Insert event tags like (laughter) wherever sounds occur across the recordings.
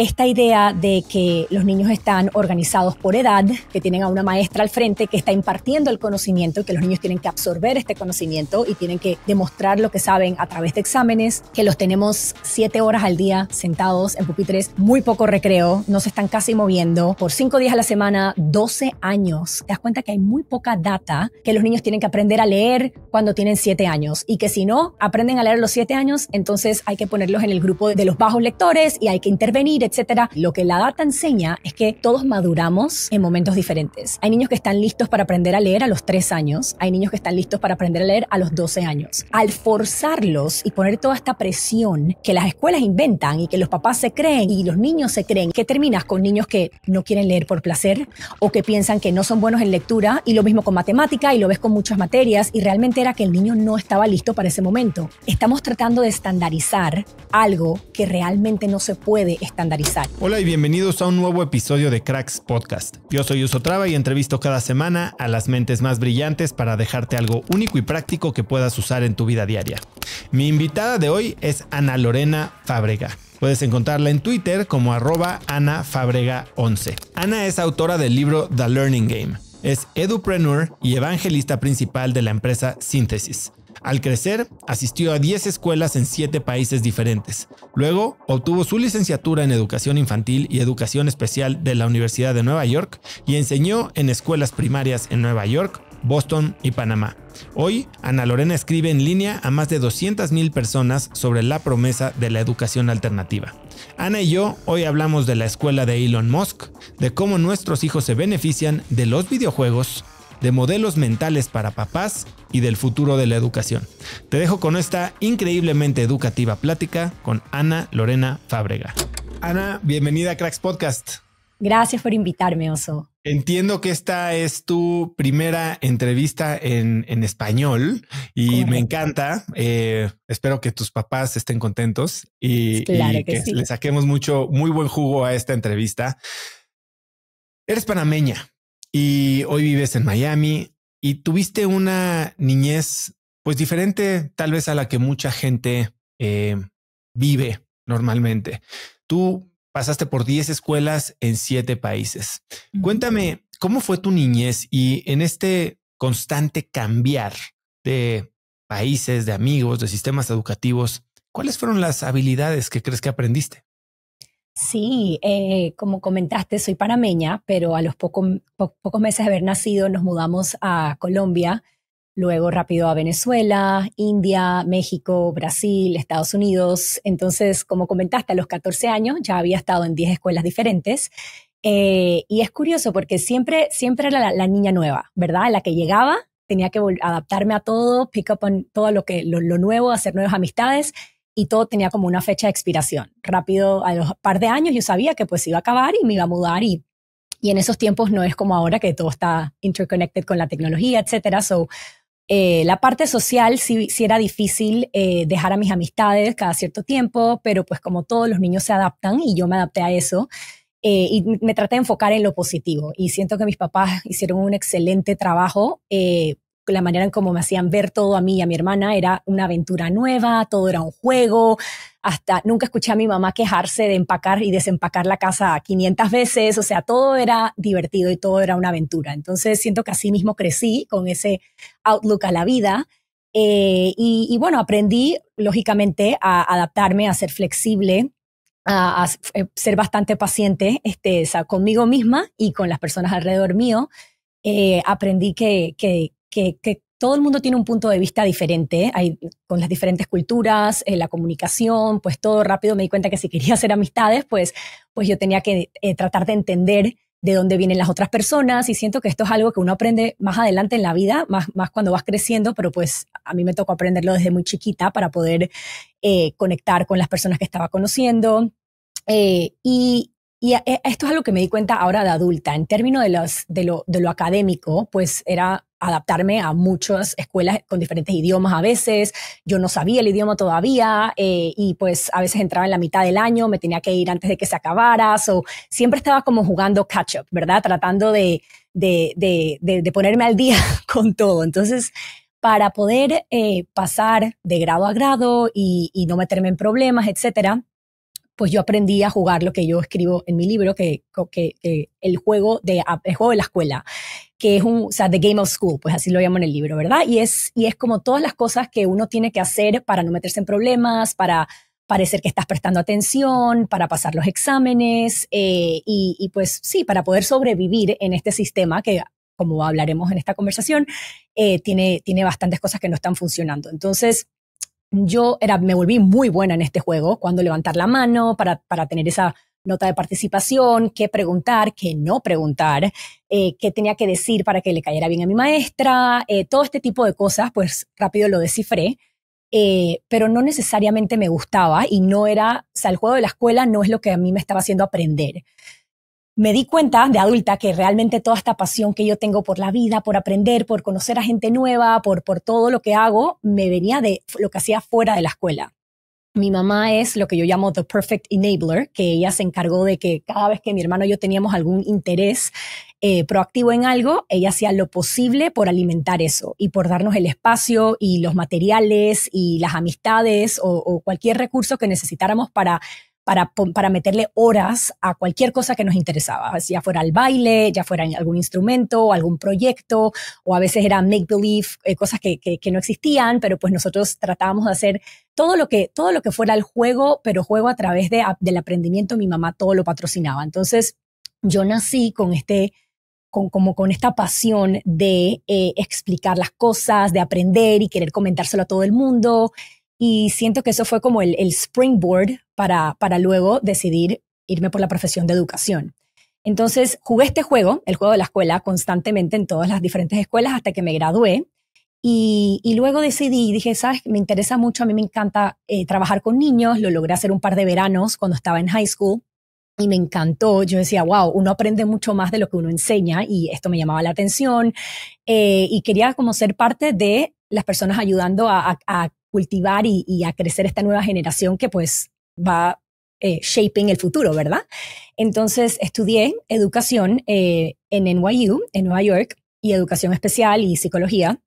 esta idea de que los niños están organizados por edad, que tienen a una maestra al frente que está impartiendo el conocimiento, que los niños tienen que absorber este conocimiento y tienen que demostrar lo que saben a través de exámenes, que los tenemos siete horas al día sentados en pupitres, muy poco recreo, no se están casi moviendo, por cinco días a la semana, 12 años. Te das cuenta que hay muy poca data, que los niños tienen que aprender a leer cuando tienen siete años y que si no aprenden a leer a los siete años, entonces hay que ponerlos en el grupo de los bajos lectores y hay que intervenir, etcétera, lo que la data enseña es que todos maduramos en momentos diferentes. Hay niños que están listos para aprender a leer a los 3 años, hay niños que están listos para aprender a leer a los 12 años. Al forzarlos y poner toda esta presión que las escuelas inventan y que los papás se creen y los niños se creen, que terminas con niños que no quieren leer por placer o que piensan que no son buenos en lectura y lo mismo con matemática y lo ves con muchas materias y realmente era que el niño no estaba listo para ese momento. Estamos tratando de estandarizar algo que realmente no se puede estandarizar Hola y bienvenidos a un nuevo episodio de Cracks Podcast. Yo soy Uso Traba y entrevisto cada semana a las mentes más brillantes para dejarte algo único y práctico que puedas usar en tu vida diaria. Mi invitada de hoy es Ana Lorena Fábrega. Puedes encontrarla en Twitter como arroba anafabrega11. Ana es autora del libro The Learning Game. Es edupreneur y evangelista principal de la empresa Synthesis, al crecer, asistió a 10 escuelas en 7 países diferentes. Luego, obtuvo su licenciatura en Educación Infantil y Educación Especial de la Universidad de Nueva York y enseñó en escuelas primarias en Nueva York, Boston y Panamá. Hoy, Ana Lorena escribe en línea a más de 200.000 personas sobre la promesa de la educación alternativa. Ana y yo hoy hablamos de la escuela de Elon Musk, de cómo nuestros hijos se benefician de los videojuegos, de modelos mentales para papás y del futuro de la educación. Te dejo con esta increíblemente educativa plática con Ana Lorena Fábrega. Ana, bienvenida a Cracks Podcast. Gracias por invitarme, Oso. Entiendo que esta es tu primera entrevista en, español y me encanta. Eh, espero que tus papás estén contentos y, que, le saquemos mucho, muy buen jugo a esta entrevista. Eres panameña y hoy vives en Miami y tuviste una niñez pues diferente tal vez a la que mucha gente eh, vive normalmente. Tú pasaste por 10 escuelas en 7 países. Cuéntame, ¿cómo fue tu niñez y en este constante cambiar de países, de amigos, de sistemas educativos, cuáles fueron las habilidades que crees que aprendiste? Sí, eh, como comentaste, soy panameña, pero a los pocos meses de haber nacido nos mudamos a Colombia, luego rápido a Venezuela, India, México, Brasil, Estados Unidos. Entonces, como comentaste, a los 14 años ya había estado en 10 escuelas diferentes. Eh, y es curioso porque siempre, siempre era la, niña nueva, ¿verdad? La que llegaba tenía que adaptarme a todo, pick up en todo lo que lo, nuevo, hacer nuevas amistades y todo tenía como una fecha de expiración. Rápido, a los par de años yo sabía que pues iba a acabar y me iba a mudar y, en esos tiempos no es como ahora que todo está interconnected con la tecnología, etcétera. So, eh, la parte social sí, era difícil eh, dejar a mis amistades cada cierto tiempo, pero pues como todos los niños se adaptan y yo me adapté a eso. Eh, y me traté de enfocar en lo positivo y siento que mis papás hicieron un excelente trabajo la manera en cómo me hacían ver todo a mí y a mi hermana era una aventura nueva, todo era un juego, hasta nunca escuché a mi mamá quejarse de empacar y desempacar la casa 500 veces, o sea, todo era divertido y todo era una aventura. Entonces siento que así mismo crecí con ese outlook a la vida. Eh, y, bueno, aprendí lógicamente a adaptarme, a ser flexible, a, eh, ser bastante paciente este, conmigo misma y con las personas alrededor mío. Eh, aprendí que, que, todo el mundo tiene un punto de vista diferente, ¿eh? hay, con las diferentes culturas, eh, la comunicación, pues todo rápido me di cuenta que si quería hacer amistades, pues, pues yo tenía que eh, tratar de entender de dónde vienen las otras personas y siento que esto es algo que uno aprende más adelante en la vida, más, más cuando vas creciendo, pero pues a mí me tocó aprenderlo desde muy chiquita para poder conectar con las personas que estaba conociendo. y, y e, esto es algo que me di cuenta ahora de adulta. En términos de, los, de lo académico, pues era adaptarme a muchas escuelas con diferentes idiomas a veces. Yo no sabía el idioma todavía eh, y pues a veces entraba en la mitad del año, me tenía que ir antes de que se acabara. So, siempre estaba como jugando catch up, ¿verdad? Tratando de, de, de, ponerme al día (laughs) con todo. Entonces, para poder eh, pasar de grado a grado y, y no meterme en problemas, etcétera, pues yo aprendí a jugar lo que yo escribo en mi libro, que, que, el, juego de, ah, juego de la escuela, que es un, o sea, The Game of School, pues así lo llamo en el libro, ¿verdad? Y es, y es como todas las cosas que uno tiene que hacer para no meterse en problemas, para parecer que estás prestando atención, para pasar los exámenes eh, y, pues sí, para poder sobrevivir en este sistema que, como hablaremos en esta conversación, eh, tiene, tiene bastantes cosas que no están funcionando. Entonces, yo era, me volví muy buena en este juego, cuando levantar la mano para, para tener esa nota de participación, qué preguntar, qué no preguntar, eh, qué tenía que decir para que le cayera bien a mi maestra, eh, todo este tipo de cosas, pues rápido lo descifré, eh, pero no necesariamente me gustaba y no era, o sea, el juego de la escuela no es lo que a mí me estaba haciendo aprender me di cuenta de adulta que realmente toda esta pasión que yo tengo por la vida, por aprender, por conocer a gente nueva, por, por todo lo que hago, me venía de lo que hacía fuera de la escuela. Mi mamá es lo que yo llamo the perfect enabler, que ella se encargó de que cada vez que mi hermano y yo teníamos algún interés eh, proactivo en algo, ella hacía lo posible por alimentar eso y por darnos el espacio y los materiales y las amistades o cualquier recurso que necesitáramos para para, meterle horas a cualquier cosa que nos interesaba, ya fuera el baile, ya fuera algún instrumento, algún proyecto, o a veces era make-believe, eh, cosas que, no existían, pero pues nosotros tratábamos de hacer todo lo que, todo lo que fuera el juego, pero juego a través de, del aprendimiento, mi mamá todo lo patrocinaba. Entonces, yo nací con este, con, como con esta pasión de eh, explicar las cosas, de aprender y querer comentárselo a todo el mundo. Y siento que eso fue como el, springboard para, para luego decidir irme por la profesión de educación. Entonces jugué este juego, el juego de la escuela, constantemente en todas las diferentes escuelas hasta que me gradué. Y, luego decidí, dije, sabes, me interesa mucho, a mí me encanta eh, trabajar con niños, lo logré hacer un par de veranos cuando estaba en high school y me encantó. Yo decía, wow, uno aprende mucho más de lo que uno enseña y esto me llamaba la atención eh, y quería como ser parte de las personas ayudando a cultivar y, a crecer esta nueva generación que pues va eh, shaping el futuro, ¿verdad? Entonces estudié educación eh, en NYU, en Nueva York, y educación especial y psicología.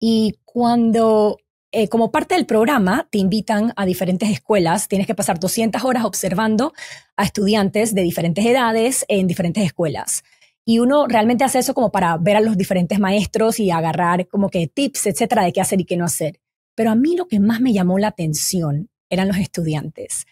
Y cuando, eh, como parte del programa, te invitan a diferentes escuelas, tienes que pasar 200 horas observando a estudiantes de diferentes edades en diferentes escuelas. Y uno realmente hace eso como para ver a los diferentes maestros y agarrar como que tips, etcétera, de qué hacer y qué no hacer. Pero a mí lo que más me llamó la atención eran los estudiantes.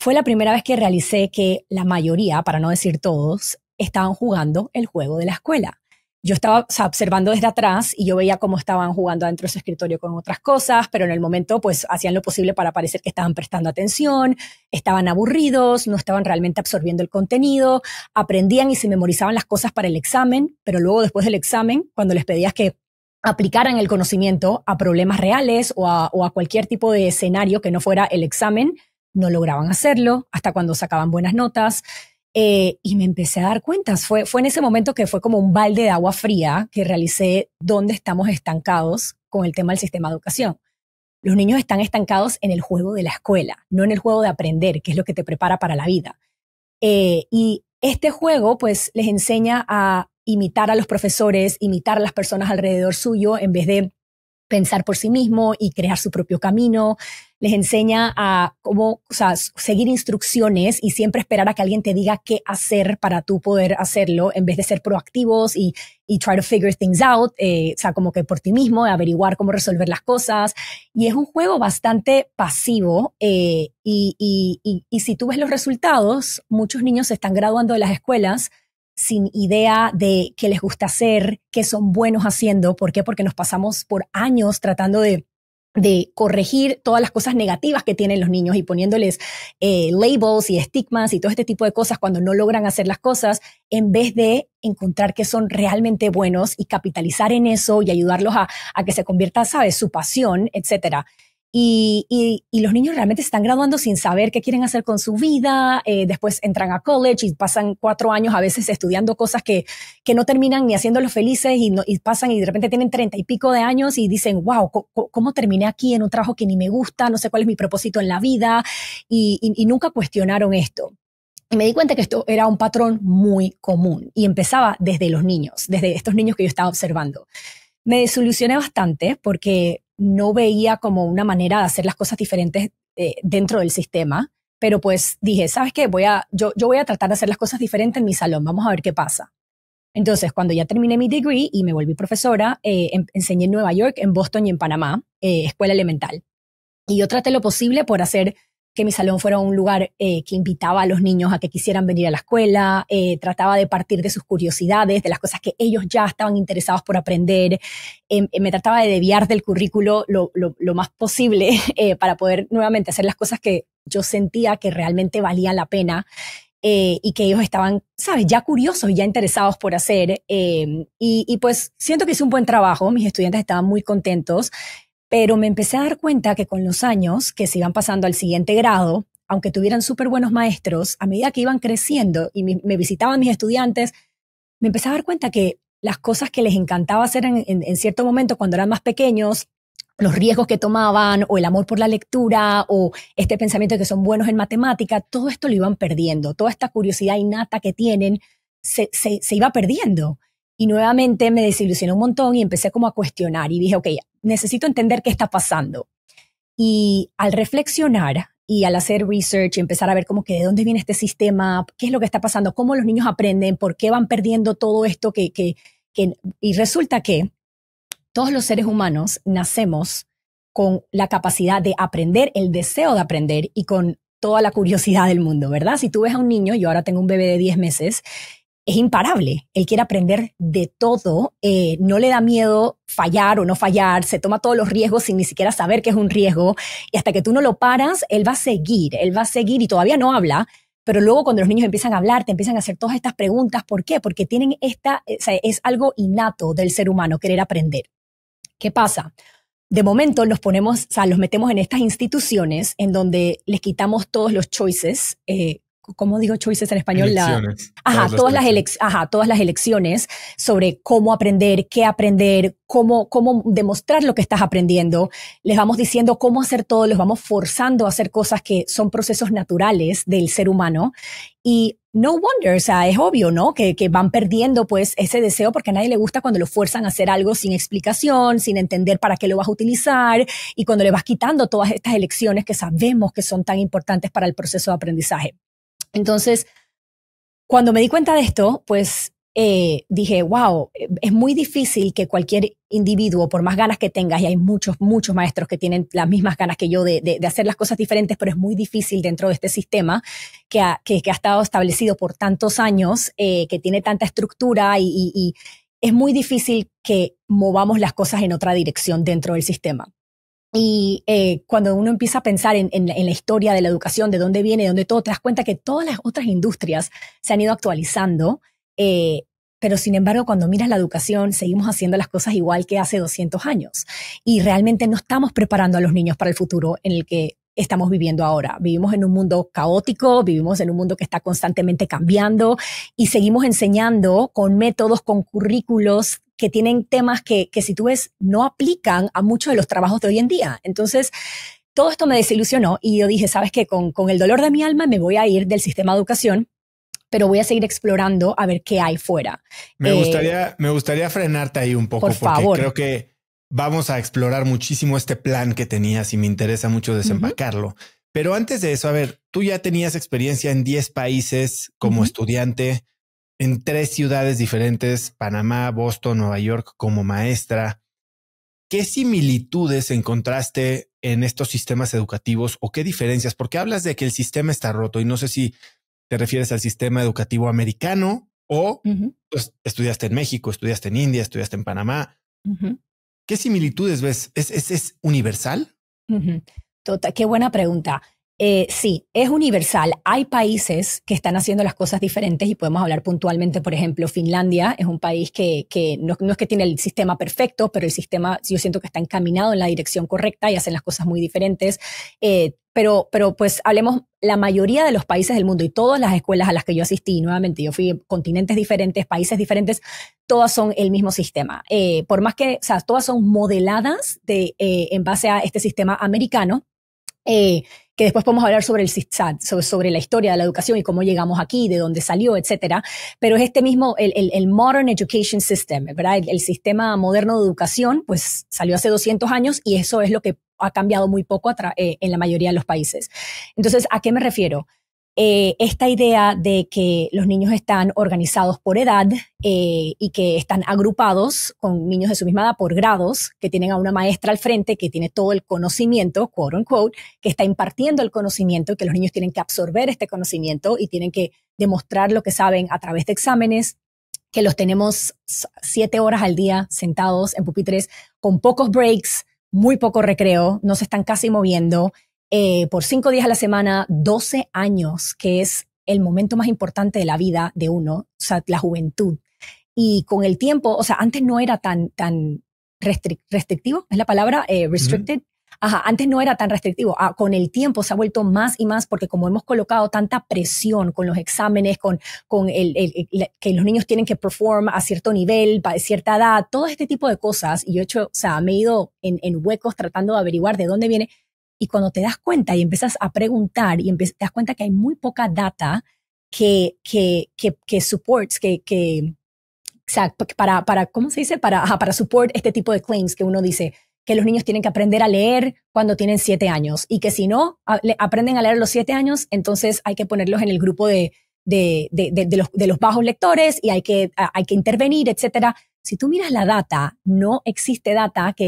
Fue la primera vez que realicé que la mayoría, para no decir todos, estaban jugando el juego de la escuela. Yo estaba observando desde atrás y yo veía cómo estaban jugando adentro de su escritorio con otras cosas, pero en el momento pues hacían lo posible para parecer que estaban prestando atención, estaban aburridos, no estaban realmente absorbiendo el contenido, aprendían y se memorizaban las cosas para el examen, pero luego después del examen, cuando les pedías que aplicaran el conocimiento a problemas reales o a, cualquier tipo de escenario que no fuera el examen, no lograban hacerlo hasta cuando sacaban buenas notas. Eh, y me empecé a dar cuentas. Fue, en ese momento que fue como un balde de agua fría que realicé dónde estamos estancados con el tema del sistema de educación. Los niños están estancados en el juego de la escuela, no en el juego de aprender, que es lo que te prepara para la vida. Eh, y este juego, pues, les enseña a imitar a los profesores, imitar a las personas alrededor suyo, en vez de pensar por sí mismo y crear su propio camino. Les enseña a cómo, o sea, seguir instrucciones y siempre esperar a que alguien te diga qué hacer para tú poder hacerlo, en vez de ser proactivos y, y try to figure things out, eh, o sea, como que por ti mismo, averiguar cómo resolver las cosas. Y es un juego bastante pasivo eh, y, y, y si tú ves los resultados, muchos niños se están graduando de las escuelas sin idea de qué les gusta hacer, qué son buenos haciendo. ¿Por qué? Porque nos pasamos por años tratando de corregir todas las cosas negativas que tienen los niños y poniéndoles eh, labels y estigmas y todo este tipo de cosas cuando no logran hacer las cosas, en vez de encontrar que son realmente buenos y capitalizar en eso y ayudarlos a, a que se convierta, ¿sabes?, su pasión, etcétera. Y, los niños realmente están graduando sin saber qué quieren hacer con su vida, eh, después entran a college y pasan cuatro años a veces estudiando cosas que, que no terminan ni haciéndolos felices y, pasan y de repente tienen treinta y pico de años y dicen, wow, ¿cómo terminé aquí en un trabajo que ni me gusta? No sé cuál es mi propósito en la vida y, y nunca cuestionaron esto. Y me di cuenta que esto era un patrón muy común y empezaba desde los niños, desde estos niños que yo estaba observando. Me desilusioné bastante porque no veía como una manera de hacer las cosas diferentes eh, dentro del sistema, pero pues dije, ¿sabes qué? Voy a, yo, voy a tratar de hacer las cosas diferentes en mi salón, vamos a ver qué pasa. Entonces, cuando ya terminé mi degree y me volví profesora, eh, enseñé en Nueva York, en Boston y en Panamá, eh, escuela elemental. Y yo traté lo posible por hacer que mi salón fuera un lugar eh, que invitaba a los niños a que quisieran venir a la escuela, eh, trataba de partir de sus curiosidades, de las cosas que ellos ya estaban interesados por aprender, em, eh, me trataba de deviar del currículo lo, más posible (laughs) para poder nuevamente hacer las cosas que yo sentía que realmente valían la pena. y que ellos estaban, sabes, ya curiosos, ya interesados por hacer. Em, y, y pues siento que hice un buen trabajo, mis estudiantes estaban muy contentos. Pero me empecé a dar cuenta que con los años que se iban pasando al siguiente grado, aunque tuvieran súper buenos maestros, a medida que iban creciendo y me, visitaban mis estudiantes, me empecé a dar cuenta que las cosas que les encantaba hacer en, cierto momento cuando eran más pequeños, los riesgos que tomaban o el amor por la lectura o este pensamiento de que son buenos en matemática, todo esto lo iban perdiendo, toda esta curiosidad innata que tienen se, se, se, iba perdiendo. Y nuevamente me desilusionó un montón y empecé como a cuestionar y dije, ok, necesito entender qué está pasando. Y al reflexionar y al hacer research, y empezar a ver cómo que de dónde viene este sistema, qué es lo que está pasando, cómo los niños aprenden, por qué van perdiendo todo esto que, que, que y resulta que todos los seres humanos nacemos con la capacidad de aprender, el deseo de aprender y con toda la curiosidad del mundo, ¿verdad? Si tú ves a un niño, yo ahora tengo un bebé de 10 meses, es imparable. Él quiere aprender de todo, eh, no le da miedo fallar o no fallar, se toma todos los riesgos sin ni siquiera saber que es un riesgo. Y hasta que tú no lo paras, él va a seguir, él va a seguir y todavía no habla. Pero luego cuando los niños empiezan a hablar, te empiezan a hacer todas estas preguntas. ¿Por qué? Porque tienen esta, es algo innato del ser humano, querer aprender. ¿Qué pasa? de momento los ponemos, o sea, los metemos en estas instituciones en donde les quitamos todos los choices eh, ¿Cómo digo choices en español? Elecciones, ajá, todas las, elecciones. ajá, todas las elecciones sobre cómo aprender, qué aprender, cómo, cómo demostrar lo que estás aprendiendo. Les vamos diciendo cómo hacer todo, los vamos forzando a hacer cosas que son procesos naturales del ser humano. Y no wonder, o sea, es obvio, ¿no? Que, que, van perdiendo pues ese deseo porque a nadie le gusta cuando lo fuerzan a hacer algo sin explicación, sin entender para qué lo vas a utilizar y cuando le vas quitando todas estas elecciones que sabemos que son tan importantes para el proceso de aprendizaje. Entonces, cuando me di cuenta de esto, pues eh, dije, wow, eh, es muy difícil que cualquier individuo, por más ganas que tengas, y hay muchos, muchos maestros que tienen las mismas ganas que yo de, hacer las cosas diferentes, pero es muy difícil dentro de este sistema que ha, estado establecido por tantos años, eh, que tiene tanta estructura y es muy difícil que movamos las cosas en otra dirección dentro del sistema. Y eh, cuando uno empieza a pensar en, la historia de la educación, de dónde viene, de dónde todo, te das cuenta que todas las otras industrias se han ido actualizando, eh, pero sin embargo cuando miras la educación seguimos haciendo las cosas igual que hace 200 años y realmente no estamos preparando a los niños para el futuro en el que estamos viviendo ahora. Vivimos en un mundo caótico, vivimos en un mundo que está constantemente cambiando y seguimos enseñando con métodos, con currículos que tienen temas que, si tú ves no aplican a muchos de los trabajos de hoy en día. Entonces, todo esto me desilusionó y yo dije, sabes que con, el dolor de mi alma me voy a ir del sistema de educación pero voy a seguir explorando a ver qué hay fuera. Me, eh, gustaría, me gustaría frenarte ahí un poco por porque creo que vamos a explorar muchísimo este plan que tenías y me interesa mucho desembarcarlo. Pero antes de eso, a ver, tú ya tenías experiencia en 10 países como estudiante en tres ciudades diferentes, Panamá, Boston, Nueva York, como maestra. ¿Qué similitudes encontraste en estos sistemas educativos o qué diferencias? Porque hablas de que el sistema está roto y no sé si te refieres al sistema educativo americano o pues, estudiaste en México, estudiaste en India, estudiaste en Panamá. ¿Qué similitudes ves? ¿Es, universal? Total, qué buena pregunta. Eh, sí, es universal. Hay países que están haciendo las cosas diferentes y podemos hablar puntualmente, por ejemplo, Finlandia es un país que, no, es que tiene el sistema perfecto, pero el sistema yo siento que está encaminado en la dirección correcta y hacen las cosas muy diferentes. Eh, pero, pero pues hablemos, la mayoría de los países del mundo y todas las escuelas a las que yo asistí, nuevamente, yo fui a continentes diferentes, países diferentes, todas son el mismo sistema. Eh, por más que, o sea, todas son modeladas en base a este sistema americano, eh, que después podemos hablar sobre el CISAT, sobre, la historia de la educación y cómo llegamos aquí, de dónde salió, etcétera. Pero es este mismo, el, Modern Education System, El, sistema moderno de educación, pues salió hace 200 años y eso es lo que ha cambiado muy poco eh, en la mayoría de los países. Entonces, ¿a qué me refiero? Eh, esta idea de que los niños están organizados por edad eh, y que están agrupados con niños de su misma edad por grados, que tienen a una maestra al frente que tiene todo el conocimiento, quote que está impartiendo el conocimiento, que los niños tienen que absorber este conocimiento y tienen que demostrar lo que saben a través de exámenes, que los tenemos siete horas al día sentados en pupitres con pocos breaks, muy poco recreo, no se están casi moviendo eh, por cinco días a la semana, 12 años, que es el momento más importante de la vida de uno, o sea, la juventud. Y con el tiempo, o sea, antes no era tan, tan restrictivo, es la palabra, eh, restricted. Ajá, antes no era tan restrictivo. Ah, con el tiempo se ha vuelto más y más porque como hemos colocado tanta presión con los exámenes, con, con el, el, que los niños tienen que perform a cierto nivel, a cierta edad, todo este tipo de cosas. Y yo he hecho, o sea, me he ido en, en huecos tratando de averiguar de dónde viene y cuando te das cuenta y empiezas a preguntar y te das cuenta que hay muy poca data que, que, que, que supports, que, para, para, ¿cómo se dice? Para, para support este tipo de claims que uno dice que los niños tienen que aprender a leer cuando tienen siete años y que si no aprenden a leer a los siete años, entonces hay que ponerlos en el grupo de, de, los, bajos lectores y hay que, hay que intervenir, etcétera. Si tú miras la data, no existe data que,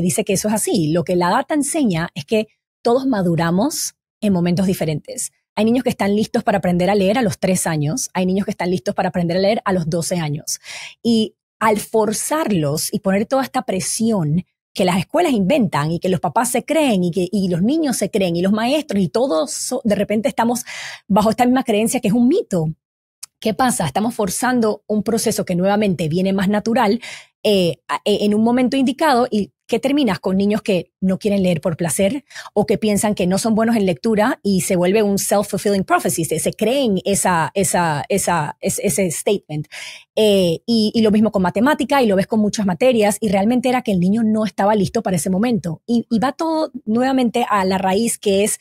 dice que eso es así. Lo que la data enseña es que todos maduramos en momentos diferentes. Hay niños que están listos para aprender a leer a los tres años, hay niños que están listos para aprender a leer a los doce años. Y al forzarlos y poner toda esta presión que las escuelas inventan y que los papás se creen y que los niños se creen y los maestros y todos de repente estamos bajo esta misma creencia que es un mito, ¿Qué pasa? Estamos forzando un proceso que nuevamente viene más natural eh, e, en un momento indicado y que terminas con niños que no quieren leer por placer o que piensan que no son buenos en lectura y se vuelve un self-fulfilling prophecy, se, creen esa, esa, esa, ese, statement. Eh, y, lo mismo con matemática y lo ves con muchas materias y realmente era que el niño no estaba listo para ese momento. Y, y va todo nuevamente a la raíz que es,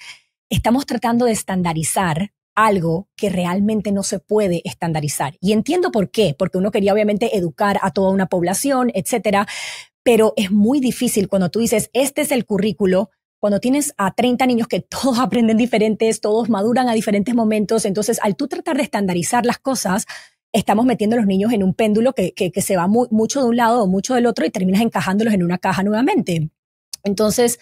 estamos tratando de estandarizar algo que realmente no se puede estandarizar. Y entiendo por qué, porque uno quería obviamente educar a toda una población, etcétera, pero es muy difícil cuando tú dices, este es el currículo, cuando tienes a 30 niños que (laughs) todos aprenden diferentes, todos maduran a diferentes momentos, entonces al tú tratar de estandarizar las cosas, estamos metiendo a los niños en un péndulo que, se va mucho de un lado o mucho del otro y terminas encajándolos en una caja nuevamente. Entonces,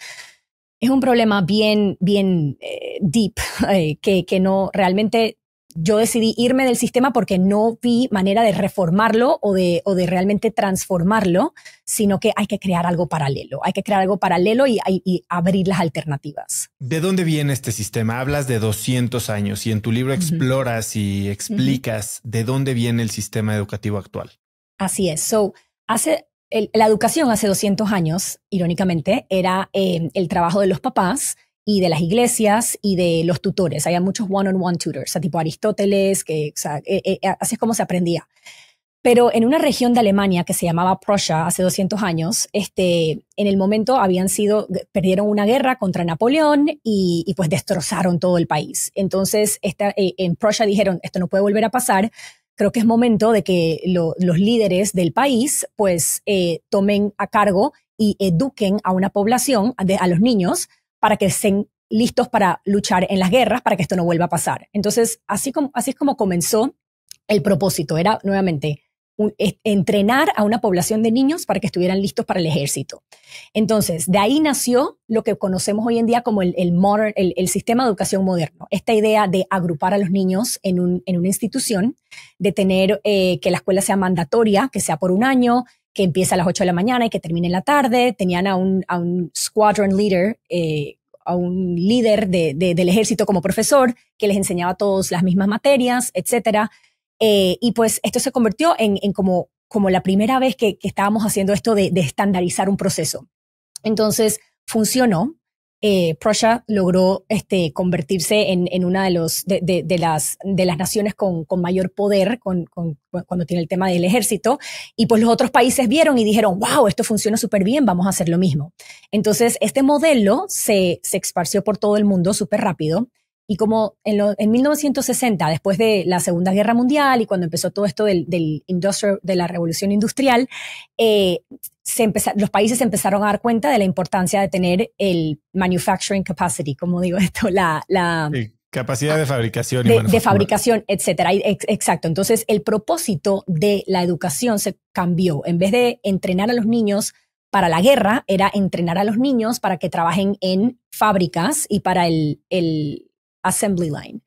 es un problema bien, bien eh, deep, (laughs) eh, que, no realmente yo decidí irme del sistema porque no vi manera de reformarlo o de, o de realmente transformarlo, sino que hay que crear algo paralelo, hay que crear algo paralelo y, abrir las alternativas. ¿De dónde viene este sistema? Hablas de 200 años y en tu libro exploras y explicas de dónde viene el sistema educativo actual. Así es. So, hace la educación hace 200 años, irónicamente, era em, el trabajo de los papás y de las iglesias y de los tutores. Había muchos one-on-one tutors, o tipo Aristóteles, que eh, eh, eh, así es como se aprendía. Pero en una región de Alemania que se llamaba Prussia hace 200 años, este, en el momento habían sido, perdieron una guerra contra Napoleón y, pues destrozaron todo el país. Entonces, esta, en Prussia dijeron, esto no puede volver a pasar, creo que es momento de que los líderes del país pues eh, tomen a cargo y eduquen a una población, a, a los niños, para que estén listos para luchar en las guerras, para que esto no vuelva a pasar. Entonces, así, así es como comenzó el propósito, era nuevamente entrenar a una población de niños para que estuvieran listos para el ejército. Entonces, de ahí nació lo que conocemos hoy en día como el, el, sistema de educación moderno. Esta idea de agrupar a los niños en, una institución, de tener eh, que la escuela sea mandatoria, que sea por un año, que empiece a las 8 de la mañana y que termine en la tarde. Tenían a un, a un squadron leader, eh, a un líder del ejército como profesor, que les enseñaba a todos las mismas materias, etcétera. Eh, y pues esto se convirtió en, como, la primera vez que, estábamos haciendo esto de, estandarizar un proceso. Entonces funcionó. Eh, Prussia logró este, convertirse en, una de, las, naciones con, mayor poder cuando tiene el tema del ejército. Y pues los otros países vieron y dijeron, wow, esto funciona súper bien, vamos a hacer lo mismo. Entonces, este modelo se, se esparció por todo el mundo súper rápido. Y como en, en, 1960, después de la Segunda Guerra Mundial y cuando empezó todo esto del, de la revolución industrial, eh, los países empezaron a dar cuenta de la importancia de tener el manufacturing capacity, como digo esto, la... Capacidad de fabricación. Y de, de, fabricación, etcétera. exacto. Entonces, el propósito de la educación se cambió. En vez de entrenar a los niños para la guerra era entrenar a los niños para que trabajen en fábricas y para el, assembly line.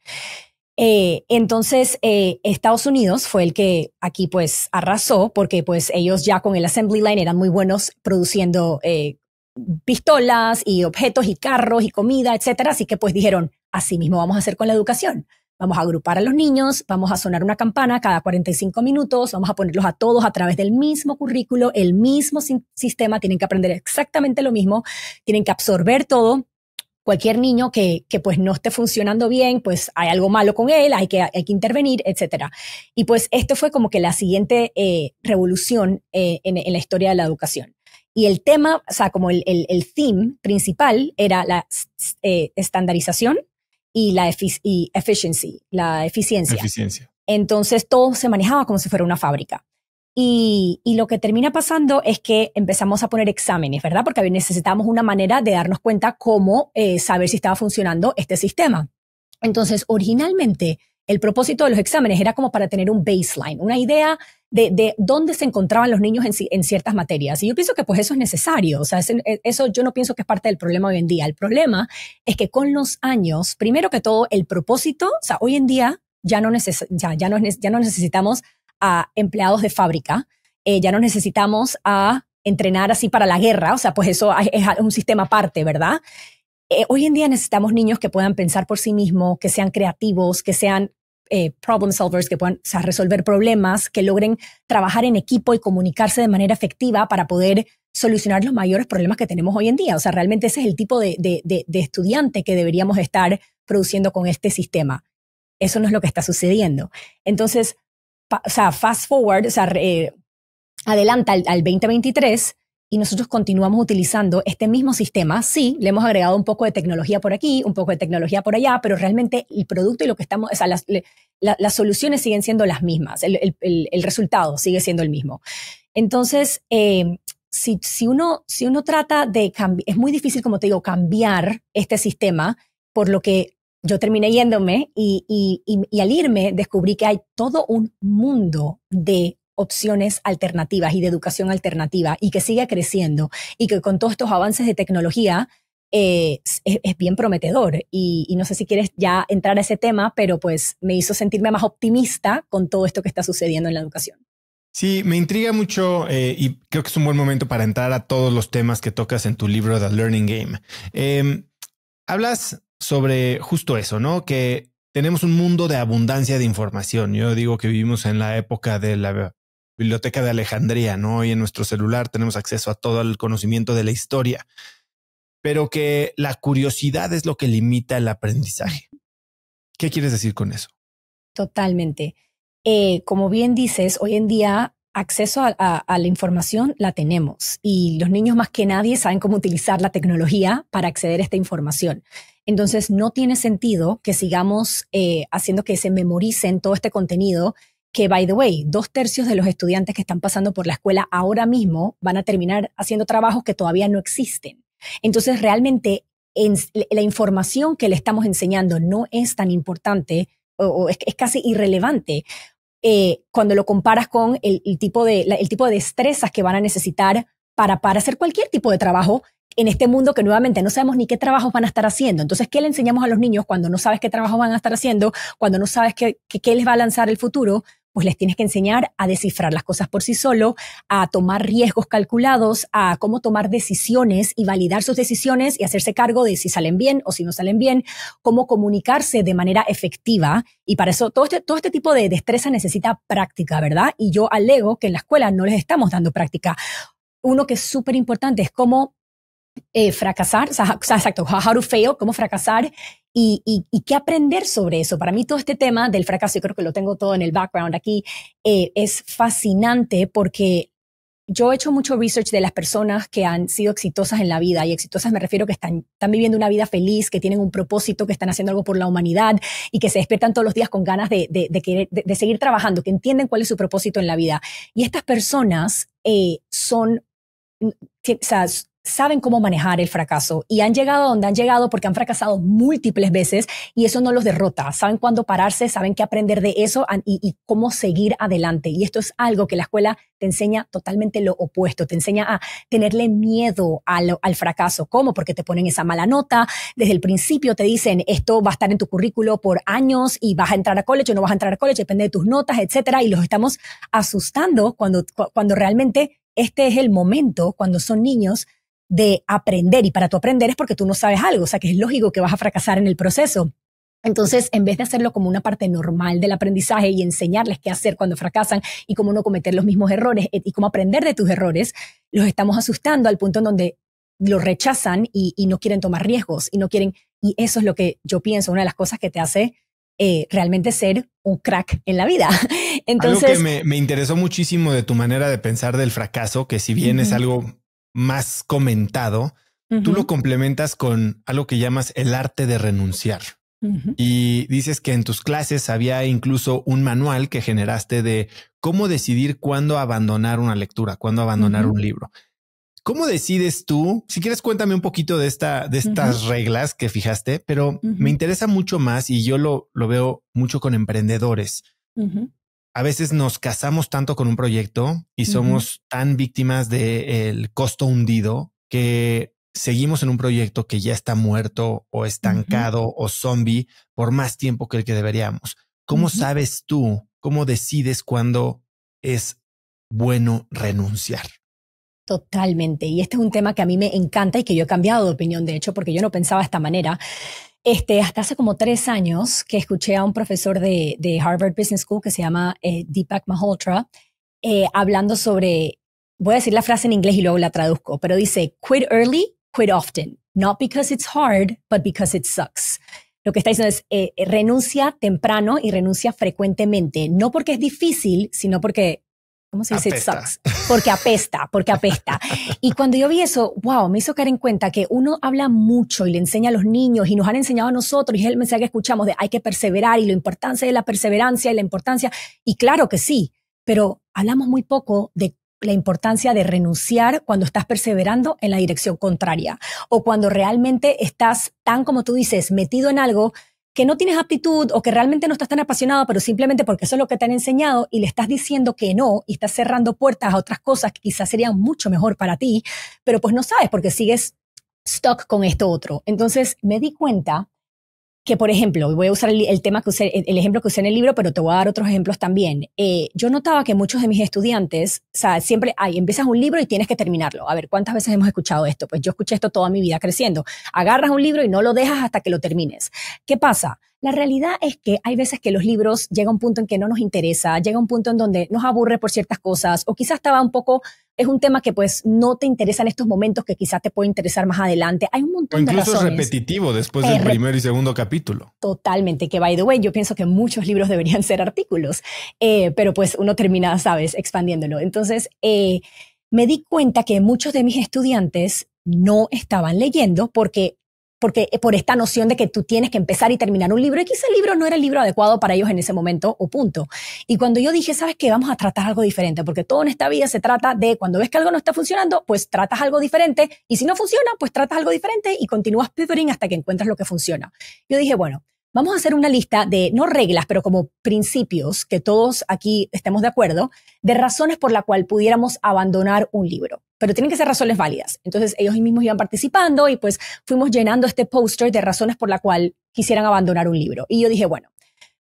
Eh, entonces, eh, Estados Unidos fue el que aquí pues arrasó porque pues ellos ya con el assembly line eran muy buenos produciendo eh, pistolas y objetos y carros y comida, etcétera. Así que pues dijeron, así mismo vamos a hacer con la educación. Vamos a agrupar a los niños, vamos a sonar una campana cada 45 minutos, vamos a ponerlos a todos a través del mismo currículo, el mismo sistema, tienen que aprender exactamente lo mismo, tienen que absorber todo cualquier niño que, pues no esté funcionando bien, pues hay algo malo con él, hay que, hay que intervenir, etc. Y pues esto fue como que la siguiente eh, revolución eh, en, la historia de la educación. Y el tema, o sea, como el, el, theme principal era la eh, estandarización y la la eficiencia. Entonces todo se manejaba como si fuera una fábrica. Y, lo que termina pasando es que empezamos a poner exámenes, ¿verdad? Porque necesitábamos una manera de darnos cuenta cómo eh, saber si estaba funcionando este sistema. Entonces, originalmente, el propósito de los exámenes era como para tener un baseline, una idea de, de dónde se encontraban los niños en, ciertas materias. Y yo pienso que pues eso es necesario. O sea, eh, eso yo no pienso que es parte del problema hoy en día. El problema es que con los años, primero que todo, el propósito, o sea, hoy en día ya no, ya, ya no necesitamos a empleados de fábrica, eh, ya no necesitamos a entrenar así para la guerra, o sea, pues eso es un sistema aparte, ¿verdad? Eh, hoy en día necesitamos niños que puedan pensar por sí mismos, que sean creativos, que sean eh, problem solvers, que puedan o sea, resolver problemas, que logren trabajar en equipo y comunicarse de manera efectiva para poder solucionar los mayores problemas que tenemos hoy en día. O sea, realmente ese es el tipo de, de, de estudiante que deberíamos estar produciendo con este sistema. Eso no es lo que está sucediendo. Entonces, o sea, fast forward, o sea, eh, adelanta al, 2023 y nosotros continuamos utilizando este mismo sistema. Sí, le hemos agregado un poco de tecnología por aquí, un poco de tecnología por allá, pero realmente el producto y lo que estamos, o sea, las, soluciones siguen siendo las mismas, el, resultado sigue siendo el mismo. Entonces, eh, si, uno, si uno trata de cambiar, es muy difícil, como te digo, cambiar este sistema por lo que yo terminé yéndome y, al irme descubrí que hay todo un mundo de opciones alternativas y de educación alternativa y que sigue creciendo y que con todos estos avances de tecnología eh, es, bien prometedor. Y, no sé si quieres ya entrar a ese tema, pero pues me hizo sentirme más optimista con todo esto que está sucediendo en la educación. Sí, me intriga mucho eh, y creo que es un buen momento para entrar a todos los temas que tocas en tu libro The Learning Game. Em, hablas sobre justo eso, ¿no? Que tenemos un mundo de abundancia de información. Yo digo que vivimos en la época de la biblioteca de Alejandría, ¿no? Y en nuestro celular tenemos acceso a todo el conocimiento de la historia, pero que la curiosidad es lo que limita el aprendizaje. ¿Qué quieres decir con eso? Totalmente. Eh, como bien dices, hoy en día acceso a, la información la tenemos y los niños más que nadie saben cómo utilizar la tecnología para acceder a esta información. Entonces no tiene sentido que sigamos eh, haciendo que se memoricen todo este contenido que, by the way, dos tercios de los estudiantes que están pasando por la escuela ahora mismo van a terminar haciendo trabajos que todavía no existen. Entonces, realmente la información que le estamos enseñando no es tan importante o, es, casi irrelevante eh, cuando lo comparas con el, tipo de, el tipo de destrezas que van a necesitar para, para hacer cualquier tipo de trabajo en este mundo que nuevamente no sabemos ni qué trabajos van a estar haciendo. Entonces, ¿qué le enseñamos a los niños cuando no sabes qué trabajos van a estar haciendo, cuando no sabes qué, qué, les va a lanzar el futuro? pues les tienes que enseñar a descifrar las cosas por sí solo, a tomar riesgos calculados, a cómo tomar decisiones y validar sus decisiones y hacerse cargo de si salen bien o si no salen bien, cómo comunicarse de manera efectiva. Y para eso todo este, todo este tipo de destreza necesita práctica, ¿verdad? Y yo alego que en la escuela no les estamos dando práctica. Uno que es súper importante es cómo eh, fracasar, o sea, exacto, how to cómo fracasar y, qué aprender sobre eso. Para mí todo este tema del fracaso, yo creo que lo tengo todo en el background aquí, eh, es fascinante porque yo he hecho mucho research de las personas que han sido exitosas en la vida y exitosas me refiero que están, viviendo una vida feliz, que tienen un propósito, que están haciendo algo por la humanidad y que se despiertan todos los días con ganas de, seguir trabajando, que entienden cuál es su propósito en la vida. Y estas personas eh, son mm, o sea, saben cómo manejar el fracaso y han llegado donde han llegado porque han fracasado múltiples veces y eso no los derrota. Saben cuándo pararse, saben qué aprender de eso y, cómo seguir adelante. Y esto es algo que la escuela te enseña totalmente lo opuesto, te enseña a tenerle miedo al, fracaso. ¿Cómo? Porque te ponen esa mala nota, desde el principio te dicen esto va a estar en tu currículo por años y vas a entrar a colegio o no vas a entrar a colegio depende de tus notas, etcétera, y los estamos asustando cuando, cuando realmente este es el momento, cuando son niños, de aprender. Y para tu aprender es porque tú no sabes algo, o sea que es lógico que vas a fracasar en el proceso. Entonces, en vez de hacerlo como una parte normal del aprendizaje y enseñarles qué hacer cuando fracasan y cómo no cometer los mismos errores eh, y cómo aprender de tus errores, los estamos asustando al punto en donde lo rechazan y, no quieren tomar riesgos y no quieren, y eso es lo que yo pienso, una de las cosas que te hace eh, realmente ser un crack en la vida. Entonces, (laughs) algo que me, interesó muchísimo de tu manera de pensar del fracaso, que si bien es algo más comentado, tú lo complementas con algo que llamas el arte de renunciar. Y dices que en tus clases había incluso un manual que generaste de cómo decidir cuándo abandonar una lectura, cuándo abandonar un libro. ¿Cómo decides tú? Si quieres, cuéntame un poquito de esta, de estas reglas que fijaste, pero me interesa mucho más y yo lo, lo veo mucho con emprendedores a veces nos casamos tanto con un proyecto y somos tan víctimas del costo hundido que seguimos en un proyecto que ya está muerto o estancado o zombie por más tiempo que el que deberíamos. ¿Cómo sabes tú, cómo decides cuándo es bueno renunciar? Totalmente. Y este es un tema que a mí me encanta y que yo he cambiado de opinión, de hecho, porque yo no pensaba de esta manera. Este, hasta hace como tres años que escuché a un profesor de, Harvard Business School que se llama eh, Deepak Malhotra eh, hablando sobre, voy a decir la frase en inglés y luego la traduzco, pero dice, quit early, quit often, not because it's hard, but because it sucks. Lo que está diciendo es, eh, renuncia temprano y renuncia frecuentemente, no porque es difícil, sino porque ¿Cómo se dice? sucks. Porque apesta, porque apesta. y cuando yo vi eso, wow, me hizo caer en cuenta que uno habla mucho y le enseña a los niños y nos han enseñado a nosotros y es el mensaje que escuchamos de hay que perseverar y la importancia de la perseverancia y la importancia. Y claro que sí, pero hablamos muy poco de la importancia de renunciar cuando estás perseverando en la dirección contraria o cuando realmente estás tan como tú dices, metido en algo que no tienes aptitud o que realmente no estás tan apasionado, pero simplemente porque eso es lo que te han enseñado y le estás diciendo que no y estás cerrando puertas a otras cosas que quizás serían mucho mejor para ti, pero pues no sabes porque sigues stuck con esto otro. Entonces me di cuenta que, por ejemplo, voy a usar el, tema que usé, el, ejemplo que usé en el libro, pero te voy a dar otros ejemplos también. Eh, yo notaba que muchos de mis estudiantes, o sea, siempre, hay, empiezas un libro y tienes que terminarlo. A ver, ¿cuántas veces hemos escuchado esto? Pues yo escuché esto toda mi vida creciendo. Agarras un libro y no lo dejas hasta que lo termines. ¿Qué pasa? La realidad es que hay veces que los libros llega un punto en que no nos interesa, llega un punto en donde nos aburre por ciertas cosas o quizás estaba un poco es un tema que pues no te interesa en estos momentos, que quizás te puede interesar más adelante. Hay un montón de Incluso repetitivo después del eh, primer y segundo capítulo. Totalmente, que by the way, yo pienso que muchos libros deberían ser artículos, eh, pero pues uno termina, sabes, expandiéndolo. Entonces, eh, me di cuenta que muchos de mis estudiantes no estaban leyendo porque porque eh, por esta noción de que tú tienes que empezar y terminar un libro, y quizá el libro no era el libro adecuado para ellos en ese momento o punto. Y cuando yo dije, ¿sabes qué? Vamos a tratar algo diferente, porque todo en esta vida se trata de cuando ves que algo no está funcionando, pues tratas algo diferente, y si no funciona, pues tratas algo diferente y continúas pivoting hasta que encuentras lo que funciona. Yo dije, bueno, Vamos a hacer una lista de, no reglas, pero como principios, que todos aquí estemos de acuerdo, de razones por la cual pudiéramos abandonar un libro. Pero tienen que ser razones válidas. Entonces ellos mismos iban participando y pues fuimos llenando este póster de razones por la cual quisieran abandonar un libro. Y yo dije, bueno,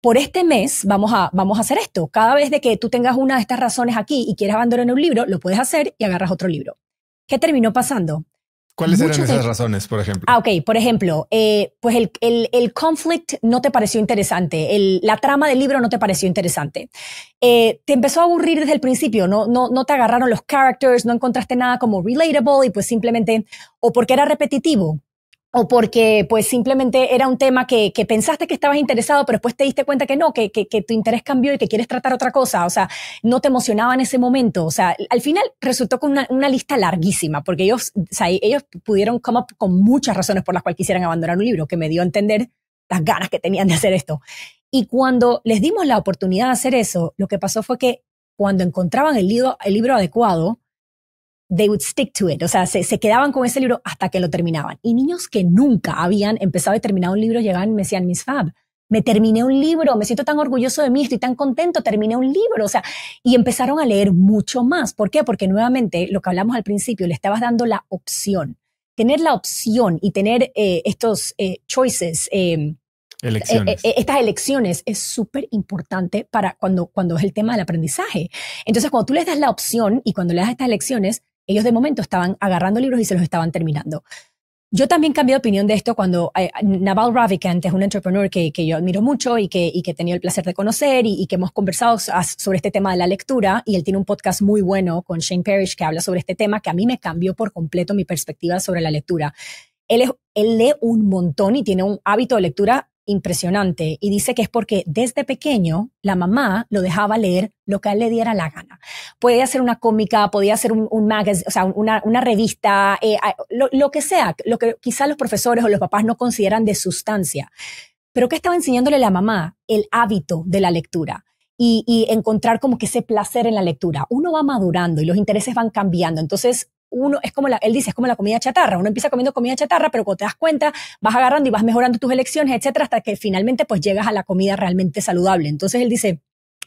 por este mes vamos a, vamos a hacer esto. Cada vez que tú tengas una de estas razones aquí y quieres abandonar un libro, lo puedes hacer y agarras otro libro. ¿Qué terminó pasando? ¿Cuáles eran esas razones, por ejemplo? Ah, ok. Por ejemplo, eh, pues el, el, el, conflict no te pareció interesante, el, la trama del libro no te pareció interesante. Eh, te empezó a aburrir desde el principio, no, no, no te agarraron los characters, no encontraste nada como relatable y pues simplemente, o porque era repetitivo, o porque pues simplemente era un tema que, pensaste que estabas interesado, pero después te diste cuenta que no, que, tu interés cambió y que quieres tratar otra cosa, o sea, no te emocionaba en ese momento, o sea, al final resultó con una, lista larguísima, porque ellos, o sea, ellos pudieron come con muchas razones por las cuales quisieran abandonar un libro, que me dio a entender las ganas que tenían de hacer esto. Y cuando les dimos la oportunidad de hacer eso, lo que pasó fue que cuando encontraban el libro adecuado, they would stick to it. O sea, se, se, quedaban con ese libro hasta que lo terminaban. Y niños que nunca habían empezado y terminado un libro llegaban y me decían, Miss Fab, me terminé un libro, me siento tan orgulloso de mí, estoy tan contento, terminé un libro. O sea, y empezaron a leer mucho más. ¿Por qué? Porque nuevamente, lo que hablamos al principio, le estabas dando la opción. Tener la opción y tener eh, estos eh, choices, em, Elecciones. Eh, estas elecciones es súper importante para cuando, cuando es el tema del aprendizaje. Entonces, cuando tú les das la opción y cuando le das estas elecciones, ellos de momento estaban agarrando libros y se los estaban terminando. Yo también cambié de opinión de esto cuando eh, Naval Ravikant es un entrepreneur que, yo admiro mucho y que, y que he tenido el placer de conocer y, que hemos conversado sobre este tema de la lectura y él tiene un podcast muy bueno con Shane Parrish que habla sobre este tema que a mí me cambió por completo mi perspectiva sobre la lectura. Él, es, él lee un montón y tiene un hábito de lectura impresionante y dice que es porque desde pequeño la mamá lo dejaba leer lo que a él le diera la gana. puede hacer una cómica, podía hacer un, magazine, o sea, una, revista, eh, lo, que sea, lo que quizás los profesores o los papás no consideran de sustancia. Pero ¿qué estaba enseñándole la mamá? El hábito de la lectura. Y, y encontrar como que ese placer en la lectura. Uno va madurando y los intereses van cambiando. Entonces, uno, es como él dice, es como la comida chatarra. Uno empieza comiendo comida chatarra, pero cuando te das cuenta, vas agarrando y vas mejorando tus elecciones, etcétera, hasta que finalmente pues llegas a la comida realmente saludable. Entonces él dice,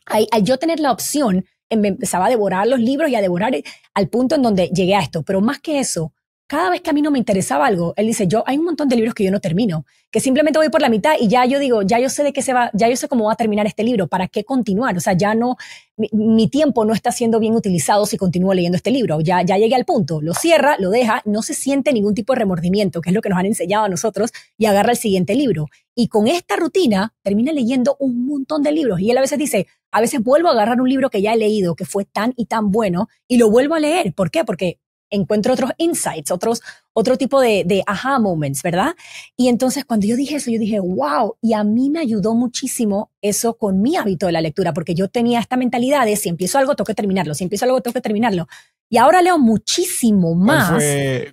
al yo tener la opción, me em, empezaba a devorar los libros y a devorar eh, al punto en donde llegué a esto. Pero más que eso, cada vez que a mí no me interesaba algo, él dice, yo, hay un montón de libros que yo no termino, que simplemente voy por la mitad y ya yo digo, ya yo sé de qué se va, ya yo sé cómo va a terminar este libro, ¿para qué continuar? O sea, ya no, mi, tiempo no está siendo bien utilizado si continúo leyendo este libro, ya, ya llegué al punto, lo cierra, lo deja, no se siente ningún tipo de remordimiento, que es lo que nos han enseñado a nosotros, y agarra el siguiente libro. Y con esta rutina termina leyendo un montón de libros. Y él a veces dice, a veces vuelvo a agarrar un libro que ya he leído, que fue tan y tan bueno, y lo vuelvo a leer. ¿Por qué? Porque encuentro otros insights, otros, otro tipo de, de aha moments, ¿verdad? Y entonces cuando yo dije eso, yo dije, wow, y a mí me ayudó muchísimo eso con mi hábito de la lectura, porque yo tenía esta mentalidad de si empiezo algo, tengo que terminarlo, si empiezo algo, tengo que terminarlo. Y ahora leo muchísimo más.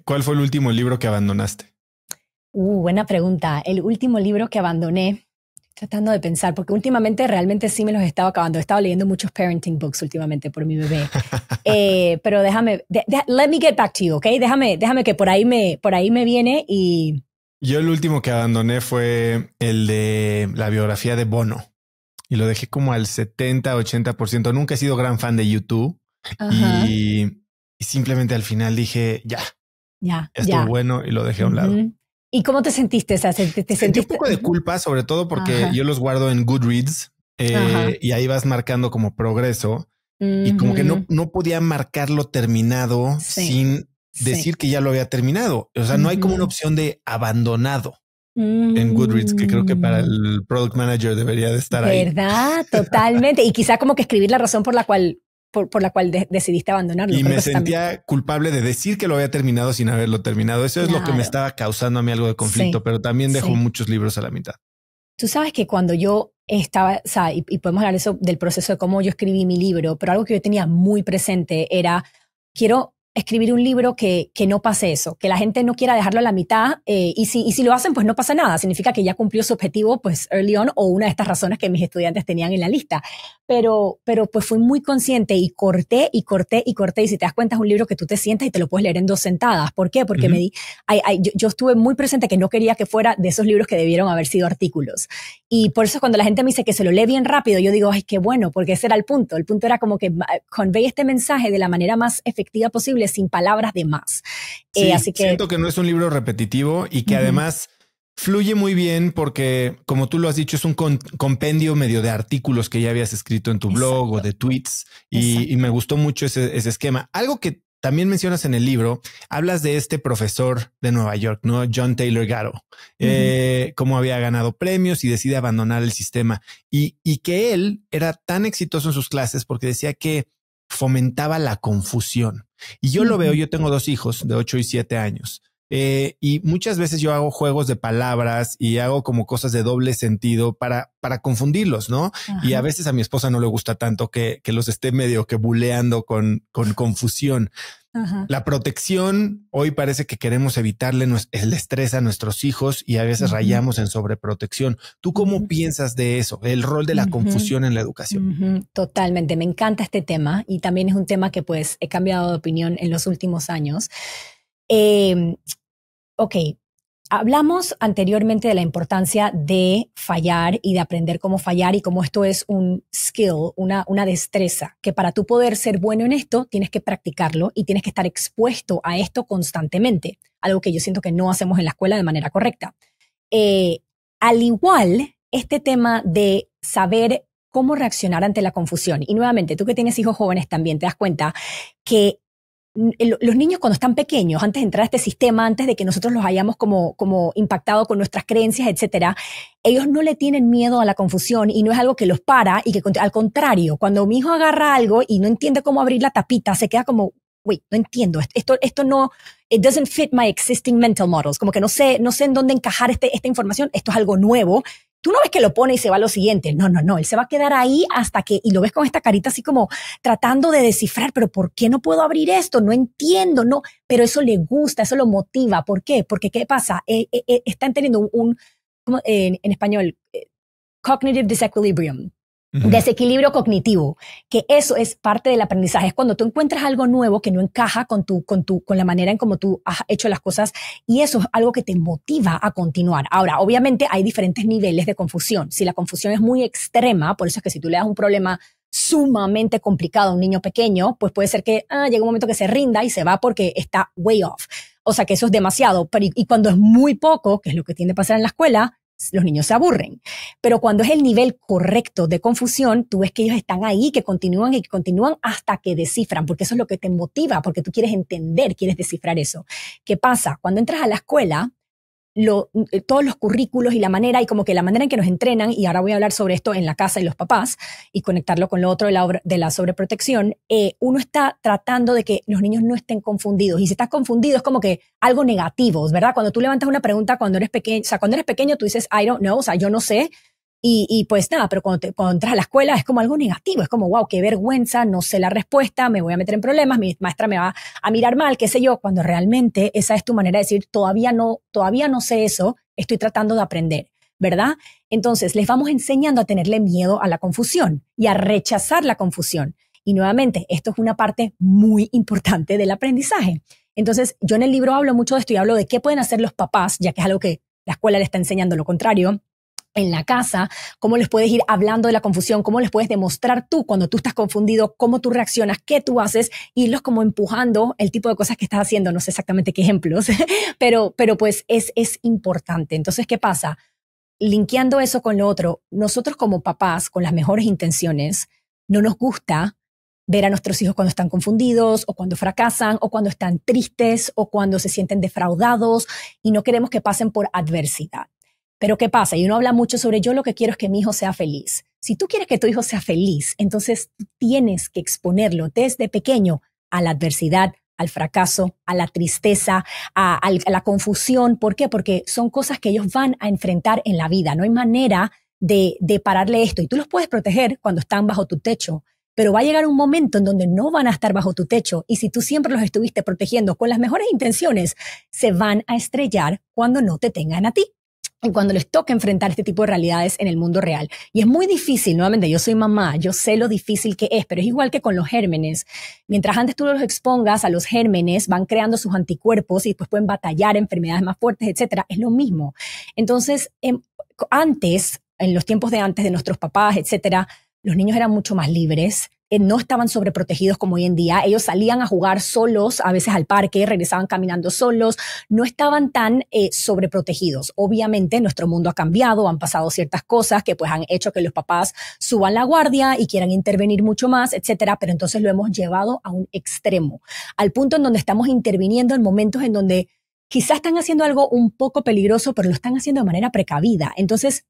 ¿Cuál fue, el último libro que abandonaste? Uh, buena pregunta. El último libro que abandoné tratando de pensar, porque últimamente realmente sí me los estaba acabando. He estado leyendo muchos parenting books últimamente por mi bebé. (laughs) eh, pero déjame, let me get back to you, ¿ok? Déjame, déjame que por ahí me, por ahí me viene y... Yo el último que abandoné fue el de la biografía de Bono y lo dejé como al 70, 80%. Nunca he sido gran fan de YouTube y, simplemente al final dije, ya, ya, ya muy bueno y lo dejé a un lado. ¿Y cómo te sentiste? ¿te un poco de culpa, sobre todo porque yo los guardo en Goodreads eh, y ahí vas marcando como progreso. Y como que no, mm. no podía marcarlo terminado sin decir que ya lo había terminado. O sea, no hay como una opción de abandonado en Goodreads, que creo que para mm. el product manager debería de estar ahí. ¿Verdad? Totalmente. y quizá como que escribir la razón por la cual por, la cual decidiste abandonarlo. Y me pues sentía culpable de decir que lo había terminado sin haberlo terminado. Eso es lo que me estaba causando a mí algo de conflicto, pero también dejó muchos libros a la mitad. Tú sabes que cuando yo estaba, o sea, y, podemos hablar eso del proceso de cómo yo escribí mi libro, pero algo que yo tenía muy presente era, quiero escribir un libro que, no pase eso, que la gente no quiera dejarlo a la mitad eh, y, si, y si lo hacen, pues no pasa nada, significa que ya cumplió su objetivo, pues early on, o una de estas razones que mis estudiantes tenían en la lista pero, pero pues fui muy consciente y corté y corté y corté. Y si te das cuenta, es un libro que tú te sientas y te lo puedes leer en dos sentadas. ¿Por qué? Porque me di, yo, estuve muy presente que no quería que fuera de esos libros que debieron haber sido artículos. Y por eso cuando la gente me dice que se lo lee bien rápido, yo digo, ay, qué bueno, porque ese era el punto. El punto era como que convey este mensaje de la manera más efectiva posible sin palabras de más. Eh, sí, así que. Siento que no es un libro repetitivo y que además Fluye muy bien porque, como tú lo has dicho, es un compendio medio de artículos que ya habías escrito en tu blog o de tweets y, me gustó mucho ese, esquema. Algo que también mencionas en el libro, hablas de este profesor de Nueva York, ¿no? John Taylor Garrow, como eh, cómo había ganado premios y decide abandonar el sistema y, que él era tan exitoso en sus clases porque decía que fomentaba la confusión. Y yo lo veo, yo tengo dos hijos de 8 y 7 años. Eh, y muchas veces yo hago juegos de palabras y hago como cosas de doble sentido para, para confundirlos, ¿no? Y a veces a mi esposa no le gusta tanto que, los esté medio que buleando con, con confusión. La protección, hoy parece que queremos evitarle el estrés a nuestros hijos y a veces rayamos en sobreprotección. ¿Tú cómo piensas de eso, el rol de la confusión en la educación? Totalmente, me encanta este tema y también es un tema que pues he cambiado de opinión en los últimos años Em, ok, hablamos anteriormente de la importancia de fallar y de aprender cómo fallar y cómo esto es un skill, una, una destreza, que para tú poder ser bueno en esto tienes que practicarlo y tienes que estar expuesto a esto constantemente, algo que yo siento que no hacemos en la escuela de manera correcta. Eh, al igual, este tema de saber cómo reaccionar ante la confusión. Y nuevamente, tú que tienes hijos jóvenes también te das cuenta que los niños cuando están pequeños, antes de entrar a este sistema, antes de que nosotros los hayamos como, como impactado con nuestras creencias, etcétera, ellos no le tienen miedo a la confusión y no es algo que los para y que al contrario, cuando mi hijo agarra algo y no entiende cómo abrir la tapita, se queda como, wait, no entiendo, esto, esto no, it doesn't fit my existing mental models, como que no sé, no sé en dónde encajar este, esta información, esto es algo nuevo Tú no ves que lo pone y se va a lo siguiente. No, no, no. Él se va a quedar ahí hasta que, y lo ves con esta carita así como tratando de descifrar, pero ¿por qué no puedo abrir esto? No entiendo, no. Pero eso le gusta, eso lo motiva. ¿Por qué? Porque ¿qué pasa? Eh, eh, eh, están teniendo un, en, español, cognitive disequilibrium. Desequilibrio cognitivo, que eso es parte del aprendizaje. Es cuando tú encuentras algo nuevo que no encaja con tu, con tu, con la manera en cómo tú has hecho las cosas y eso es algo que te motiva a continuar. Ahora, obviamente hay diferentes niveles de confusión. Si la confusión es muy extrema, por eso es que si tú le das un problema sumamente complicado a un niño pequeño, pues puede ser que ah, llegue un momento que se rinda y se va porque está way off. O sea que eso es demasiado. Pero y, y cuando es muy poco, que es lo que tiende a pasar en la escuela, los niños se aburren. Pero cuando es el nivel correcto de confusión, tú ves que ellos están ahí, que continúan y que continúan hasta que descifran, porque eso es lo que te motiva, porque tú quieres entender, quieres descifrar eso. ¿Qué pasa? Cuando entras a la escuela, eh, todos los currículos y la manera, y como que la manera en que nos entrenan, y ahora voy a hablar sobre esto en la casa y los papás, y conectarlo con lo otro de la, de la sobreprotección, eh, uno está tratando de que los niños no estén confundidos. Y si estás confundido es como que algo negativo, ¿verdad? Cuando tú levantas una pregunta cuando eres pequeño, o sea, cuando eres pequeño tú dices, I don't know, o sea, yo no sé, y, pues nada, pero cuando, entras a la escuela es como algo negativo, es como, wow, qué vergüenza, no sé la respuesta, me voy a meter en problemas, mi maestra me va a mirar mal, qué sé yo, cuando realmente esa es tu manera de decir, todavía no, todavía no sé eso, estoy tratando de aprender. ¿verdad? Entonces, les vamos enseñando a tenerle miedo a la confusión y a rechazar la confusión. Y nuevamente, esto es una parte muy importante del aprendizaje. Entonces, yo en el libro hablo mucho de esto y hablo de qué pueden hacer los papás, ya que es algo que la escuela le está enseñando lo contrario, en la casa, cómo les puedes ir hablando de la confusión, cómo les puedes demostrar tú cuando tú estás confundido, cómo tú reaccionas, qué tú haces, irlos como empujando el tipo de cosas que estás haciendo, no sé exactamente qué ejemplos, (laughs) pero, pero pues es, es importante. Entonces, ¿qué pasa? Linkeando eso con lo otro, nosotros como papás, con las mejores intenciones, no nos gusta ver a nuestros hijos cuando están confundidos o cuando fracasan o cuando están tristes o cuando se sienten defraudados y no queremos que pasen por adversidad. Pero ¿qué pasa? Y uno habla mucho sobre yo lo que quiero es que mi hijo sea feliz. Si tú quieres que tu hijo sea feliz, entonces tienes que exponerlo desde pequeño a la adversidad, al fracaso, a la tristeza, a, la confusión. ¿Por qué? Porque son cosas que ellos van a enfrentar en la vida. No hay manera de pararle esto. Y tú los puedes proteger cuando están bajo tu techo, pero va a llegar un momento en donde no van a estar bajo tu techo. Y si tú siempre los estuviste protegiendo con las mejores intenciones, se van a estrellar cuando no te tengan a ti y cuando les toca enfrentar este tipo de realidades en el mundo real. Y es muy difícil, nuevamente, yo soy mamá, yo sé lo difícil que es, pero es igual que con los gérmenes. Mientras antes tú los expongas a los gérmenes, van creando sus anticuerpos y después pueden batallar enfermedades más fuertes, etcétera. Es lo mismo. Entonces, em, antes, en los tiempos de antes de nuestros papás, etcétera, los niños eran mucho más libres, no estaban sobreprotegidos como hoy en día. Ellos salían a jugar solos, a veces al parque, regresaban caminando solos, no estaban tan eh, sobreprotegidos. Obviamente nuestro mundo ha cambiado, han pasado ciertas cosas que pues han hecho que los papás suban la guardia y quieran intervenir mucho más, etcétera, pero entonces lo hemos llevado a un extremo, al punto en donde estamos interviniendo en momentos en donde quizás están haciendo algo un poco peligroso, pero lo están haciendo de manera precavida. Entonces,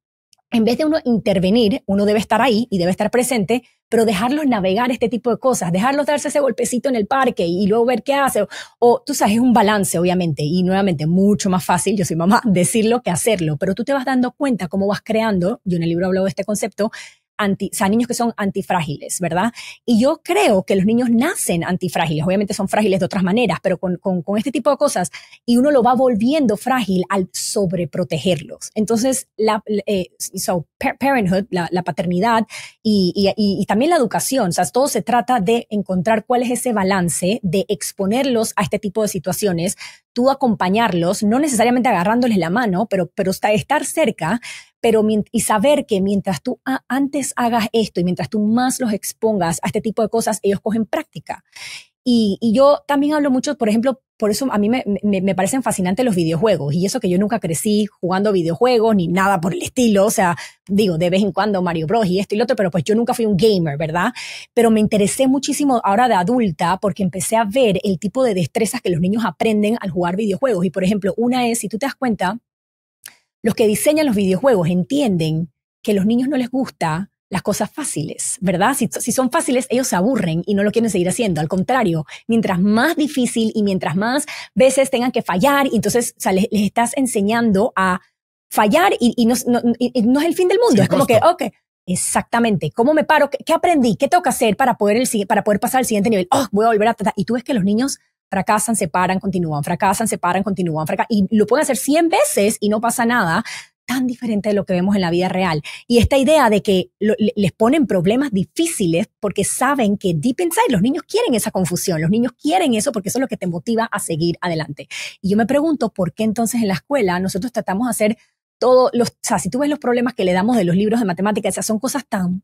en vez de uno intervenir, uno debe estar ahí y debe estar presente, pero dejarlos navegar este tipo de cosas, dejarlos darse ese golpecito en el parque y luego ver qué hace. O, tú sabes, es un balance, obviamente, y nuevamente mucho más fácil, yo soy mamá, (laughs) decirlo que hacerlo, pero tú te vas dando cuenta cómo vas creando, yo en el libro hablo de este concepto, anti, o sea, niños que son antifrágiles, ¿verdad? Y yo creo que los niños nacen antifrágiles, obviamente son frágiles de otras maneras, pero con, con, este tipo de cosas, y uno lo va volviendo frágil al sobreprotegerlos. Entonces, la, eh, so, parenthood, la, paternidad y, y, también la educación, o sea, todo se trata de encontrar cuál es ese balance de exponerlos a este tipo de situaciones, tú acompañarlos, no necesariamente agarrándoles la mano, pero, pero estar cerca, pero y saber que mientras tú antes hagas esto y mientras tú más los expongas a este tipo de cosas, ellos cogen práctica. Y, yo también hablo mucho, por ejemplo, por eso a mí me, me, me, parecen fascinantes los videojuegos y eso que yo nunca crecí jugando videojuegos ni nada por el estilo, o sea, digo, de vez en cuando Mario Bros y esto y lo otro, pero pues yo nunca fui un gamer, ¿verdad? Pero me interesé muchísimo ahora de adulta porque empecé a ver el tipo de destrezas que los niños aprenden al jugar videojuegos y por ejemplo, una es, si tú te das cuenta, los que diseñan los videojuegos entienden que a los niños no les gusta las cosas fáciles, ¿verdad? Si, son fáciles, ellos se aburren y no lo quieren seguir haciendo. Al contrario, mientras más difícil y mientras más veces tengan que fallar, entonces les, estás enseñando a fallar y, no, es el fin del mundo. es como que, ok, exactamente, ¿cómo me paro? ¿Qué, aprendí? ¿Qué tengo que hacer para poder, el, para poder pasar al siguiente nivel? Oh, voy a volver a Y tú ves que los niños fracasan, se paran, continúan, fracasan, se paran, continúan, fracasan. Y lo pueden hacer 100 veces y no pasa nada tan diferente de lo que vemos en la vida real. Y esta idea de que les ponen problemas difíciles porque saben que deep inside los niños quieren esa confusión, los niños quieren eso porque eso es lo que te motiva a seguir adelante. Y yo me pregunto por qué entonces en la escuela nosotros tratamos de hacer todos los, o sea, si tú ves los problemas que le damos de los libros de matemáticas, o sea, son cosas tan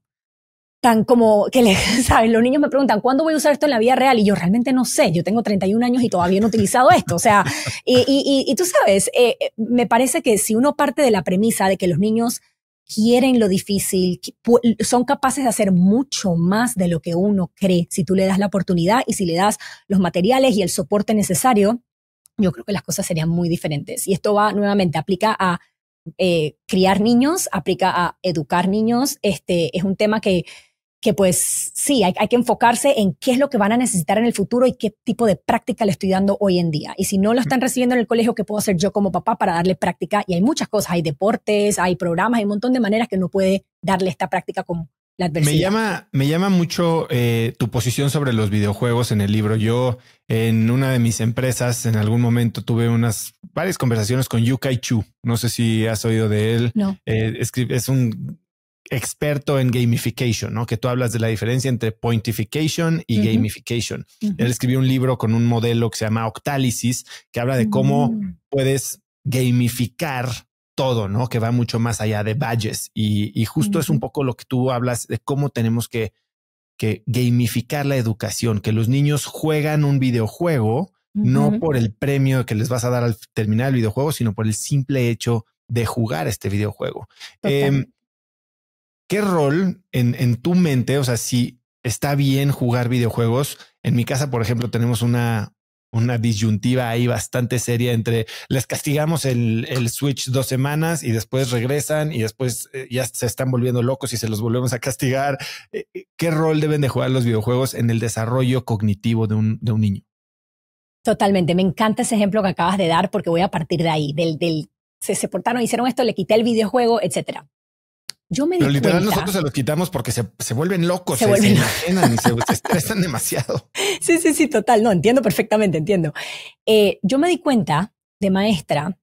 tan como que les, (laughs) saben, los niños me preguntan, ¿cuándo voy a usar esto en la vida real? Y yo realmente no sé, yo tengo 31 años y todavía no he utilizado esto. O sea, (laughs) y, tú sabes, eh, eh, me parece que si uno parte de la premisa de que los niños quieren lo difícil, son capaces de hacer mucho más de lo que uno cree si tú le das la oportunidad y si le das los materiales y el soporte necesario, yo creo que las cosas serían muy diferentes. Y esto va nuevamente, aplica a eh, criar niños, aplica a educar niños. Este es un tema que que pues sí, hay, que enfocarse en qué es lo que van a necesitar en el futuro y qué tipo de práctica le estoy dando hoy en día. Y si no lo están recibiendo en el colegio, ¿qué puedo hacer yo como papá para darle práctica? Y hay muchas cosas, hay deportes, hay programas, hay un montón de maneras que no puede darle esta práctica como la adversidad. Me llama, me llama mucho eh, tu posición sobre los videojuegos en el libro. Yo en una de mis empresas en algún momento tuve unas varias conversaciones con Yukai Chu. No sé si has oído de él. No. Eh, es un experto en gamification, ¿no? Que tú hablas de la diferencia entre pointification y gamification. Él escribió un libro con un modelo que se llama Octálisis, que habla de cómo mm. puedes gamificar todo, ¿no? Que va mucho más allá de badges. Y, justo es un poco lo que tú hablas de cómo tenemos que, gamificar la educación, que los niños juegan un videojuego, no por el premio que les vas a dar al terminar el videojuego, sino por el simple hecho de jugar este videojuego. Em, ¿Qué rol en, tu mente? O sea, si está bien jugar videojuegos. En mi casa, por ejemplo, tenemos una, disyuntiva ahí bastante seria entre les castigamos el, Switch dos semanas y después regresan y después eh, ya se están volviendo locos y se los volvemos a castigar. Eh, eh, ¿Qué rol deben de jugar los videojuegos en el desarrollo cognitivo de un, niño? Totalmente, me encanta ese ejemplo que acabas de dar porque voy a partir de ahí, del, del se, se portaron, hicieron esto, le quité el videojuego, etcétera. Yo me literal, nosotros se los quitamos porque se, vuelven locos, se, se, y se, (laughs) estresan demasiado. Sí, sí, sí, total. No, entiendo perfectamente, entiendo. Eh, yo me di cuenta de maestra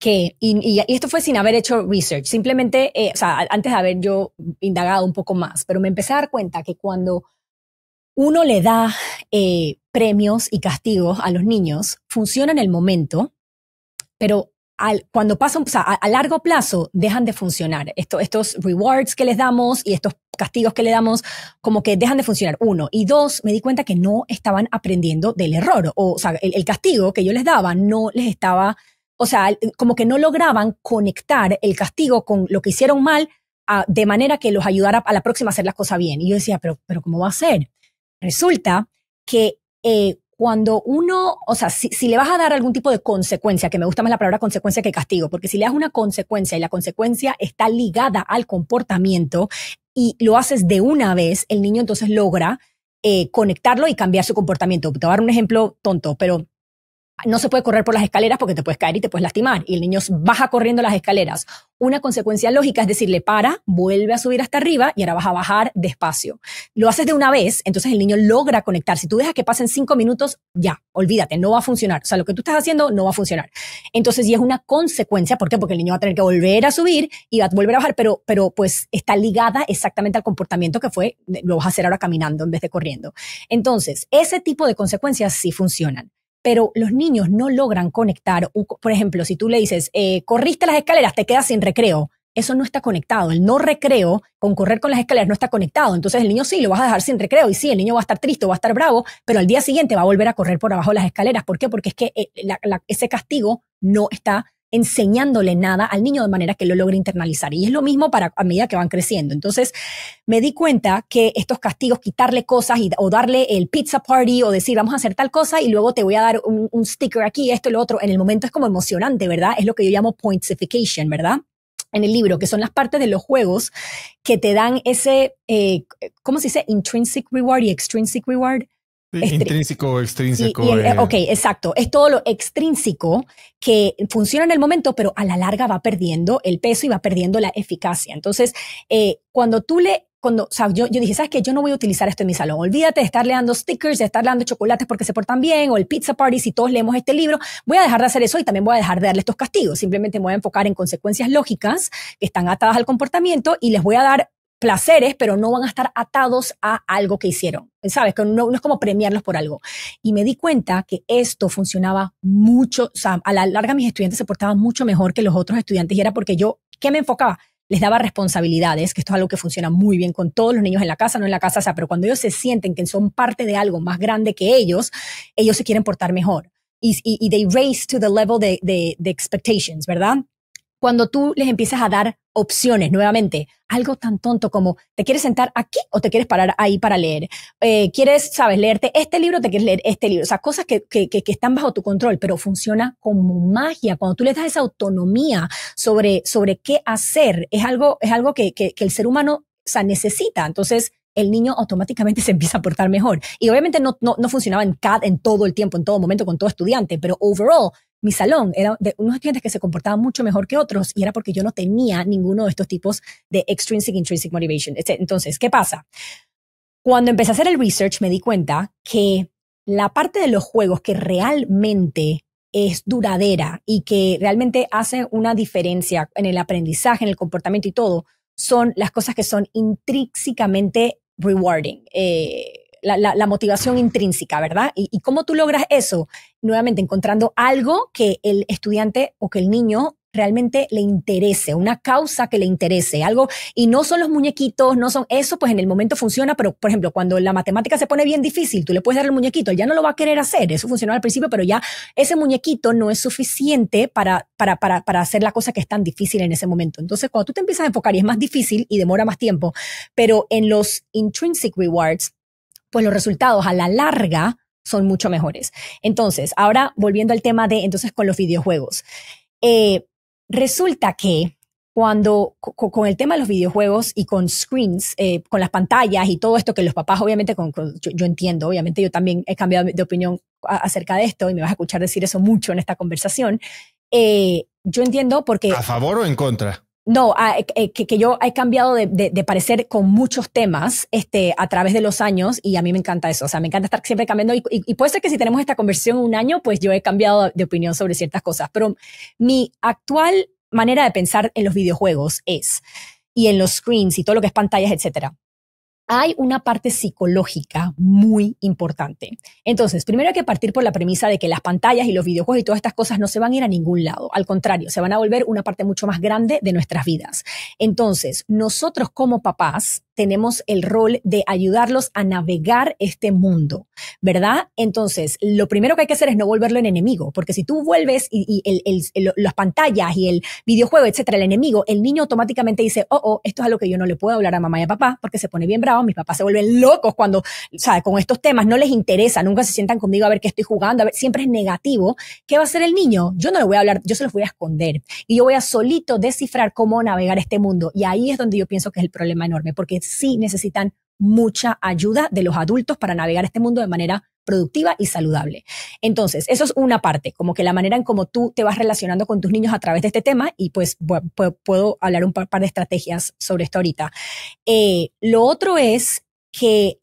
que, y, esto fue sin haber hecho research, simplemente, eh, o sea, antes de haber yo indagado un poco más, pero me empecé a dar cuenta que cuando uno le da eh, premios y castigos a los niños, funciona en el momento, pero cuando pasan, o sea, a, largo plazo dejan de funcionar. estos rewards que les damos y estos castigos que le damos, como que dejan de funcionar. Uno. Y dos, me di cuenta que no estaban aprendiendo del error. O, sea, el, castigo que yo les daba no les estaba, o sea, como que no lograban conectar el castigo con lo que hicieron mal de manera que los ayudara a la próxima a hacer las cosas bien. Y yo decía, pero, pero ¿cómo va a ser? Resulta que eh, cuando uno, o sea, si, le vas a dar algún tipo de consecuencia, que me gusta más la palabra consecuencia que castigo, porque si le das una consecuencia y la consecuencia está ligada al comportamiento y lo haces de una vez, el niño entonces logra eh, conectarlo y cambiar su comportamiento. Te voy a dar un ejemplo tonto, pero no se puede correr por las escaleras porque te puedes caer y te puedes lastimar. Y el niño baja corriendo las escaleras. Una consecuencia lógica es decirle, para, vuelve a subir hasta arriba y ahora vas a bajar despacio. Lo haces de una vez, entonces el niño logra conectar. Si tú dejas que pasen cinco minutos, ya, olvídate, no va a funcionar. O sea, lo que tú estás haciendo no va a funcionar. Entonces, y es una consecuencia, ¿por qué? Porque el niño va a tener que volver a subir y va a volver a bajar, pero, pero pues está ligada exactamente al comportamiento que fue, lo vas a hacer ahora caminando en vez de corriendo. Entonces, ese tipo de consecuencias sí funcionan pero los niños no logran conectar. Por ejemplo, si tú le dices, eh, corriste las escaleras, te quedas sin recreo. Eso no está conectado. El no recreo con correr con las escaleras no está conectado. Entonces el niño sí lo vas a dejar sin recreo y sí, el niño va a estar triste, va a estar bravo, pero al día siguiente va a volver a correr por abajo las escaleras. ¿Por qué? Porque es que eh, ese castigo no está enseñándole nada al niño de manera que lo logre internalizar. Y es lo mismo para a medida que van creciendo. Entonces, me di cuenta que estos castigos, quitarle cosas o darle el pizza party o decir vamos a hacer tal cosa y luego te voy a dar un, sticker aquí, esto y lo otro, en el momento es como emocionante, ¿verdad? Es lo que yo llamo pointsification, ¿verdad? en el libro, que son las partes de los juegos que te dan ese, eh, ¿cómo se dice? Intrinsic reward y extrinsic reward. Intrínseco, extrínseco. Eh. Ok, exacto. Es todo lo extrínseco que funciona en el momento, pero a la larga va perdiendo el peso y va perdiendo la eficacia. Entonces, eh, cuando tú le cuando, o sea, yo, yo, dije, ¿sabes qué? Yo no voy a utilizar esto en mi salón. Olvídate de estarle dando stickers, de estarle dando chocolates porque se portan bien, o el pizza party si todos leemos este libro. Voy a dejar de hacer eso y también voy a dejar de darle estos castigos. Simplemente me voy a enfocar en consecuencias lógicas que están atadas al comportamiento y les voy a dar placeres, pero no van a estar atados a algo que hicieron. ¿Sabes? Que no, es como premiarlos por algo. Y me di cuenta que esto funcionaba mucho, o sea, a la larga mis estudiantes se portaban mucho mejor que los otros estudiantes y era porque yo, ¿qué me enfocaba? Les daba responsabilidades, que esto es algo que funciona muy bien con todos los niños en la casa, no en la casa, o sea, pero cuando ellos se sienten que son parte de algo más grande que ellos, ellos se quieren portar mejor. Y, y, y they race to the level de, de, de expectations, ¿verdad? Cuando tú les empiezas a dar opciones nuevamente. Algo tan tonto como, ¿te quieres sentar aquí o te quieres parar ahí para leer? Eh, ¿Quieres, sabes, leerte este libro o te quieres leer este libro? O sea, cosas que, que, que, están bajo tu control, pero funciona como magia. Cuando tú le das esa autonomía sobre, sobre qué hacer, es algo, es algo que, que, el ser humano se necesita. Entonces, el niño automáticamente (laughs) se empieza a portar mejor. Y obviamente no, no, no funcionaba en CAD en todo el tiempo, en todo momento, con todo estudiante, pero overall mi salón era de unos estudiantes que se comportaban mucho mejor que otros y era porque yo no tenía ninguno de estos tipos de extrinsic, intrinsic motivation. Este, entonces, ¿qué pasa? Cuando empecé a hacer el research me di cuenta que la parte de los juegos que realmente es duradera y que realmente hace una diferencia en el aprendizaje, en el comportamiento y todo, son las cosas que son intrínsecamente rewarding. Eh, la, motivación intrínseca, ¿verdad? Y, cómo tú logras eso, nuevamente encontrando algo que el estudiante o que el niño realmente le interese, una causa que le interese, algo, y no son los muñequitos, no son eso, pues en el momento funciona, pero por ejemplo, cuando la matemática se pone bien difícil, tú le puedes dar el muñequito, él ya no lo va a querer hacer, eso funcionó al principio, pero ya ese muñequito no es suficiente para, para, para, para hacer la cosa que es tan difícil en ese momento. Entonces, cuando tú te empiezas a enfocar y es más difícil y demora más tiempo, pero en los intrinsic rewards, pues los resultados a la larga son mucho mejores. Entonces, ahora volviendo al tema de entonces con los videojuegos. Eh, resulta que cuando con el tema de los videojuegos y con screens, eh, con las pantallas y todo esto que los papás obviamente, yo, entiendo, obviamente yo también he cambiado de opinión acerca de esto y me vas a escuchar decir eso mucho en esta conversación, eh, yo entiendo porque... ¿A favor o en contra? No, ah, eh, eh, que, que, yo he cambiado de, parecer con muchos temas este, a través de los años y a mí me encanta eso. O sea, me encanta estar siempre cambiando y, y puede ser que si tenemos esta conversión un año, pues yo he cambiado de opinión sobre ciertas cosas. Pero mi actual manera de pensar en los videojuegos es, y en los screens y todo lo que es pantallas, etcétera, hay una parte psicológica muy importante. Entonces, primero hay que partir por la premisa de que las pantallas y los videojuegos y todas estas cosas no se van a ir a ningún lado. Al contrario, se van a volver una parte mucho más grande de nuestras vidas. Entonces, nosotros como papás tenemos el rol de ayudarlos a navegar este mundo, ¿verdad? Entonces, lo primero que hay que hacer es no volverlo en enemigo, porque si tú vuelves y, las pantallas y el videojuego, etcétera, el enemigo, el niño automáticamente dice, oh, oh, esto es algo que yo no le puedo hablar a mamá y a papá porque se pone bien bravo mis papás se vuelven locos cuando, sea, Con estos temas no les interesa, nunca se sientan conmigo a ver qué estoy jugando, ver, siempre es negativo. ¿Qué va a hacer el niño? Yo no le voy a hablar, yo se los voy a esconder. Y yo voy a solito descifrar cómo navegar este mundo. Y ahí es donde yo pienso que es el problema enorme, porque sí necesitan mucha ayuda de los adultos para navegar este mundo de manera productiva y saludable. Entonces, eso es una parte, como que la manera en cómo tú te vas relacionando con tus niños a través de este tema y pues puedo hablar un par, de estrategias sobre esto ahorita. Eh, lo otro es que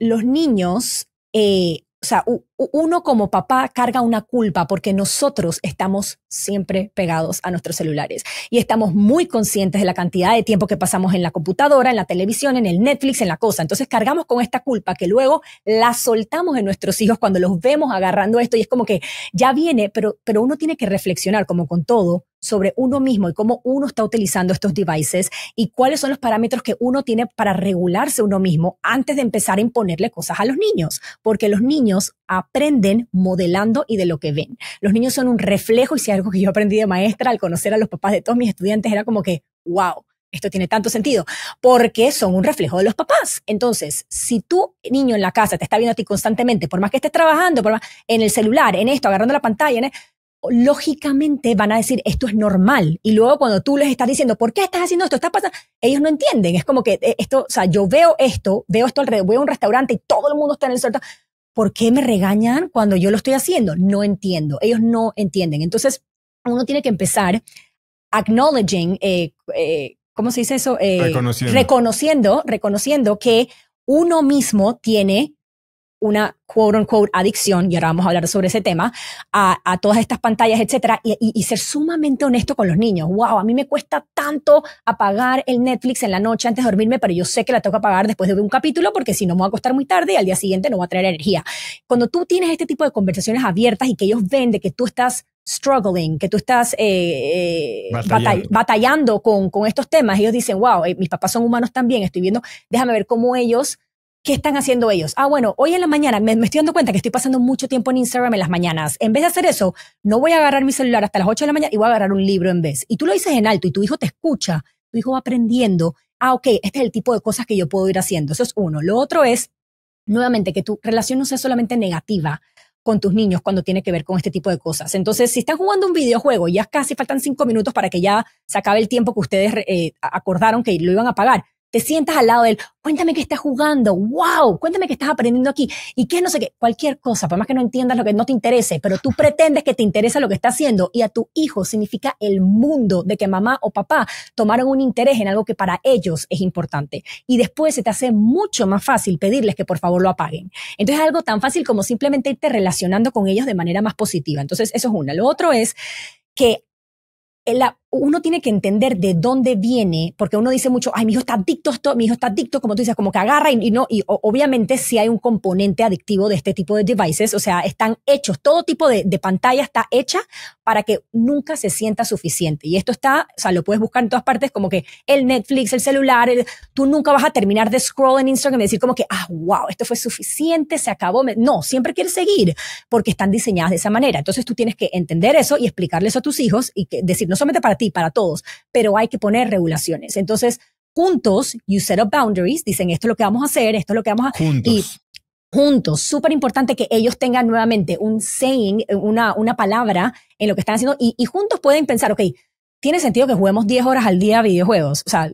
los niños eh, o sea, uno como papá carga una culpa porque nosotros estamos siempre pegados a nuestros celulares y estamos muy conscientes de la cantidad de tiempo que pasamos en la computadora, en la televisión, en el Netflix, en la cosa. Entonces cargamos con esta culpa que luego la soltamos en nuestros hijos cuando los vemos agarrando esto y es como que ya viene, pero, pero uno tiene que reflexionar como con todo sobre uno mismo y cómo uno está utilizando estos devices y cuáles son los parámetros que uno tiene para regularse uno mismo antes de empezar a imponerle cosas a los niños, porque los niños aprenden modelando y de lo que ven. Los niños son un reflejo y si algo que yo aprendí de maestra al conocer a los papás de todos mis estudiantes era como que, wow, esto tiene tanto sentido, porque son un reflejo de los papás. Entonces, si tu niño en la casa te está viendo a ti constantemente, por más que estés trabajando, por más, en el celular, en esto, agarrando la pantalla, en e, lógicamente van a decir esto es normal y luego cuando tú les estás diciendo por qué estás haciendo esto está pasando ellos no entienden es como que eh, esto o sea yo veo esto veo esto alrededor voy a un restaurante y todo el mundo está en el suelto ¿por qué me regañan cuando yo lo estoy haciendo? No entiendo ellos no entienden entonces uno tiene que empezar acknowledging eh, eh, ¿cómo se dice eso? reconociendo reconociendo que uno mismo tiene una quote unquote adicción, y ahora vamos a hablar sobre ese tema, a, todas estas pantallas, etcétera, y, ser sumamente honesto con los niños. Wow, a mí me cuesta tanto apagar el Netflix en la noche antes de dormirme, pero yo sé que la tengo que apagar después de un capítulo porque si no me voy a costar muy tarde y al día siguiente no va a traer energía. Cuando tú tienes este tipo de conversaciones abiertas y que ellos ven de que tú estás struggling, que tú estás eh, eh, batallando, con, con, estos temas, ellos dicen, wow, eh, mis papás son humanos también, estoy viendo, déjame ver cómo ellos ¿Qué están haciendo ellos? Ah, bueno, hoy en la mañana me, estoy dando cuenta que estoy pasando mucho tiempo en Instagram en las mañanas. En vez de hacer eso, no voy a agarrar mi celular hasta las 8 de la mañana y voy a agarrar un libro en vez. Y tú lo dices en alto y tu hijo te escucha, tu hijo va aprendiendo. Ah, ok, este es el tipo de cosas que yo puedo ir haciendo. Eso es uno. Lo otro es, nuevamente, que tu relación no sea solamente negativa con tus niños cuando tiene que ver con este tipo de cosas. Entonces, si están jugando un videojuego, y ya casi faltan cinco minutos para que ya se acabe el tiempo que ustedes eh, acordaron que lo iban a pagar, te sientas al lado de él, cuéntame que estás jugando, wow, cuéntame que estás aprendiendo aquí y qué no sé qué, cualquier cosa, por más que no entiendas lo que no te interese, pero tú pretendes que te interesa lo que está haciendo y a tu hijo significa el mundo de que mamá o papá tomaron un interés en algo que para ellos es importante y después se te hace mucho más fácil pedirles que por favor lo apaguen. Entonces es algo tan fácil como simplemente irte relacionando con ellos de manera más positiva. Entonces eso es una. Lo otro es que eh, uno tiene que entender de dónde viene, porque uno dice mucho, ay, mi hijo está adicto esto, mi hijo está adicto, como tú dices, como que agarra y, no, y obviamente si hay un componente adictivo de este tipo de devices, o sea, están hechos, todo tipo de, de, pantalla está hecha para que nunca se sienta suficiente. Y esto está, o sea, lo puedes buscar en todas partes, como que el Netflix, el celular, tú nunca vas a terminar de scroll en Instagram y decir como que, ah, wow, esto fue suficiente, se acabó. No, siempre quieres seguir, porque están diseñadas de esa manera. Entonces tú tienes que entender eso y explicarles a tus hijos y que, decir, no solamente para ti, para todos, pero hay que poner regulaciones. Entonces, juntos, you set up boundaries, dicen esto es lo que vamos a hacer, esto es lo que vamos a... Juntos. Y, juntos. Súper importante que ellos tengan nuevamente un saying, una, una palabra en lo que están haciendo y, juntos pueden pensar, ok, tiene sentido que juguemos 10 horas al día videojuegos. O sea,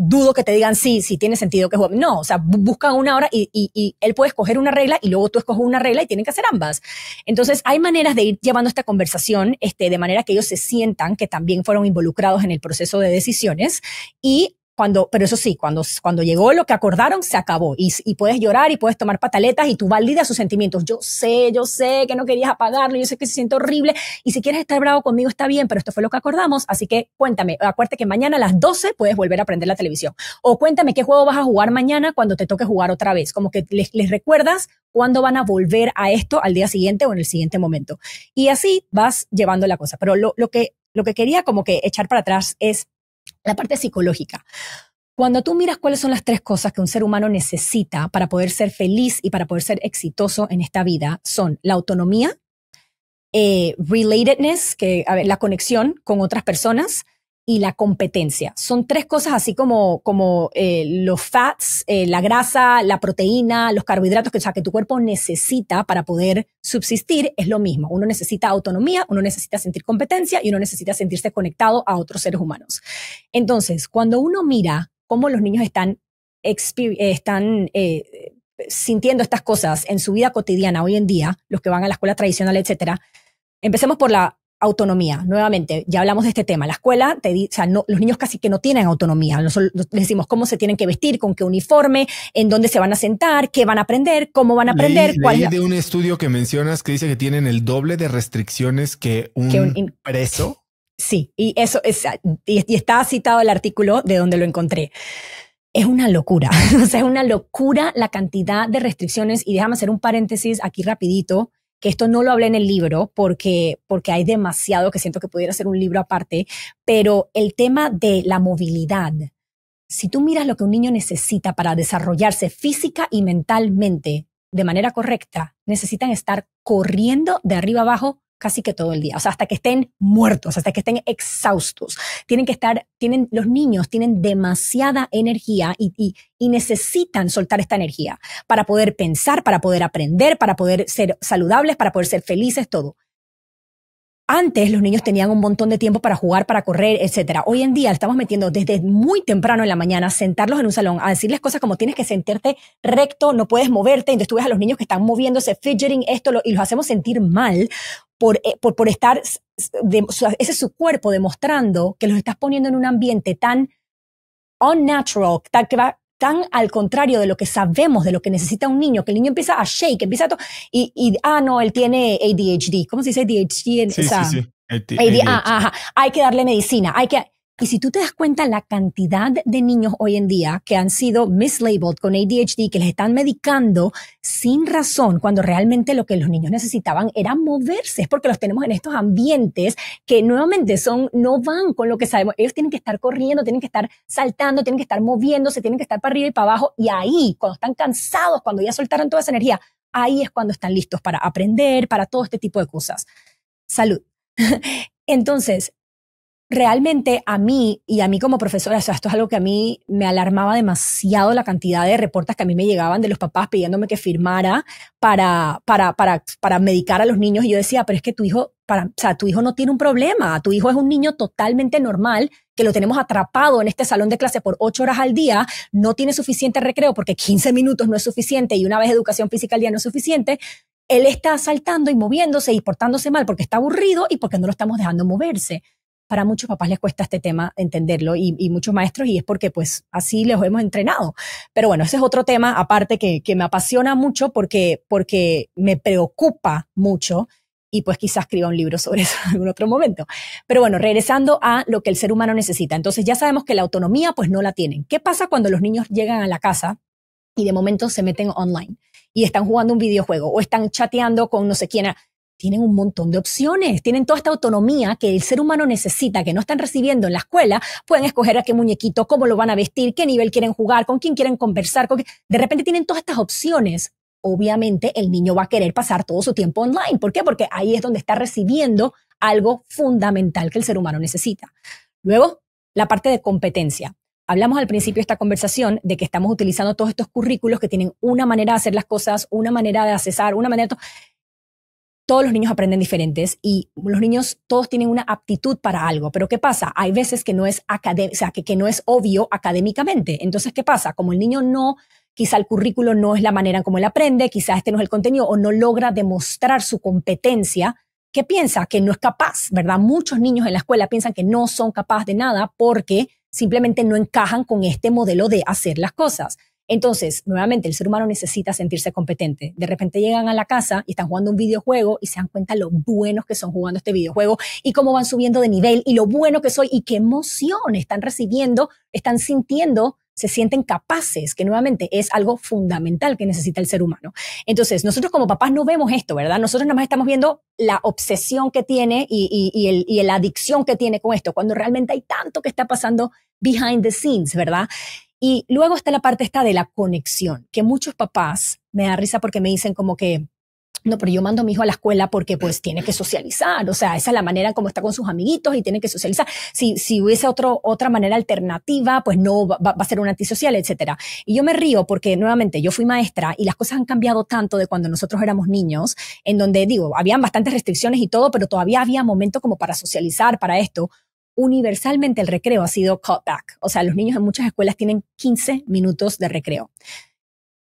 dudo que te digan sí, sí tiene sentido que No, o sea, buscan una hora y, él puede escoger una regla y luego tú escoges una regla y tienen que hacer ambas. Entonces, hay maneras de ir llevando esta conversación este, de manera que ellos se sientan que también fueron involucrados en el proceso de decisiones y pero eso sí, cuando, cuando llegó lo que acordaron, se acabó. Y, y puedes llorar y puedes tomar pataletas y tú validas sus sentimientos. Yo sé, yo sé que no querías apagarlo, yo sé que se siente horrible. Y si quieres estar bravo conmigo, está bien, pero esto fue lo que acordamos. Así que cuéntame, acuérdate que mañana a las 12 puedes volver a aprender la televisión. O cuéntame qué juego vas a jugar mañana cuando te toque jugar otra vez. Como que les, les recuerdas cuándo van a volver a esto al día siguiente o en el siguiente momento. Y así vas llevando la cosa. Pero lo, lo, que, lo que quería como que echar para atrás es la parte psicológica. Cuando tú miras cuáles son las tres cosas que un ser humano necesita para poder ser feliz y para poder ser exitoso en esta vida, son la autonomía, eh, relatedness, que, la conexión con otras personas, y la competencia. Son tres cosas así como, como eh, los fats, eh, la grasa, la proteína, los carbohidratos que, o que tu cuerpo necesita para poder subsistir, es lo mismo. Uno necesita autonomía, uno necesita sentir competencia y uno necesita sentirse conectado a otros seres humanos. Entonces, cuando uno mira cómo los niños están, eh, están sintiendo estas cosas en su vida cotidiana hoy en día, los que van a la escuela tradicional, etcétera, empecemos por la autonomía. Nuevamente, ya hablamos de este tema. La escuela, te no, los niños casi que no tienen autonomía. Nosotros les decimos cómo se tienen que vestir, con qué uniforme, en dónde se van a sentar, qué van a aprender, cómo van a aprender. Leí, de un estudio que mencionas que dice que tienen el doble de restricciones que un, preso. Sí, y eso y, y está citado el artículo de donde lo encontré es una locura. (laughs) o sea, es una locura la cantidad de restricciones. Y déjame hacer un paréntesis aquí rapidito que esto no lo hablé en el libro porque, porque hay demasiado que siento que pudiera ser un libro aparte, pero el tema de la movilidad. Si tú miras lo que un niño necesita para desarrollarse física y mentalmente de manera correcta, necesitan estar corriendo de arriba abajo casi que todo el día, o sea, hasta que estén muertos, hasta que estén exhaustos. Tienen que estar, tienen, los niños tienen demasiada energía y, necesitan soltar esta energía para poder pensar, para poder aprender, para poder ser saludables, para poder ser felices, todo. Antes los niños tenían un montón de tiempo para jugar, para correr, etc. Hoy en día estamos metiendo desde muy temprano en la mañana, sentarlos en un salón, a decirles cosas como tienes que sentarte recto, no puedes moverte. Entonces tú ves a los niños que están moviéndose, fidgeting, esto, y los hacemos sentir mal eh, por, por, estar, ese es su cuerpo demostrando que los estás poniendo en un ambiente tan unnatural, tan, que va, tan al contrario de lo que sabemos, de lo que necesita un niño, que el niño empieza a shake, empieza a... Y, y, ah, no, él tiene ADHD. ¿Cómo se dice ADHD? En, sí, sí, sí. Ah, hay que darle medicina, hay que... Y si tú te das cuenta la cantidad de niños hoy en día que han sido mislabeled con ADHD, que les están medicando sin razón, cuando realmente lo que los niños necesitaban era moverse, es porque los tenemos en estos ambientes que nuevamente son, no van con lo que sabemos. Ellos tienen que estar corriendo, tienen que estar saltando, tienen que estar moviéndose, tienen que estar para arriba y para abajo. Y ahí, cuando están cansados, cuando ya soltaron toda esa energía, ahí es cuando están listos para aprender, para todo este tipo de cosas. Salud. (laughs) Entonces, realmente a mí y a mí como profesora, o sea, esto es algo que a mí me alarmaba demasiado la cantidad de reportes que a mí me llegaban de los papás pidiéndome que firmara para, para, para, para medicar a los niños. Y yo decía, pero es que tu hijo, para, o sea, tu hijo no tiene un problema, tu hijo es un niño totalmente normal que lo tenemos atrapado en este salón de clase por ocho horas al día, no tiene suficiente recreo porque 15 minutos no es suficiente y una vez educación física al día no es suficiente él está saltando y moviéndose y portándose mal porque está aburrido y porque no lo estamos dejando moverse para muchos papás les cuesta este tema entenderlo y, muchos maestros y es porque pues así los hemos entrenado. Pero bueno, ese es otro tema aparte que, me apasiona mucho porque, porque me preocupa mucho y pues quizás escriba un libro sobre (laughs) eso en algún otro momento. Pero bueno, regresando a lo que el ser humano necesita. Entonces ya sabemos que la autonomía pues no la tienen. ¿Qué pasa cuando los niños llegan a la casa y de momento se meten online y están jugando un videojuego o están chateando con no sé quién? tienen un montón de opciones, tienen toda esta autonomía que el ser humano necesita, que no están recibiendo en la escuela, pueden escoger a qué muñequito, cómo lo van a vestir, qué nivel quieren jugar, con quién quieren conversar, de repente tienen todas estas opciones. Obviamente el niño va a querer pasar todo su tiempo online. ¿Por qué? Porque ahí es donde está recibiendo algo fundamental que el ser humano necesita. Luego, la parte de competencia. Hablamos al principio de esta conversación de que estamos utilizando todos estos currículos que tienen una manera de hacer las cosas, una manera de accesar, una manera de todos los niños aprenden diferentes y los niños todos tienen una aptitud para algo, pero ¿qué pasa? Hay veces que no es o sea, que, que no es obvio académicamente. Entonces, ¿qué pasa? Como el niño no, quizá el currículo no es la manera en cómo él aprende, quizá este no es el contenido o no logra demostrar su competencia, ¿qué piensa? Que no es capaz, ¿verdad? Muchos niños en la escuela piensan que no son capaces de nada porque simplemente no encajan con este modelo de hacer las cosas. Entonces, nuevamente, el ser humano necesita sentirse competente. De repente llegan a la casa y están jugando un videojuego y se dan cuenta lo buenos que son jugando este videojuego y cómo van subiendo de nivel y lo bueno que soy y qué emoción están recibiendo, están sintiendo se sienten capaces, que nuevamente es algo fundamental que necesita el ser humano. Entonces, nosotros como papás no vemos esto, ¿verdad? Nosotros nada más estamos viendo la obsesión que tiene y, el, la adicción que tiene con esto, cuando realmente hay tanto que está pasando behind the scenes, ¿verdad? Y luego está la parte esta de la conexión, que muchos papás me da risa porque me dicen como que, no, pero yo mando a mi hijo a la escuela porque pues (laughs) tiene que socializar, o sea, esa es la manera como está con sus amiguitos y tiene que socializar. Si, si hubiese otro, otra manera alternativa, pues no, va, a ser un antisocial, etcétera. Y yo me río porque nuevamente yo fui maestra y las cosas han cambiado tanto de cuando nosotros éramos niños, en donde digo, habían bastantes restricciones y todo, pero todavía había momentos como para socializar, para esto universalmente el recreo ha sido cut back. O sea, los niños en muchas escuelas tienen 15 minutos de recreo.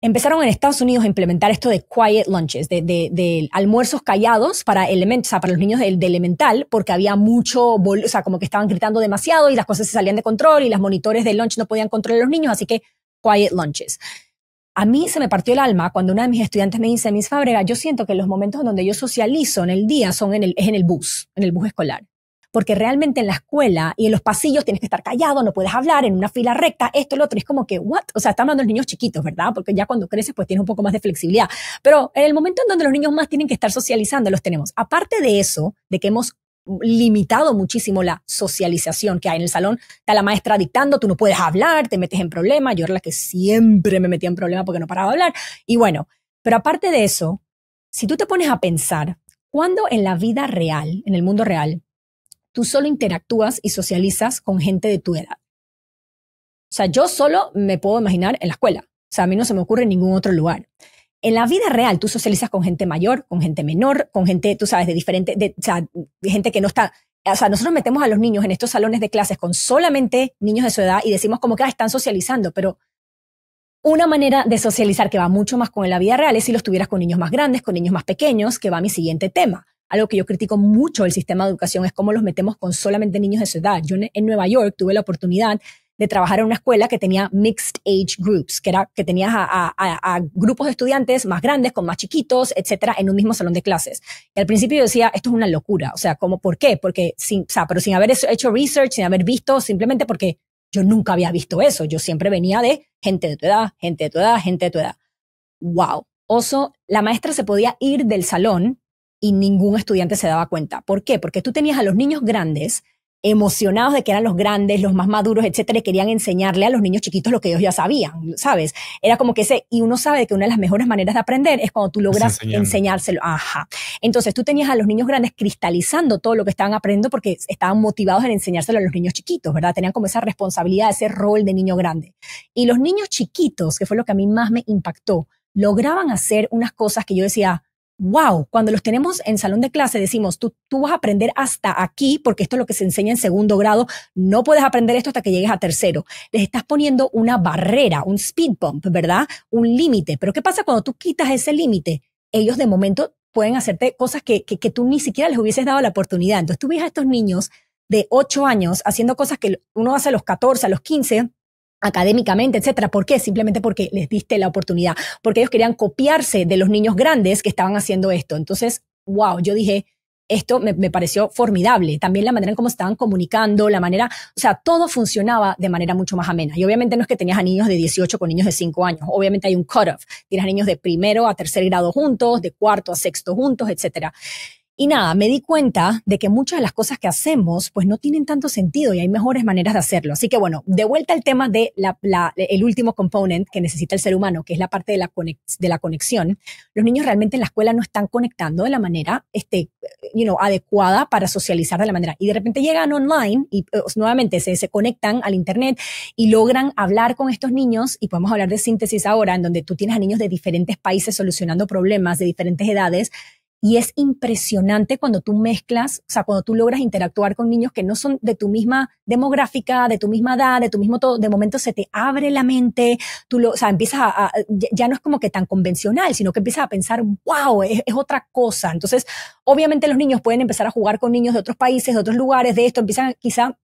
Empezaron en Estados Unidos a implementar esto de quiet lunches, de, almuerzos callados para, elementos, para los niños de, elemental, porque había mucho, o sea, como que estaban gritando demasiado y las cosas se salían de control y las monitores de lunch no podían controlar a los niños, así que quiet lunches. A mí se me partió el alma cuando una de mis estudiantes me dice, Miss Fábrega, yo siento que los momentos donde yo socializo en el día son en el, es en el bus, en el bus escolar porque realmente en la escuela y en los pasillos tienes que estar callado, no puedes hablar en una fila recta, esto, lo otro, es como que, ¿what? O sea, están hablando los niños chiquitos, ¿verdad? Porque ya cuando creces pues tienes un poco más de flexibilidad. Pero en el momento en donde los niños más tienen que estar socializando, los tenemos. Aparte de eso, de que hemos limitado muchísimo la socialización que hay en el salón. Está la maestra dictando, tú no puedes hablar, te metes en problemas. Yo era la que siempre me metía en problemas porque no paraba de hablar. Y bueno, pero aparte de eso, si tú te pones a pensar, ¿cuándo en la vida real, en el mundo real, tú solo interactúas y socializas con gente de tu edad. O sea, yo solo me puedo imaginar en la escuela. O sea, a mí no se me ocurre en ningún otro lugar. En la vida real, tú socializas con gente mayor, con gente menor, con gente, tú sabes, de diferente, de, o sea, gente que no está. O sea, nosotros metemos a los niños en estos salones de clases con solamente niños de su edad y decimos como que ah, están socializando, pero una manera de socializar que va mucho más con la vida real es si los tuvieras con niños más grandes, con niños más pequeños, que va a mi siguiente tema algo que yo critico mucho del sistema de educación es cómo los metemos con solamente niños de su edad. Yo en Nueva York tuve la oportunidad de trabajar en una escuela que tenía mixed age groups, que era que tenías a, grupos de estudiantes más grandes con más chiquitos, etcétera, en un mismo salón de clases. Y al principio yo decía, esto es una locura, o sea, ¿cómo, ¿por qué? Porque sin, o sea, pero sin haber hecho research, sin haber visto, simplemente porque yo nunca había visto eso. Yo siempre venía de gente de tu edad, gente de tu edad, gente de tu edad. Wow. Oso, la maestra se podía ir del salón y ningún estudiante se daba cuenta. ¿Por qué? Porque tú tenías a los niños grandes emocionados de que eran los grandes, los más maduros, etcétera, y querían enseñarle a los niños chiquitos lo que ellos ya sabían, ¿sabes? Era como que ese, y uno sabe que una de las mejores maneras de aprender es cuando tú logras enseñárselo. Ajá. Entonces tú tenías a los niños grandes cristalizando todo lo que estaban aprendiendo porque estaban motivados en enseñárselo a los niños chiquitos, ¿verdad? Tenían como esa responsabilidad, ese rol de niño grande. Y los niños chiquitos, que fue lo que a mí más me impactó, lograban hacer unas cosas que yo decía, wow, cuando los tenemos en salón de clase decimos, tú, tú vas a aprender hasta aquí porque esto es lo que se enseña en segundo grado, no puedes aprender esto hasta que llegues a tercero. Les estás poniendo una barrera, un speed bump, ¿verdad? Un límite. Pero ¿qué pasa cuando tú quitas ese límite? Ellos de momento pueden hacerte cosas que, que, tú ni siquiera les hubieses dado la oportunidad. Entonces tú ves a estos niños de 8 años haciendo cosas que uno hace a los 14, a los 15 académicamente, etcétera. ¿Por qué? Simplemente porque les diste la oportunidad, porque ellos querían copiarse de los niños grandes que estaban haciendo esto. Entonces, wow, yo dije, esto me, pareció formidable. También la manera en cómo estaban comunicando, la manera, o sea, todo funcionaba de manera mucho más amena. Y obviamente no es que tenías a niños de 18 con niños de 5 años. Obviamente hay un off, Tienes a niños de primero a tercer grado juntos, de cuarto a sexto juntos, etcétera. Y nada, me di cuenta de que muchas de las cosas que hacemos pues no tienen tanto sentido y hay mejores maneras de hacerlo. Así que bueno, de vuelta al tema de la, el último component que necesita el ser humano, que es la parte de la, de la conexión. Los niños realmente en la escuela no están conectando de la manera este, you know, adecuada para socializar de la manera. Y de repente llegan online y eh, nuevamente se, se conectan al Internet y logran hablar con estos niños y podemos hablar de síntesis ahora, en donde tú tienes a niños de diferentes países solucionando problemas de diferentes edades y es impresionante cuando tú mezclas, o sea, cuando tú logras interactuar con niños que no son de tu misma demográfica, de tu misma edad, de tu mismo todo, de momento se te abre la mente, tú lo, o sea, empiezas a, ya no es como que tan convencional, sino que empiezas a pensar, wow, es, otra cosa. Entonces, obviamente los niños pueden empezar a jugar con niños de otros países, de otros lugares, de esto, empiezan quizá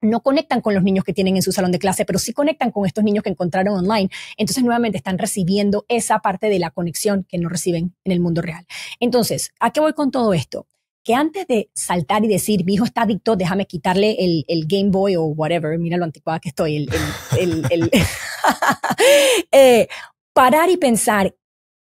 no conectan con los niños que tienen en su salón de clase, pero sí conectan con estos niños que encontraron online. Entonces, nuevamente están recibiendo esa parte de la conexión que no reciben en el mundo real. Entonces, ¿a qué voy con todo esto? Que antes de saltar y decir, mi hijo está adicto, déjame quitarle el, Game Boy o whatever, mira lo anticuada que estoy, el, (laughs) eh, parar y pensar,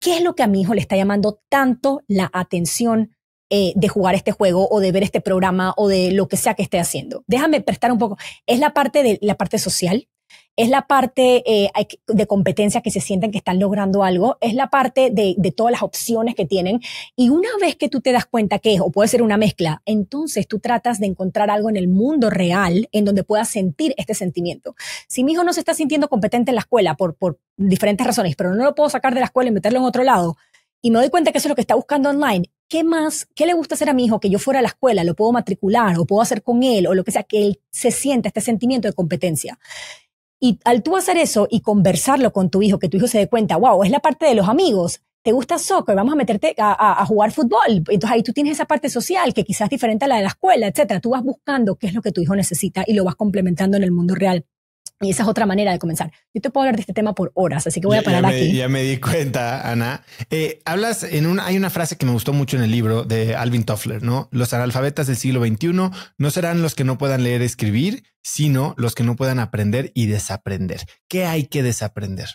¿qué es lo que a mi hijo le está llamando tanto la atención eh, de jugar este juego o de ver este programa o de lo que sea que esté haciendo. Déjame prestar un poco. Es la parte de la parte social, es la parte eh, de competencia que se sienten que están logrando algo, es la parte de, todas las opciones que tienen. Y una vez que tú te das cuenta que es, o puede ser una mezcla, entonces tú tratas de encontrar algo en el mundo real en donde puedas sentir este sentimiento. Si mi hijo no se está sintiendo competente en la escuela por, por diferentes razones, pero no lo puedo sacar de la escuela y meterlo en otro lado, y me doy cuenta que eso es lo que está buscando online, ¿qué más, qué le gusta hacer a mi hijo que yo fuera a la escuela, lo puedo matricular o puedo hacer con él o lo que sea, que él se sienta este sentimiento de competencia? Y al tú hacer eso y conversarlo con tu hijo, que tu hijo se dé cuenta, wow, es la parte de los amigos, te gusta soccer, vamos a meterte a, jugar fútbol. Entonces ahí tú tienes esa parte social que quizás es diferente a la de la escuela, etcétera. Tú vas buscando qué es lo que tu hijo necesita y lo vas complementando en el mundo real. Y esa es otra manera de comenzar. Yo te puedo hablar de este tema por horas, así que voy a parar ya me, aquí. Ya me di cuenta, Ana. Eh, hablas en una, hay una frase que me gustó mucho en el libro de Alvin Toffler, ¿no? Los analfabetas del siglo XXI no serán los que no puedan leer, escribir, sino los que no puedan aprender y desaprender. ¿Qué hay que desaprender?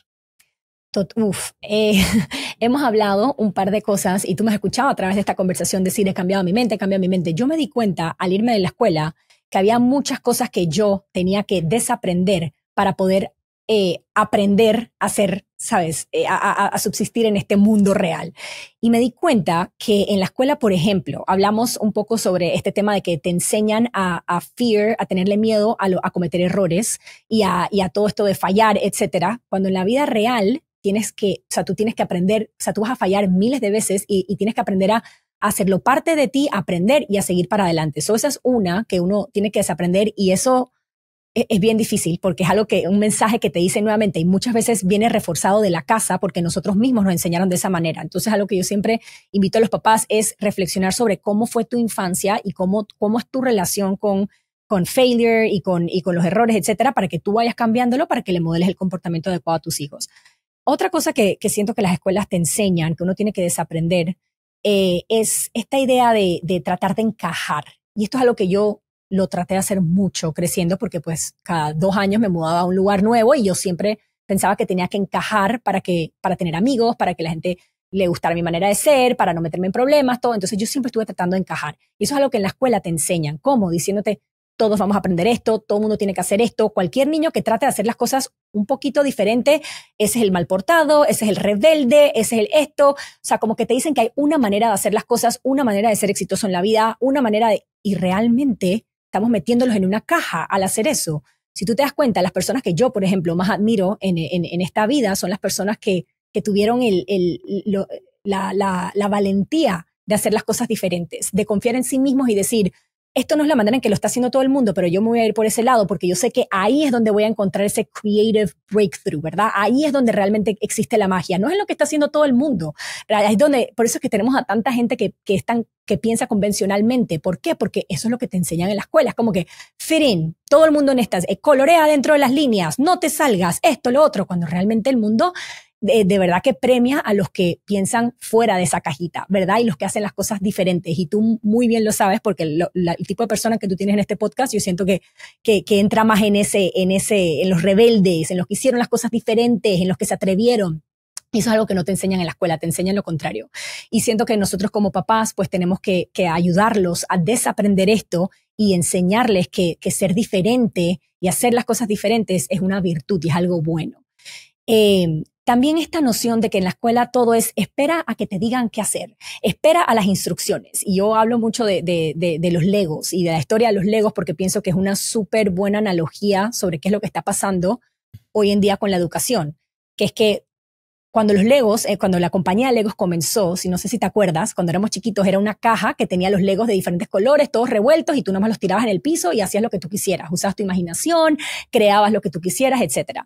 uf, eh, (laughs) hemos hablado un par de cosas y tú me has escuchado a través de esta conversación decir he cambiado mi mente, he cambiado mi mente. Yo me di cuenta al irme de la escuela que había muchas cosas que yo tenía que desaprender para poder eh, aprender a ser, sabes, eh, a, subsistir en este mundo real. Y me di cuenta que en la escuela, por ejemplo, hablamos un poco sobre este tema de que te enseñan a, fear, a tenerle miedo a, cometer errores y, a, todo esto de fallar, etcétera, cuando en la vida real tienes que, o sea, tú tienes que aprender, o sea, tú vas a fallar miles de veces y, tienes que aprender a hacerlo parte de ti, aprender y a seguir para adelante. Eso esa es una que uno tiene que desaprender y eso es bien difícil porque es algo que un mensaje que te dice nuevamente y muchas veces viene reforzado de la casa porque nosotros mismos nos enseñaron de esa manera. Entonces, algo que yo siempre invito a los papás es reflexionar sobre cómo fue tu infancia y cómo, cómo es tu relación con, failure y con, y con los errores, etcétera, para que tú vayas cambiándolo para que le modeles el comportamiento adecuado a tus hijos. Otra cosa que, siento que las escuelas te enseñan, que uno tiene que desaprender, eh, es esta idea de, de tratar de encajar. Y esto es algo que yo lo traté de hacer mucho creciendo porque pues cada dos años me mudaba a un lugar nuevo y yo siempre pensaba que tenía que encajar para que, para tener amigos, para que la gente le gustara mi manera de ser, para no meterme en problemas, todo. Entonces yo siempre estuve tratando de encajar. Y eso es algo que en la escuela te enseñan, como diciéndote, todos vamos a aprender esto, todo el mundo tiene que hacer esto. Cualquier niño que trate de hacer las cosas un poquito diferente, ese es el mal portado, ese es el rebelde, ese es el esto. O sea, como que te dicen que hay una manera de hacer las cosas, una manera de ser exitoso en la vida, una manera de... Y realmente estamos metiéndolos en una caja al hacer eso. Si tú te das cuenta, las personas que yo, por ejemplo, más admiro en, esta vida son las personas que, tuvieron la valentía de hacer las cosas diferentes, de confiar en sí mismos y decir, esto no es la manera en que lo está haciendo todo el mundo, pero yo me voy a ir por ese lado porque yo sé que ahí es donde voy a encontrar ese creative breakthrough, ¿verdad? Ahí es donde realmente existe la magia, no es lo que está haciendo todo el mundo. Es donde, por eso es que tenemos a tanta gente que, que, que piensa convencionalmente. ¿Por qué? Porque eso es lo que te enseñan en la escuela. como que, fit in, todo el mundo en estas, eh, colorea dentro de las líneas, no te salgas, esto, lo otro, cuando realmente el mundo de, verdad que premia a los que piensan fuera de esa cajita, ¿verdad? Y los que hacen las cosas diferentes. Y tú muy bien lo sabes porque el tipo de persona que tú tienes en este podcast, yo siento que, que, entra más en ese, en ese, en los rebeldes, en los que hicieron las cosas diferentes, en los que se atrevieron. Y eso es algo que no te enseñan en la escuela, te enseñan lo contrario. Y siento que nosotros como papás, pues tenemos que, ayudarlos a desaprender esto y enseñarles que, que, ser diferente y hacer las cosas diferentes es una virtud y es algo bueno. Eh, también esta noción de que en la escuela todo es espera a que te digan qué hacer, espera a las instrucciones. Y yo hablo mucho de, los legos y de la historia de los legos porque pienso que es una súper buena analogía sobre qué es lo que está pasando hoy en día con la educación, que es que cuando los Legos, eh, cuando la compañía de Legos comenzó, si no sé si te acuerdas, cuando éramos chiquitos era una caja que tenía los Legos de diferentes colores, todos revueltos y tú nomás los tirabas en el piso y hacías lo que tú quisieras, usabas tu imaginación, creabas lo que tú quisieras, etc.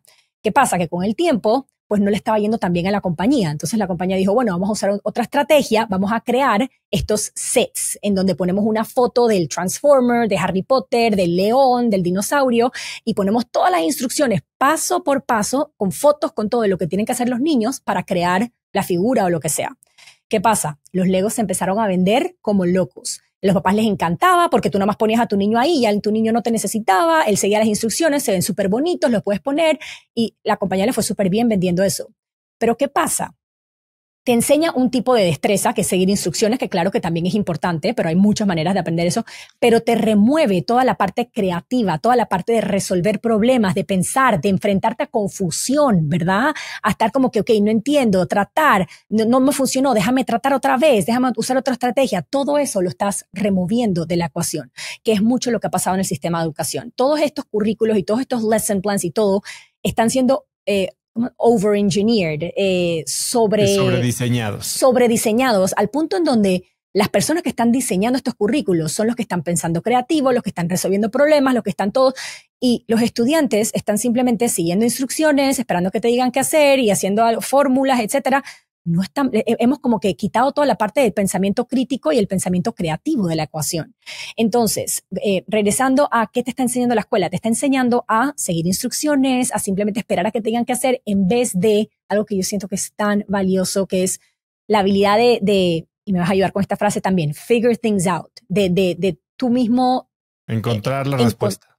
¿Qué pasa? Que con el tiempo, pues no le estaba yendo tan bien a la compañía. Entonces la compañía dijo, bueno, vamos a usar otra estrategia, vamos a crear estos sets en donde ponemos una foto del Transformer, de Harry Potter, del león, del dinosaurio y ponemos todas las instrucciones paso por paso con fotos, con todo lo que tienen que hacer los niños para crear la figura o lo que sea. ¿Qué pasa? Los Legos se empezaron a vender como locos los papás les encantaba porque tú nomás ponías a tu niño ahí, ya tu niño no te necesitaba, él seguía las instrucciones, se ven súper bonitos, los puedes poner y la compañía le fue súper bien vendiendo eso. Pero ¿qué pasa? te enseña un tipo de destreza, que es seguir instrucciones, que claro que también es importante, pero hay muchas maneras de aprender eso, pero te remueve toda la parte creativa, toda la parte de resolver problemas, de pensar, de enfrentarte a confusión, ¿verdad? A estar como que, ok, no entiendo, tratar, no, me funcionó, déjame tratar otra vez, déjame usar otra estrategia. Todo eso lo estás removiendo de la ecuación, que es mucho lo que ha pasado en el sistema de educación. Todos estos currículos y todos estos lesson plans y todo están siendo eh, over-engineered, eh, sobre, sobrediseñados. al punto en donde las personas que están diseñando estos currículos son los que están pensando creativos, los que están resolviendo problemas, los que están todos. Y los estudiantes están simplemente siguiendo instrucciones, esperando que te digan qué hacer y haciendo fórmulas, etcétera, no eh, eh, hemos como que quitado toda la parte del pensamiento crítico y el pensamiento creativo de la ecuación. Entonces, eh, regresando a qué te está enseñando la escuela, te está enseñando a seguir instrucciones, a simplemente esperar a que tengan que hacer en vez de algo que yo siento que es tan valioso, que es la habilidad de, y me vas a ayudar con esta frase también, figure things out, de, de, de tú mismo. Encontrar la respuesta.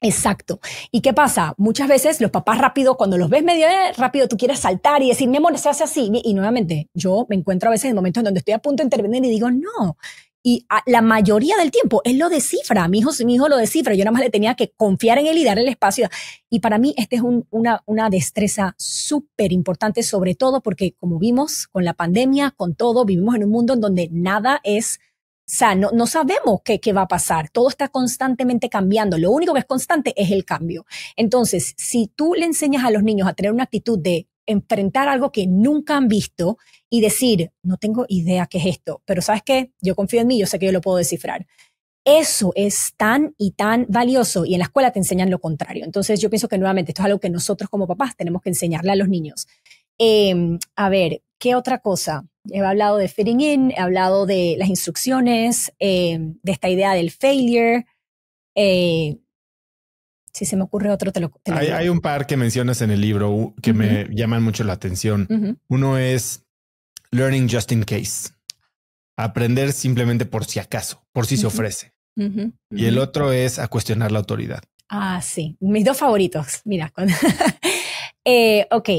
Exacto. ¿Y qué pasa? Muchas veces los papás rápido, cuando los ves medio eh, rápido, tú quieres saltar y decir, mi amor, se hace así. Y nuevamente, yo me encuentro a veces en momentos en donde estoy a punto de intervenir y digo, no. Y la mayoría del tiempo, él lo descifra. Mi hijo, mi hijo lo descifra. Yo nada más le tenía que confiar en él y darle el espacio. Y para mí, esta es una, una destreza súper importante, sobre todo porque, como vimos con la pandemia, con todo, vivimos en un mundo en donde nada es o sea, no, sabemos qué, va a pasar. Todo está constantemente cambiando. Lo único que es constante es el cambio. Entonces, si tú le enseñas a los niños a tener una actitud de enfrentar algo que nunca han visto y decir, no tengo idea qué es esto, pero sabes qué, yo confío en mí, yo sé que yo lo puedo descifrar. Eso es tan y tan valioso y en la escuela te enseñan lo contrario. Entonces yo pienso que nuevamente esto es algo que nosotros como papás tenemos que enseñarle a los niños. Em, a ver, ¿qué otra cosa? He hablado de fitting in, he hablado de las instrucciones, eh, de esta idea del failure. Eh, si se me ocurre otro, te lo, hay, un par que mencionas en el libro que me llaman mucho la atención. Uno es Learning Just in Case. Aprender simplemente por si acaso, por si se ofrece. Y el otro es a cuestionar la autoridad. Ah, sí. Mis dos favoritos. Mira. Cuando (laughs) eh, ok.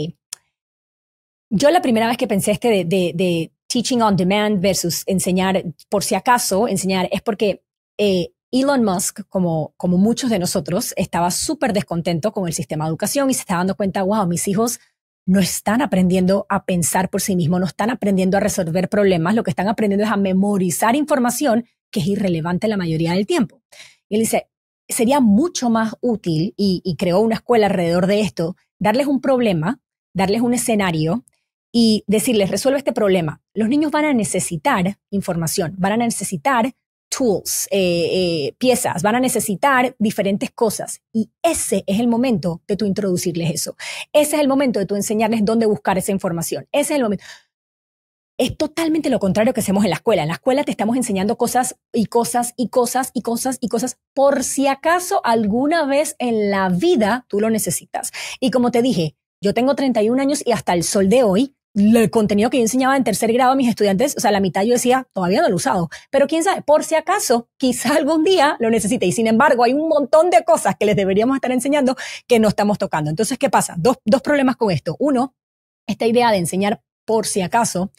Yo la primera vez que pensé este de, teaching on demand versus enseñar, por si acaso, enseñar, es porque eh, Elon Musk, como, como muchos de nosotros, estaba súper descontento con el sistema de educación y se estaba dando cuenta, wow, mis hijos no están aprendiendo a pensar por sí mismos, no están aprendiendo a resolver problemas, lo que están aprendiendo es a memorizar información que es irrelevante la mayoría del tiempo. Y él dice, sería mucho más útil, y creó una escuela alrededor de esto, darles un problema, darles un escenario, y decirles, resuelve este problema. Los niños van a necesitar información, van a necesitar tools, eh, eh, piezas, van a necesitar diferentes cosas. Y ese es el momento de tú introducirles eso. Ese es el momento de tú enseñarles dónde buscar esa información. Ese es el momento. Es totalmente lo contrario que hacemos en la escuela. En la escuela te estamos enseñando cosas y cosas y cosas y cosas y cosas por si acaso alguna vez en la vida tú lo necesitas. Y como te dije, yo tengo 31 años y hasta el sol de hoy el contenido que yo enseñaba en tercer grado a mis estudiantes, o sea, la mitad yo decía, todavía no lo he usado. Pero quién sabe, por si acaso, quizá algún día lo necesite. Y sin embargo, hay un montón de cosas que les deberíamos estar enseñando que no estamos tocando. Entonces, ¿qué pasa? Dos, dos problemas con esto. Uno, esta idea de enseñar por si acaso.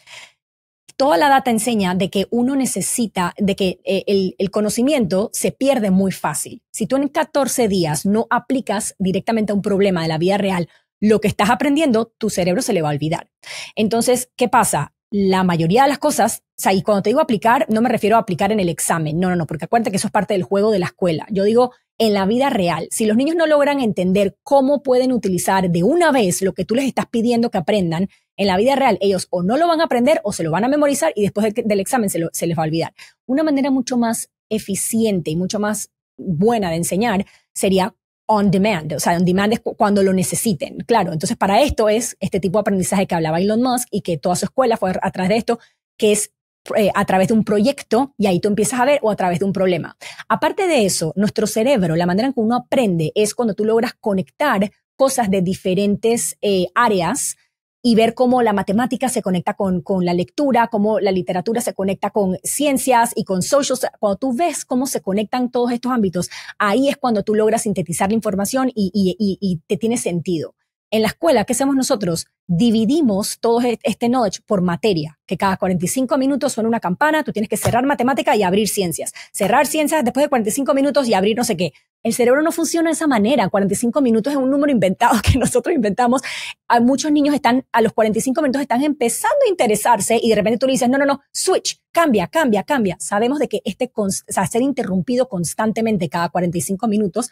Toda la data enseña de que uno necesita, de que eh, el, el conocimiento se pierde muy fácil. Si tú en 14 días no aplicas directamente a un problema de la vida real, lo que estás aprendiendo, tu cerebro se le va a olvidar. Entonces, ¿qué pasa? La mayoría de las cosas, o y cuando te digo aplicar, no me refiero a aplicar en el examen, no, no, no, porque acuérdate que eso es parte del juego de la escuela. Yo digo en la vida real, si los niños no logran entender cómo pueden utilizar de una vez lo que tú les estás pidiendo que aprendan, en la vida real ellos o no lo van a aprender o se lo van a memorizar y después del examen se, se les va a olvidar. Una manera mucho más eficiente y mucho más buena de enseñar sería on demand, o sea, on demand es cuando lo necesiten, claro. Entonces, para esto es este tipo de aprendizaje que hablaba Elon Musk y que toda su escuela fue a través de esto, que es eh, a través de un proyecto y ahí tú empiezas a ver o a través de un problema. Aparte de eso, nuestro cerebro, la manera en que uno aprende es cuando tú logras conectar cosas de diferentes eh, áreas y ver cómo la matemática se conecta con, con la lectura, cómo la literatura se conecta con ciencias y con socios. Cuando tú ves cómo se conectan todos estos ámbitos, ahí es cuando tú logras sintetizar la información y, y, y, y te tiene sentido. En la escuela, ¿qué hacemos nosotros? Dividimos todo este knowledge por materia, que cada 45 minutos suena una campana, tú tienes que cerrar matemática y abrir ciencias, cerrar ciencias después de 45 minutos y abrir no sé qué. El cerebro no funciona de esa manera, 45 minutos es un número inventado (laughs) que nosotros inventamos. A muchos niños están, a los 45 minutos están empezando a interesarse y de repente tú le dices, no, no, no, switch, cambia, cambia, cambia. Sabemos de que este, o ser interrumpido constantemente cada 45 minutos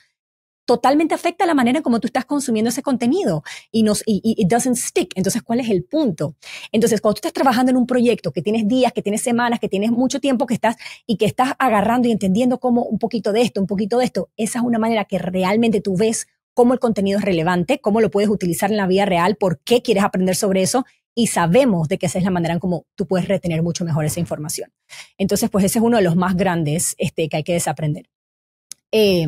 totalmente afecta la manera en cómo tú estás consumiendo ese contenido y, nos, y, y it doesn't stick. Entonces, ¿cuál es el punto? Entonces, cuando tú estás trabajando en un proyecto que tienes días, que tienes semanas, que tienes mucho tiempo que estás y que estás agarrando y entendiendo cómo un poquito de esto, un poquito de esto, esa es una manera que realmente tú ves cómo el contenido es relevante, cómo lo puedes utilizar en la vida real, por qué quieres aprender sobre eso y sabemos de que esa es la manera en cómo tú puedes retener mucho mejor esa información. Entonces, pues ese es uno de los más grandes este, que hay que desaprender. Eh,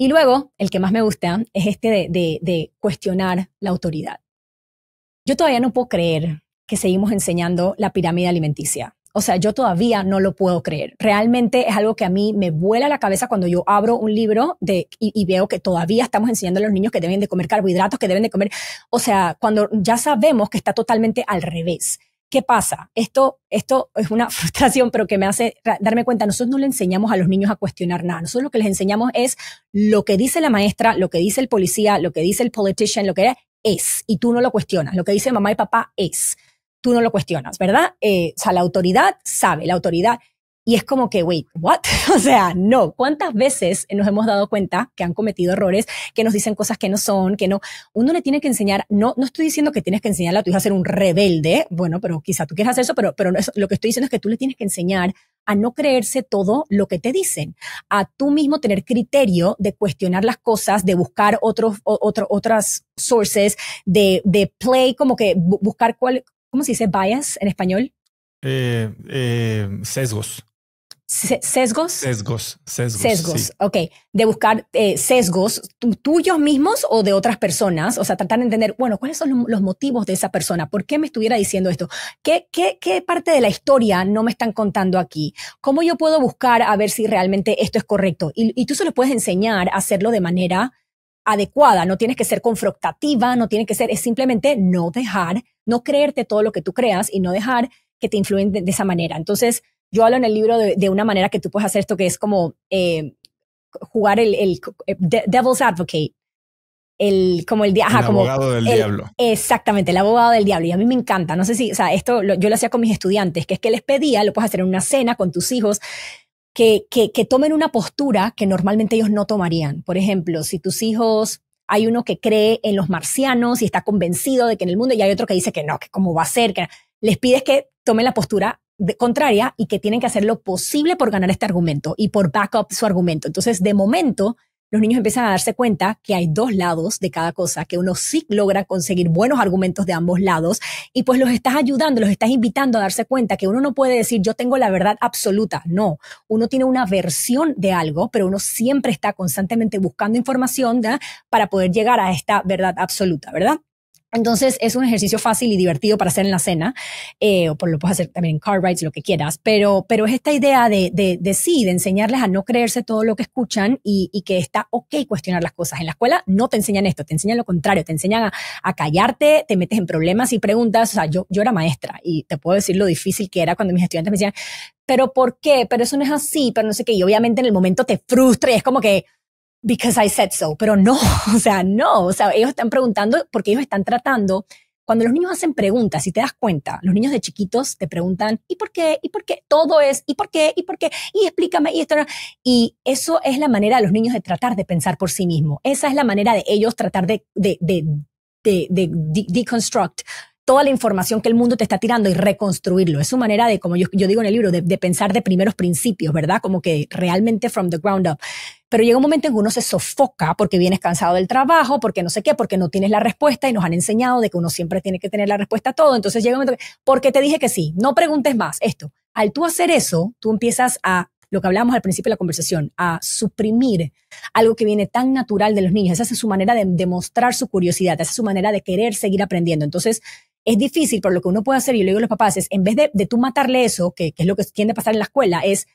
y luego, el que más me gusta es este de, cuestionar la autoridad. Yo todavía no puedo creer que seguimos enseñando la pirámide alimenticia. O sea, yo todavía no lo puedo creer. Realmente es algo que a mí me vuela la cabeza cuando yo abro un libro y, veo que todavía estamos enseñando a los niños que deben de comer carbohidratos, que deben de comer. O sea, cuando ya sabemos que está totalmente al revés. ¿Qué pasa? Esto, esto es una (laughs) frustración, pero que me hace darme cuenta, nosotros no le enseñamos a los niños a cuestionar nada. Nosotros lo que les enseñamos es lo que dice la maestra, lo que dice el policía, lo que dice el politician, lo que es, y tú no lo cuestionas. Lo que dice mamá y papá es, tú no lo cuestionas, ¿verdad? Eh, o sea, la autoridad sabe, la autoridad. Y es como que, wait, what? (laughs) O sea, no. ¿Cuántas veces nos hemos dado cuenta que han cometido errores, que nos dicen cosas que no son, que no? Uno le tiene que enseñar, no, no estoy diciendo que tienes que enseñarle a tu hija a ser un rebelde, bueno, pero quizá tú quieras hacer eso, pero, pero lo que estoy diciendo es que tú le tienes que enseñar a no creerse todo lo que te dicen, a tú mismo tener criterio de cuestionar las cosas, de buscar otros, otras sources, de, play, como que buscar cuál, ¿cómo se dice? Bias en español. Eh, eh, sesgos sesgos. Sesgos, sesgos. Sesgos, ok. De buscar eh, sesgos tuyos mismos o de otras personas. O sea, tratar de entender, bueno, cuáles son los, motivos de esa persona. ¿Por qué me estuviera diciendo esto? ¿Qué, ¿Qué, qué, parte de la historia no me están contando aquí? ¿Cómo yo puedo buscar a ver si realmente esto es correcto? Y, y tú se puedes enseñar a hacerlo de manera adecuada. No tienes que ser confrontativa, no tienes que ser, es simplemente no dejar, no creerte todo lo que tú creas y no dejar que te influyen de esa manera. Entonces, yo hablo en el libro de, una manera que tú puedes hacer esto, que es como eh, jugar el, eh, devil's advocate. El, como el, abogado del diablo. Exactamente, el abogado del diablo. Y a mí me encanta. No sé si, o sea, esto yo lo hacía con mis estudiantes, que es que les pedía, lo puedes hacer en una cena con tus hijos, que, que, que tomen una postura que normalmente ellos no tomarían. Por ejemplo, si tus hijos hay uno que cree en los marcianos y está convencido de que en el mundo, y hay otro que dice que no, que cómo va a ser, que les pides que tomen la postura de, contraria y que tienen que hacer lo posible por ganar este argumento y por backup su argumento. Entonces, de momento, los niños empiezan a darse cuenta que hay dos lados de cada cosa, que uno sí logra conseguir buenos argumentos de ambos lados y pues los estás ayudando, los estás invitando a darse cuenta que uno no puede decir yo tengo la verdad absoluta, no, uno tiene una versión de algo, pero uno siempre está constantemente buscando información para poder llegar a esta verdad absoluta, ¿verdad? Entonces es un ejercicio fácil y divertido para hacer en la cena, eh, o por lo puedes hacer también en car rides, lo que quieras, pero, pero es esta idea de, sí, de enseñarles a no creerse todo lo que escuchan y, que está ok cuestionar las cosas. En la escuela no te enseñan esto, te enseñan lo contrario, te enseñan a, callarte, te metes en problemas y preguntas. O sea, yo, yo era maestra y te puedo decir lo difícil que era cuando mis estudiantes me decían, pero ¿por qué? Pero eso no es así, pero no sé qué. Y obviamente en el momento te frustra y es como que because I said so, pero no, (laughs) o sea, no, o sea, ellos están preguntando porque ellos están tratando. Cuando los niños hacen preguntas, si te das cuenta, los niños de chiquitos te preguntan, ¿y por qué? ¿Y por qué? Todo es, ¿y por qué? ¿Y por qué? Y explícame, y esto. Y eso es la manera de los niños de tratar de pensar por sí mismos. Esa es la manera de ellos tratar de, de, de, de, de deconstruct toda la información que el mundo te está tirando y reconstruirlo. Es su manera de, como yo, digo en el libro, de, de, pensar de primeros principios, ¿verdad? Como que realmente from the ground up pero llega un momento en que uno se sofoca porque vienes cansado del trabajo, porque no sé qué, porque no tienes la respuesta y nos han enseñado de que uno siempre tiene que tener la respuesta a todo. Entonces llega un momento porque te dije que sí, no preguntes más esto. Al tú hacer eso, tú empiezas a lo que hablamos al principio de la conversación, a suprimir algo que viene tan natural de los niños. Esa es su manera de demostrar su curiosidad, esa es su manera de querer seguir aprendiendo. Entonces, es difícil, pero lo que uno puede hacer, y yo digo a los papás, es en vez de, tú matarle eso, que, que, es lo que tiende a pasar en la escuela, es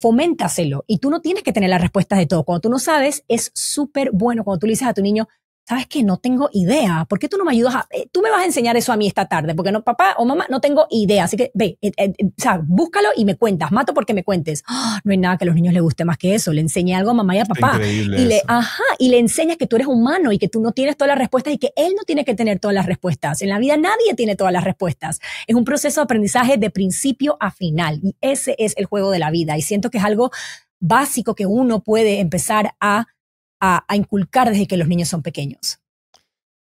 foméntaselo. Y tú no tienes que tener las respuestas de todo. Cuando tú no sabes, es súper bueno cuando tú le dices a tu niño, ¿sabes qué? No tengo idea. ¿Por qué tú no me ayudas a, eh, tú me vas a enseñar eso a mí esta tarde? Porque no, papá o mamá, no tengo idea. Así que ve, eh, eh, o sea, búscalo y me cuentas. Mato porque me cuentes. ¡Ah! no hay nada que a los niños les guste más que eso. Le enseñé algo a mamá y a papá. y le, ajá, y le enseñas que tú eres humano y que tú no tienes todas las respuestas y que él no tiene que tener todas las respuestas. En la vida nadie tiene todas las respuestas. Es un proceso de aprendizaje de principio a final. Y ese es el juego de la vida. Y siento que es algo básico que uno puede empezar a a, inculcar desde que los niños son pequeños.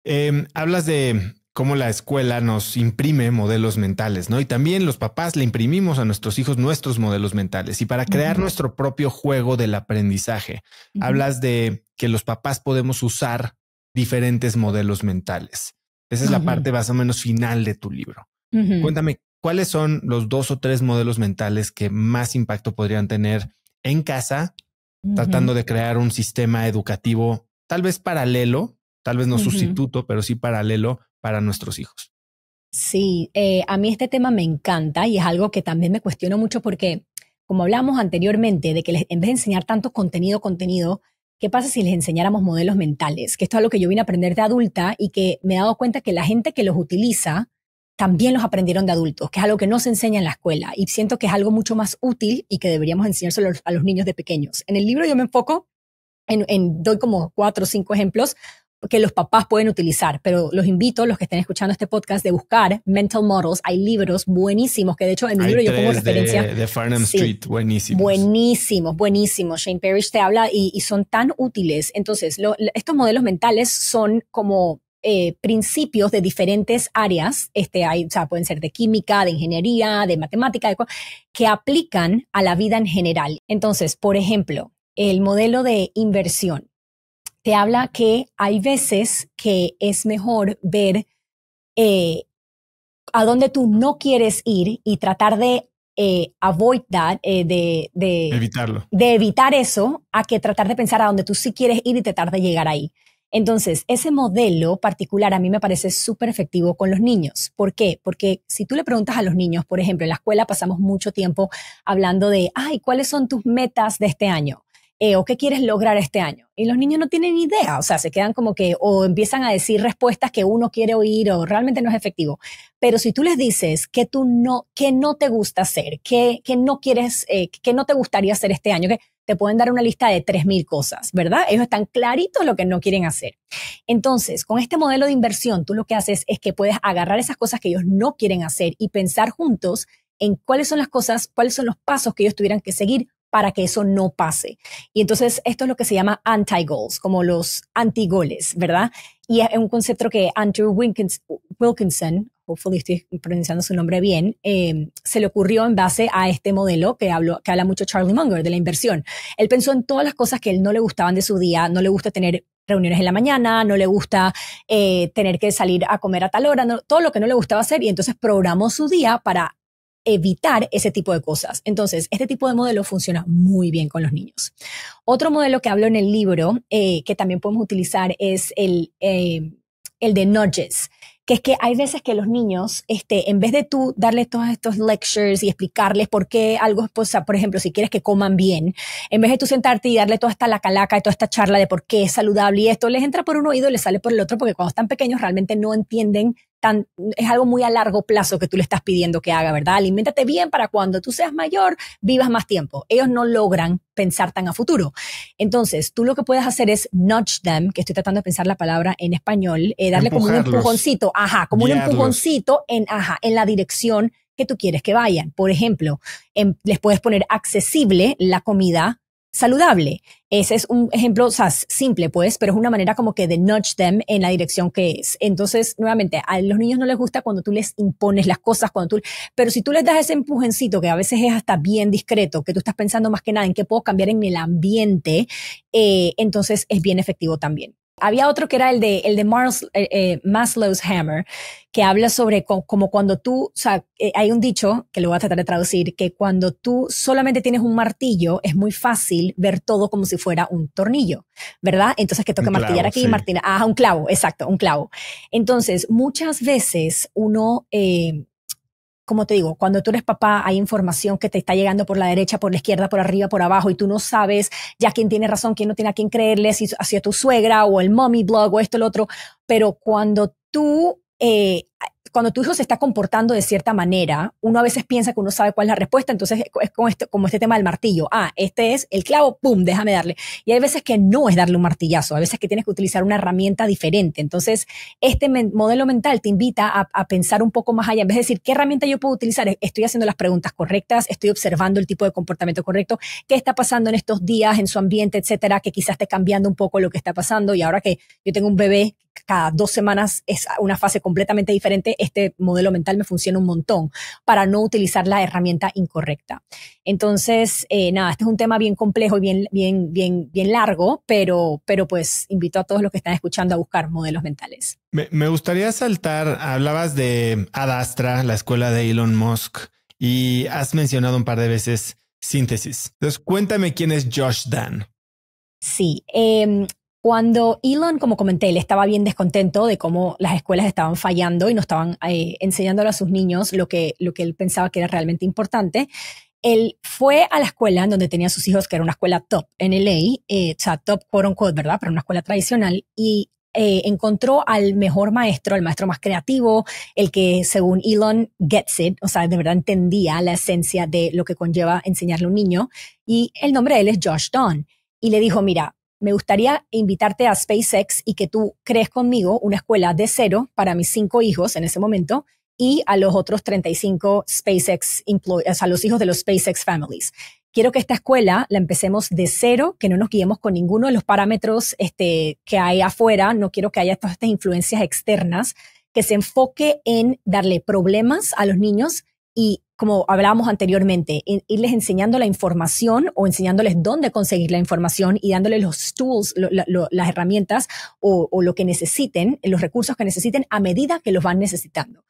Em, hablas de cómo la escuela nos imprime modelos mentales, ¿no? Y también los papás le imprimimos a nuestros hijos nuestros modelos mentales y para crear nuestro propio juego del aprendizaje. Hablas de que los papás podemos usar diferentes modelos mentales. Esa es la parte más o menos final de tu libro. Cuéntame, ¿cuáles son los dos o tres modelos mentales que más impacto podrían tener en casa tratando de crear un sistema educativo tal vez paralelo, tal vez no sustituto, pero sí paralelo para nuestros hijos. Sí, eh, a mí este tema me encanta y es algo que también me cuestiono mucho porque, como hablamos anteriormente, de que en vez de enseñar tanto contenido, contenido, ¿qué pasa si les enseñáramos modelos mentales? Que esto es lo que yo vine a aprender de adulta y que me he dado cuenta que la gente que los utiliza también los aprendieron de adultos, que es algo que no se enseña en la escuela y siento que es algo mucho más útil y que deberíamos enseñárselo a los niños de pequeños. En el libro yo me enfoco en, doy como cuatro o cinco ejemplos que los papás pueden utilizar, pero los invito, los que estén escuchando este podcast, de buscar Mental Models. Hay libros buenísimos, que de hecho en mi libro yo pongo referencia. De, Farnham Street, buenísimos. Buenísimos, buenísimos. Shane Parrish te habla y, son tan útiles. Entonces, estos modelos mentales son como eh, principios de diferentes áreas, este, hay, o sea, pueden ser de química, de ingeniería, de matemática, que aplican a la vida en general. Entonces, por ejemplo, el modelo de inversión te habla que hay veces que es mejor ver eh, a dónde tú no quieres ir y tratar de eh, de, De evitar eso, a que tratar de pensar a dónde tú sí quieres ir y tratar de llegar ahí. Entonces, ese modelo particular a mí me parece súper efectivo con los niños. ¿Por qué? Porque si tú le preguntas a los niños, por ejemplo, en la escuela pasamos mucho tiempo hablando de, ay, ¿cuáles son tus metas de este año? Eh, o qué quieres lograr este año. Y los niños no tienen idea, o sea, se quedan como que o empiezan a decir respuestas que uno quiere oír o realmente no es efectivo. Pero si tú les dices que tú no, que no te gusta hacer, que, que no quieres, eh, que no te gustaría hacer este año, que te pueden dar una lista de 3.000 cosas, ¿verdad? Ellos están claritos lo que no quieren hacer. Entonces, con este modelo de inversión, tú lo que haces es que puedes agarrar esas cosas que ellos no quieren hacer y pensar juntos en cuáles son las cosas, cuáles son los pasos que ellos tuvieran que seguir para que eso no pase. Y entonces esto es lo que se llama anti-goals, como los anti-goles, ¿verdad? Y es un concepto que Andrew Wilkinson, hopefully estoy pronunciando su nombre bien, em, se le ocurrió en base a este modelo que, hablo, que habla mucho Charlie Munger de la inversión. Él pensó en todas las cosas que él no le gustaban de su día, no le gusta tener reuniones en la mañana, no le gusta eh, tener que salir a comer a tal hora, no, todo lo que no le gustaba hacer y entonces programó su día para evitar ese tipo de cosas. Entonces, este tipo de modelo funciona muy bien con los niños. Otro modelo que hablo en el libro, eh, que también podemos utilizar, es eh, el, de nudges que es que hay veces que los niños, este, en vez de tú darles todos estos lectures y explicarles por qué algo por ejemplo, si quieres que coman bien, en vez de tú sentarte y darle toda esta la calaca y toda esta charla de por qué es saludable y esto, les entra por un oído y les sale por el otro, porque cuando están pequeños realmente no entienden es algo muy a largo plazo que tú le estás pidiendo que haga, ¿verdad? Alimentate bien para cuando tú seas mayor, vivas más tiempo. Ellos no logran pensar tan a futuro. Entonces, tú lo que puedes hacer es nudge them, que estoy tratando de pensar la palabra en español, eh, darle como un empujoncito, ajá, como un empujoncito en, ajá, en la dirección que tú quieres que vayan. Por ejemplo, em, les puedes poner accesible la comida saludable. Ese es un ejemplo, o sea, simple, pues, pero es una manera como que de nudge them en la dirección que es. Entonces, nuevamente, a los niños no les gusta cuando tú les impones las cosas, cuando tú, pero si tú les das ese empujencito, que a veces es hasta bien discreto, que tú estás pensando más que nada en qué puedo cambiar en el ambiente, eh, entonces es bien efectivo también había otro que era el de, el de eh, eh, Maslow's Hammer, que habla sobre como cuando tú, o sea, eh, hay un dicho que lo voy a tratar de traducir, que cuando tú solamente tienes un martillo, es muy fácil ver todo como si fuera un tornillo, ¿verdad? Entonces que toca martillar aquí, martina martillar, ah, un clavo, exacto, un clavo. Entonces, muchas veces uno, eh, como te digo, cuando tú eres papá hay información que te está llegando por la derecha, por la izquierda, por arriba, por abajo, y tú no sabes ya quién tiene razón, quién no tiene a quién creerle, si hacia tu suegra o el mommy blog o esto, el otro, pero cuando tú eh, cuando tu hijo se está comportando de cierta manera, uno a veces piensa que uno sabe cuál es la respuesta, entonces es como este, como este tema del martillo. Ah, este es el clavo, pum, déjame darle. Y hay veces que no es darle un martillazo, hay veces que tienes que utilizar una herramienta diferente. Entonces, este modelo mental te invita a, a, pensar un poco más allá. En vez de decir, ¿qué herramienta yo puedo utilizar? Estoy haciendo las preguntas correctas, estoy observando el tipo de comportamiento correcto, qué está pasando en estos días, en su ambiente, etcétera, que quizás esté cambiando un poco lo que está pasando. Y ahora que yo tengo un bebé cada dos semanas es una fase completamente diferente, este modelo mental me funciona un montón para no utilizar la herramienta incorrecta. Entonces, eh, nada, este es un tema bien complejo y bien, bien, bien, bien largo, pero, pero pues invito a todos los que están escuchando a buscar modelos mentales. Me, gustaría saltar, hablabas de Adastra, la escuela de Elon Musk, y has mencionado un par de veces síntesis. Entonces, cuéntame quién es Josh Dan. Sí, em, cuando Elon, como comenté, él estaba bien descontento de cómo las escuelas estaban fallando y no estaban eh, enseñándole a sus niños lo que, lo que él pensaba que era realmente importante, él fue a la escuela en donde tenía a sus hijos, que era una escuela top en LA, eh, o sea, top quote unquote, ¿verdad? Pero una escuela tradicional, y eh, encontró al mejor maestro, el maestro más creativo, el que según Elon gets it, o sea, de verdad entendía la esencia de lo que conlleva enseñarle a un niño, y el nombre de él es Josh Don. Y le dijo, mira, me gustaría invitarte a SpaceX y que tú crees conmigo una escuela de cero para mis cinco hijos en ese momento y a los otros 35 SpaceX employees, a los hijos de los SpaceX families. Quiero que esta escuela la empecemos de cero, que no nos guiemos con ninguno de los parámetros este, que hay afuera, no quiero que haya todas estas influencias externas, que se enfoque en darle problemas a los niños y como hablábamos anteriormente, irles enseñando la información o enseñándoles dónde conseguir la información y dándoles los tools, las herramientas o, lo que necesiten, los recursos que necesiten a medida que los van necesitando.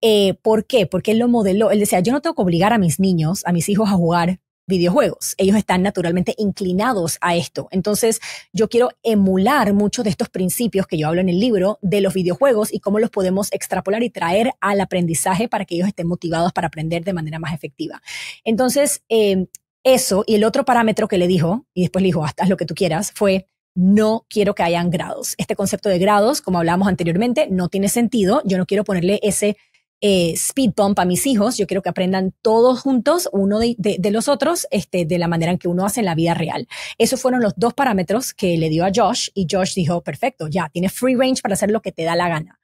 Eh, ¿Por qué? Porque él lo modeló. Él decía, yo no tengo que obligar a mis niños, a mis hijos a jugar videojuegos. Ellos están naturalmente inclinados a esto. Entonces, yo quiero emular muchos de estos principios que yo hablo en el libro de los videojuegos y cómo los podemos extrapolar y traer al aprendizaje para que ellos estén motivados para aprender de manera más efectiva. Entonces, em, eso y el otro parámetro que le dijo, y después le dijo, hasta lo que tú quieras, fue no quiero que hayan grados. Este concepto de grados, como hablábamos anteriormente, no tiene sentido. Yo no quiero ponerle ese eh, speed bump a mis hijos. Yo quiero que aprendan todos juntos, uno de, los otros, este, de la manera en que uno hace en la vida real. Esos fueron los dos parámetros que le dio a Josh y Josh dijo, perfecto, ya, tiene free range para hacer lo que te da la gana.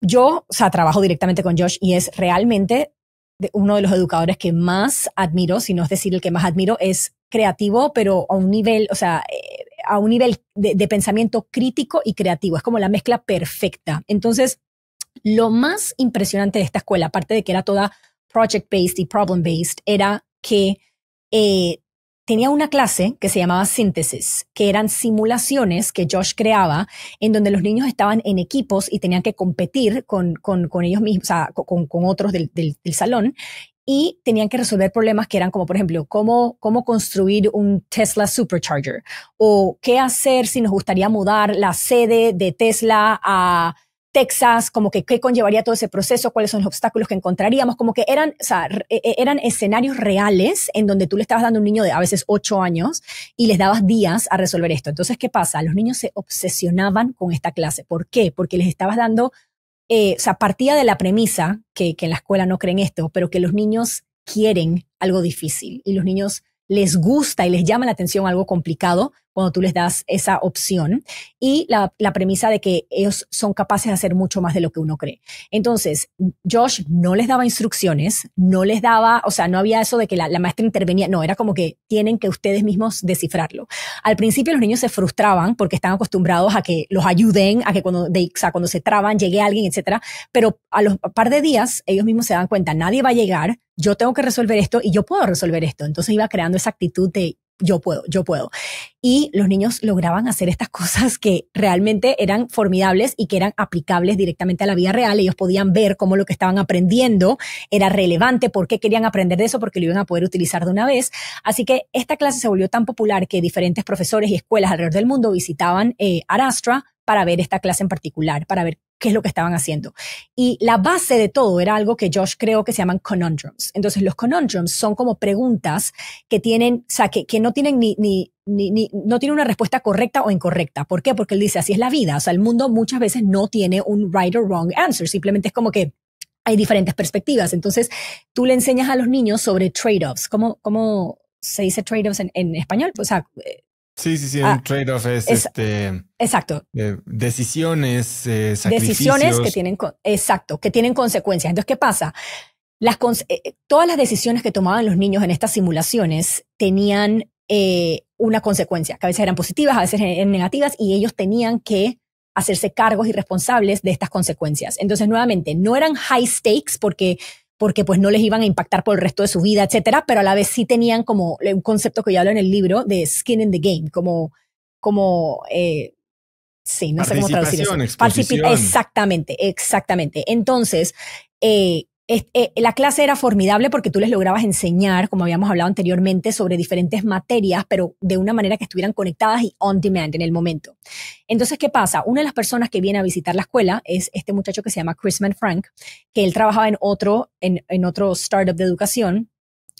Yo, o sea, trabajo directamente con Josh y es realmente uno de los educadores que más admiro, si no es decir el que más admiro, es creativo, pero a un nivel, o sea, eh, a un nivel de pensamiento crítico y creativo. Es como la mezcla perfecta. Entonces, lo más impresionante de esta escuela, aparte de que era toda project-based y problem-based, era que eh, tenía una clase que se llamaba síntesis, que eran simulaciones que Josh creaba en donde los niños estaban en equipos y tenían que competir con, ellos mismos, o sea, con, otros del, salón. Y tenían que resolver problemas que eran como, por ejemplo, cómo, cómo construir un Tesla Supercharger o qué hacer si nos gustaría mudar la sede de Tesla a, Texas, como que qué conllevaría todo ese proceso, cuáles son los obstáculos que encontraríamos, como que eran, o sea, e, e, eran escenarios reales en donde tú le estabas dando a un niño de a veces ocho años y les dabas días a resolver esto. Entonces, ¿qué pasa? Los niños se obsesionaban con esta clase. ¿Por qué? Porque les estabas dando, eh, o sea, partía de la premisa, que, que en la escuela no creen esto, pero que los niños quieren algo difícil y los niños les gusta y les llama la atención algo complicado cuando tú les das esa opción y la, premisa de que ellos son capaces de hacer mucho más de lo que uno cree. Entonces, Josh no les daba instrucciones, no les daba, o sea, no había eso de que la, maestra intervenía, no, era como que tienen que ustedes mismos descifrarlo. Al principio los niños se frustraban porque están acostumbrados a que los ayuden, a que cuando, o cuando se traban llegue alguien, etcétera, pero a los par de días ellos mismos se dan cuenta, nadie va a llegar, yo tengo que resolver esto y yo puedo resolver esto. Entonces iba creando esa actitud de yo puedo, yo puedo. Y los niños lograban hacer estas (laughs) cosas que realmente eran formidables y que eran aplicables directamente a la vida real. Ellos podían ver cómo lo que estaban aprendiendo era relevante, por qué querían aprender de eso, porque lo iban a poder utilizar de una vez. Así que esta clase se volvió tan popular que diferentes profesores y escuelas alrededor del mundo visitaban eh, Arastra para ver esta clase en particular, para ver qué es lo que estaban haciendo. Y la base de todo era algo que Josh creo que se llaman conundrums. Entonces los conundrums son como preguntas que tienen, o sea, que, no tienen ni, ni, ni, no tiene una respuesta correcta o incorrecta. ¿Por qué? Porque él dice, así es la vida. O sea, el mundo muchas veces no tiene un right or wrong answer. Simplemente es como que hay diferentes perspectivas. Entonces, tú le enseñas a los niños sobre trade-offs. ¿Cómo, cómo se dice trade-offs en, en, español? O sea, eh, Sí, sí, sí, un ah, trade-off es, este. Exacto. Eh, decisiones, eh, Decisiones que tienen, exacto, que tienen consecuencias. Entonces, ¿qué pasa? Eh, todas las decisiones que tomaban los niños en estas simulaciones tenían una consecuencia, que a veces eran positivas, a veces eran negativas, y ellos tenían que hacerse cargos y responsables de estas consecuencias. Entonces, nuevamente, no eran high stakes porque porque pues no les iban a impactar por el resto de su vida, etcétera, pero a la vez sí tenían como un concepto que yo hablo en el libro de skin in the game, como, como, eh, sí, no sé cómo traducir eso. exactamente, exactamente. Entonces, eh, eh, la clase era formidable porque tú les lograbas enseñar, como habíamos hablado anteriormente, sobre diferentes materias, pero de una manera que estuvieran conectadas y on demand en el momento. Entonces, ¿qué pasa? Una de las personas que viene a visitar la escuela es este muchacho que se llama Chris Frank, que él trabajaba en otro, en otro startup de educación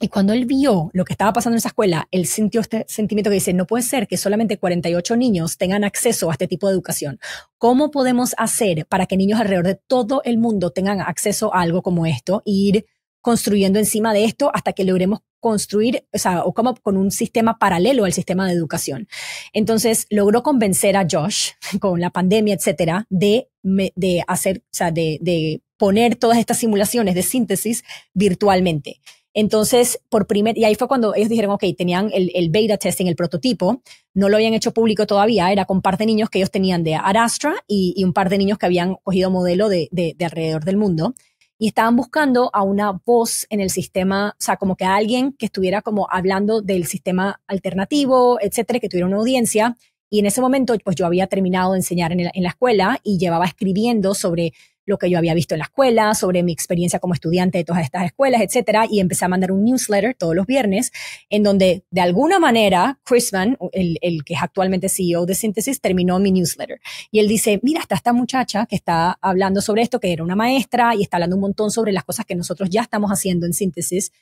y cuando él vio lo que estaba pasando en esa escuela, él sintió este sentimiento que dice, no puede ser que solamente 48 niños tengan acceso a este tipo de educación. ¿Cómo podemos hacer para que niños alrededor de todo el mundo tengan acceso a algo como esto? E ir construyendo encima de esto hasta que logremos construir, o sea, o como con un sistema paralelo al sistema de educación. Entonces, logró convencer a Josh, (laughs) con la pandemia, etcétera, de, de hacer, o sea, de, de poner todas estas simulaciones de síntesis virtualmente. Entonces, por primer, y ahí fue cuando ellos dijeron, ok, tenían el, el beta testing, el prototipo, no lo habían hecho público todavía, era con un par de niños que ellos tenían de Arastra y, un par de niños que habían cogido modelo de, alrededor del mundo y estaban buscando a una voz en el sistema, o sea, como que a alguien que estuviera como hablando del sistema alternativo, etcétera, que tuviera una audiencia. Y en ese momento, pues yo había terminado de enseñar en la escuela y llevaba escribiendo sobre lo que yo había visto en la escuela, sobre mi experiencia como estudiante de todas estas escuelas, etcétera, y empecé a mandar un newsletter todos los viernes, en donde de alguna manera Chrisman, el, el que es actualmente CEO de Síntesis, terminó mi newsletter. Y él dice, mira, está esta muchacha que está hablando sobre esto, que era una maestra y está hablando un montón sobre las cosas que nosotros ya estamos haciendo en Síntesis.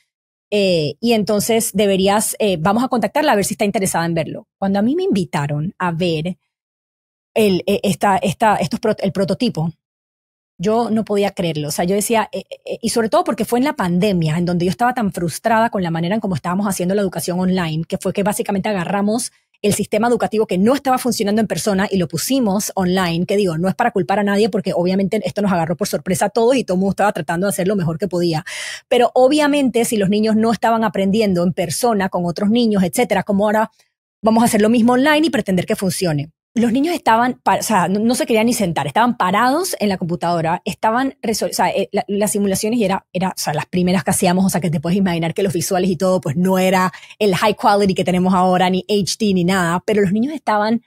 Eh, y entonces deberías, eh, vamos a contactarla a ver si está interesada en verlo. Cuando a mí me invitaron a ver el, eh, el prototipo yo no podía creerlo. O sea, yo decía, eh, eh, y sobre todo porque fue en la pandemia, en donde yo estaba tan frustrada con la manera en cómo estábamos haciendo la educación online, que fue que básicamente agarramos el sistema educativo que no estaba funcionando en persona y lo pusimos online, que digo, no es para culpar a nadie porque obviamente esto nos agarró por sorpresa a todos y todo mundo estaba tratando de hacer lo mejor que podía. Pero obviamente si los niños no estaban aprendiendo en persona con otros niños, etcétera, como ahora vamos a hacer lo mismo online y pretender que funcione los niños estaban, o sea, no, se querían ni sentar, estaban parados en la computadora, estaban, o sea, eh, las simulaciones y era, era, o las primeras que hacíamos, o sea, que te puedes imaginar que los visuales y todo, pues no era el high quality que tenemos ahora, ni HD, ni nada, pero los niños estaban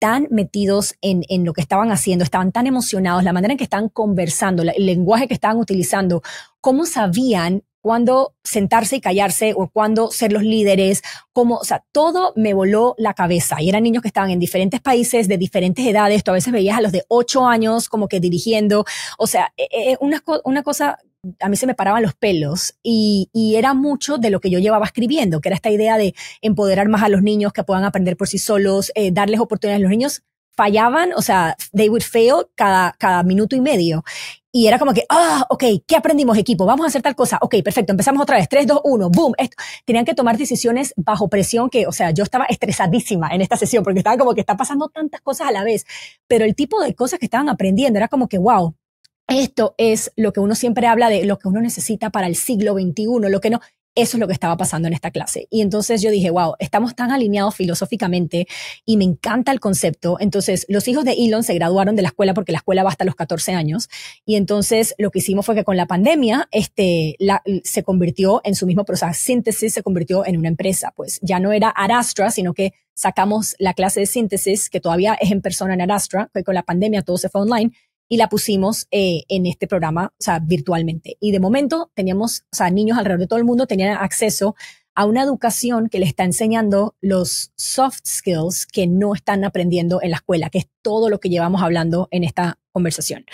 tan metidos en, lo que estaban haciendo, estaban tan emocionados, la manera en que estaban conversando, el lenguaje que estaban utilizando, cómo sabían cuando sentarse y callarse o cuándo ser los líderes, como, o sea, todo me voló la cabeza. Y eran niños que estaban en diferentes países, de diferentes edades, tú a veces veías a los de ocho años como que dirigiendo, o sea, eh, eh, eh, una, cosa a mí se me paraban los pelos y, era mucho de lo que yo llevaba escribiendo, que era esta idea de empoderar más a los niños, que puedan aprender por sí solos, darles oportunidades. Los niños fallaban, o sea, they would fail cada, cada minuto y medio. Y era como que, ah, ok, ¿qué aprendimos equipo? Vamos a hacer tal cosa. Ok, perfecto, empezamos otra vez. 3, 2, 1, boom. Esto. Tenían que tomar decisiones bajo presión que, o sea, yo estaba estresadísima en esta sesión porque estaba como que está pasando tantas cosas a la vez. Pero el tipo de cosas que estaban aprendiendo era como que, wow, esto es lo que uno siempre habla de lo que uno necesita para el siglo XXI, lo que no eso es lo que estaba pasando en esta clase. Y entonces yo dije, wow, estamos tan alineados filosóficamente y me encanta el concepto. Entonces, los hijos de Elon se graduaron de la escuela porque la escuela va hasta los 14 años. Y entonces lo que hicimos fue que con la pandemia, este, se convirtió en su mismo proceso. Síntesis se convirtió en una empresa. Pues ya no era Arastra, sino que sacamos la clase de síntesis que todavía es en persona en Arastra, que con la pandemia todo se fue online y la pusimos eh, en este programa, o sea, virtualmente. Y de momento teníamos, o sea, niños alrededor de todo el mundo tenían acceso a una educación que le está enseñando los soft skills que no están aprendiendo en la escuela, que es todo lo que llevamos hablando en esta conversación.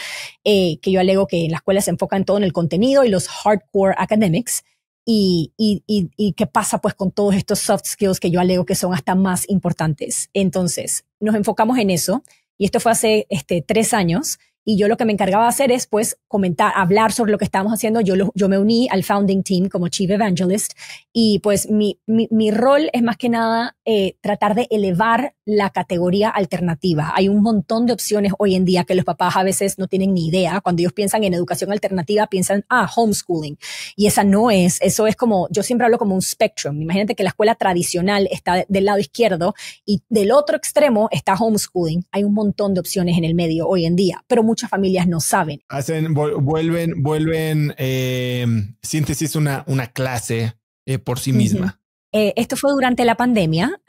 Eh, que yo alego que en la escuela se enfocan todo en el contenido y los hardcore academics. Y, y, y, y qué pasa pues con todos estos soft skills que yo alego que son hasta más importantes. Entonces, nos enfocamos en eso y esto fue hace este, tres años y yo lo que me encargaba de hacer es pues comentar, hablar sobre lo que estábamos haciendo. Yo, yo me uní al founding team como chief evangelist y pues mi, mi, mi rol es más que nada eh, tratar de elevar la categoría alternativa. Hay un montón de opciones hoy en día que los papás a veces no tienen ni idea. Cuando ellos piensan en educación alternativa, piensan, ah, homeschooling. Y esa no es, eso es como, yo siempre hablo como un spectrum. Imagínate que la escuela tradicional está del lado izquierdo y del otro extremo está homeschooling. Hay un montón de opciones en el medio hoy en día, pero muchas familias no saben. Hacen, vuelven, vuelven, eh, síntesis, una, una clase eh, por sí misma. Eh, esto fue durante la pandemia,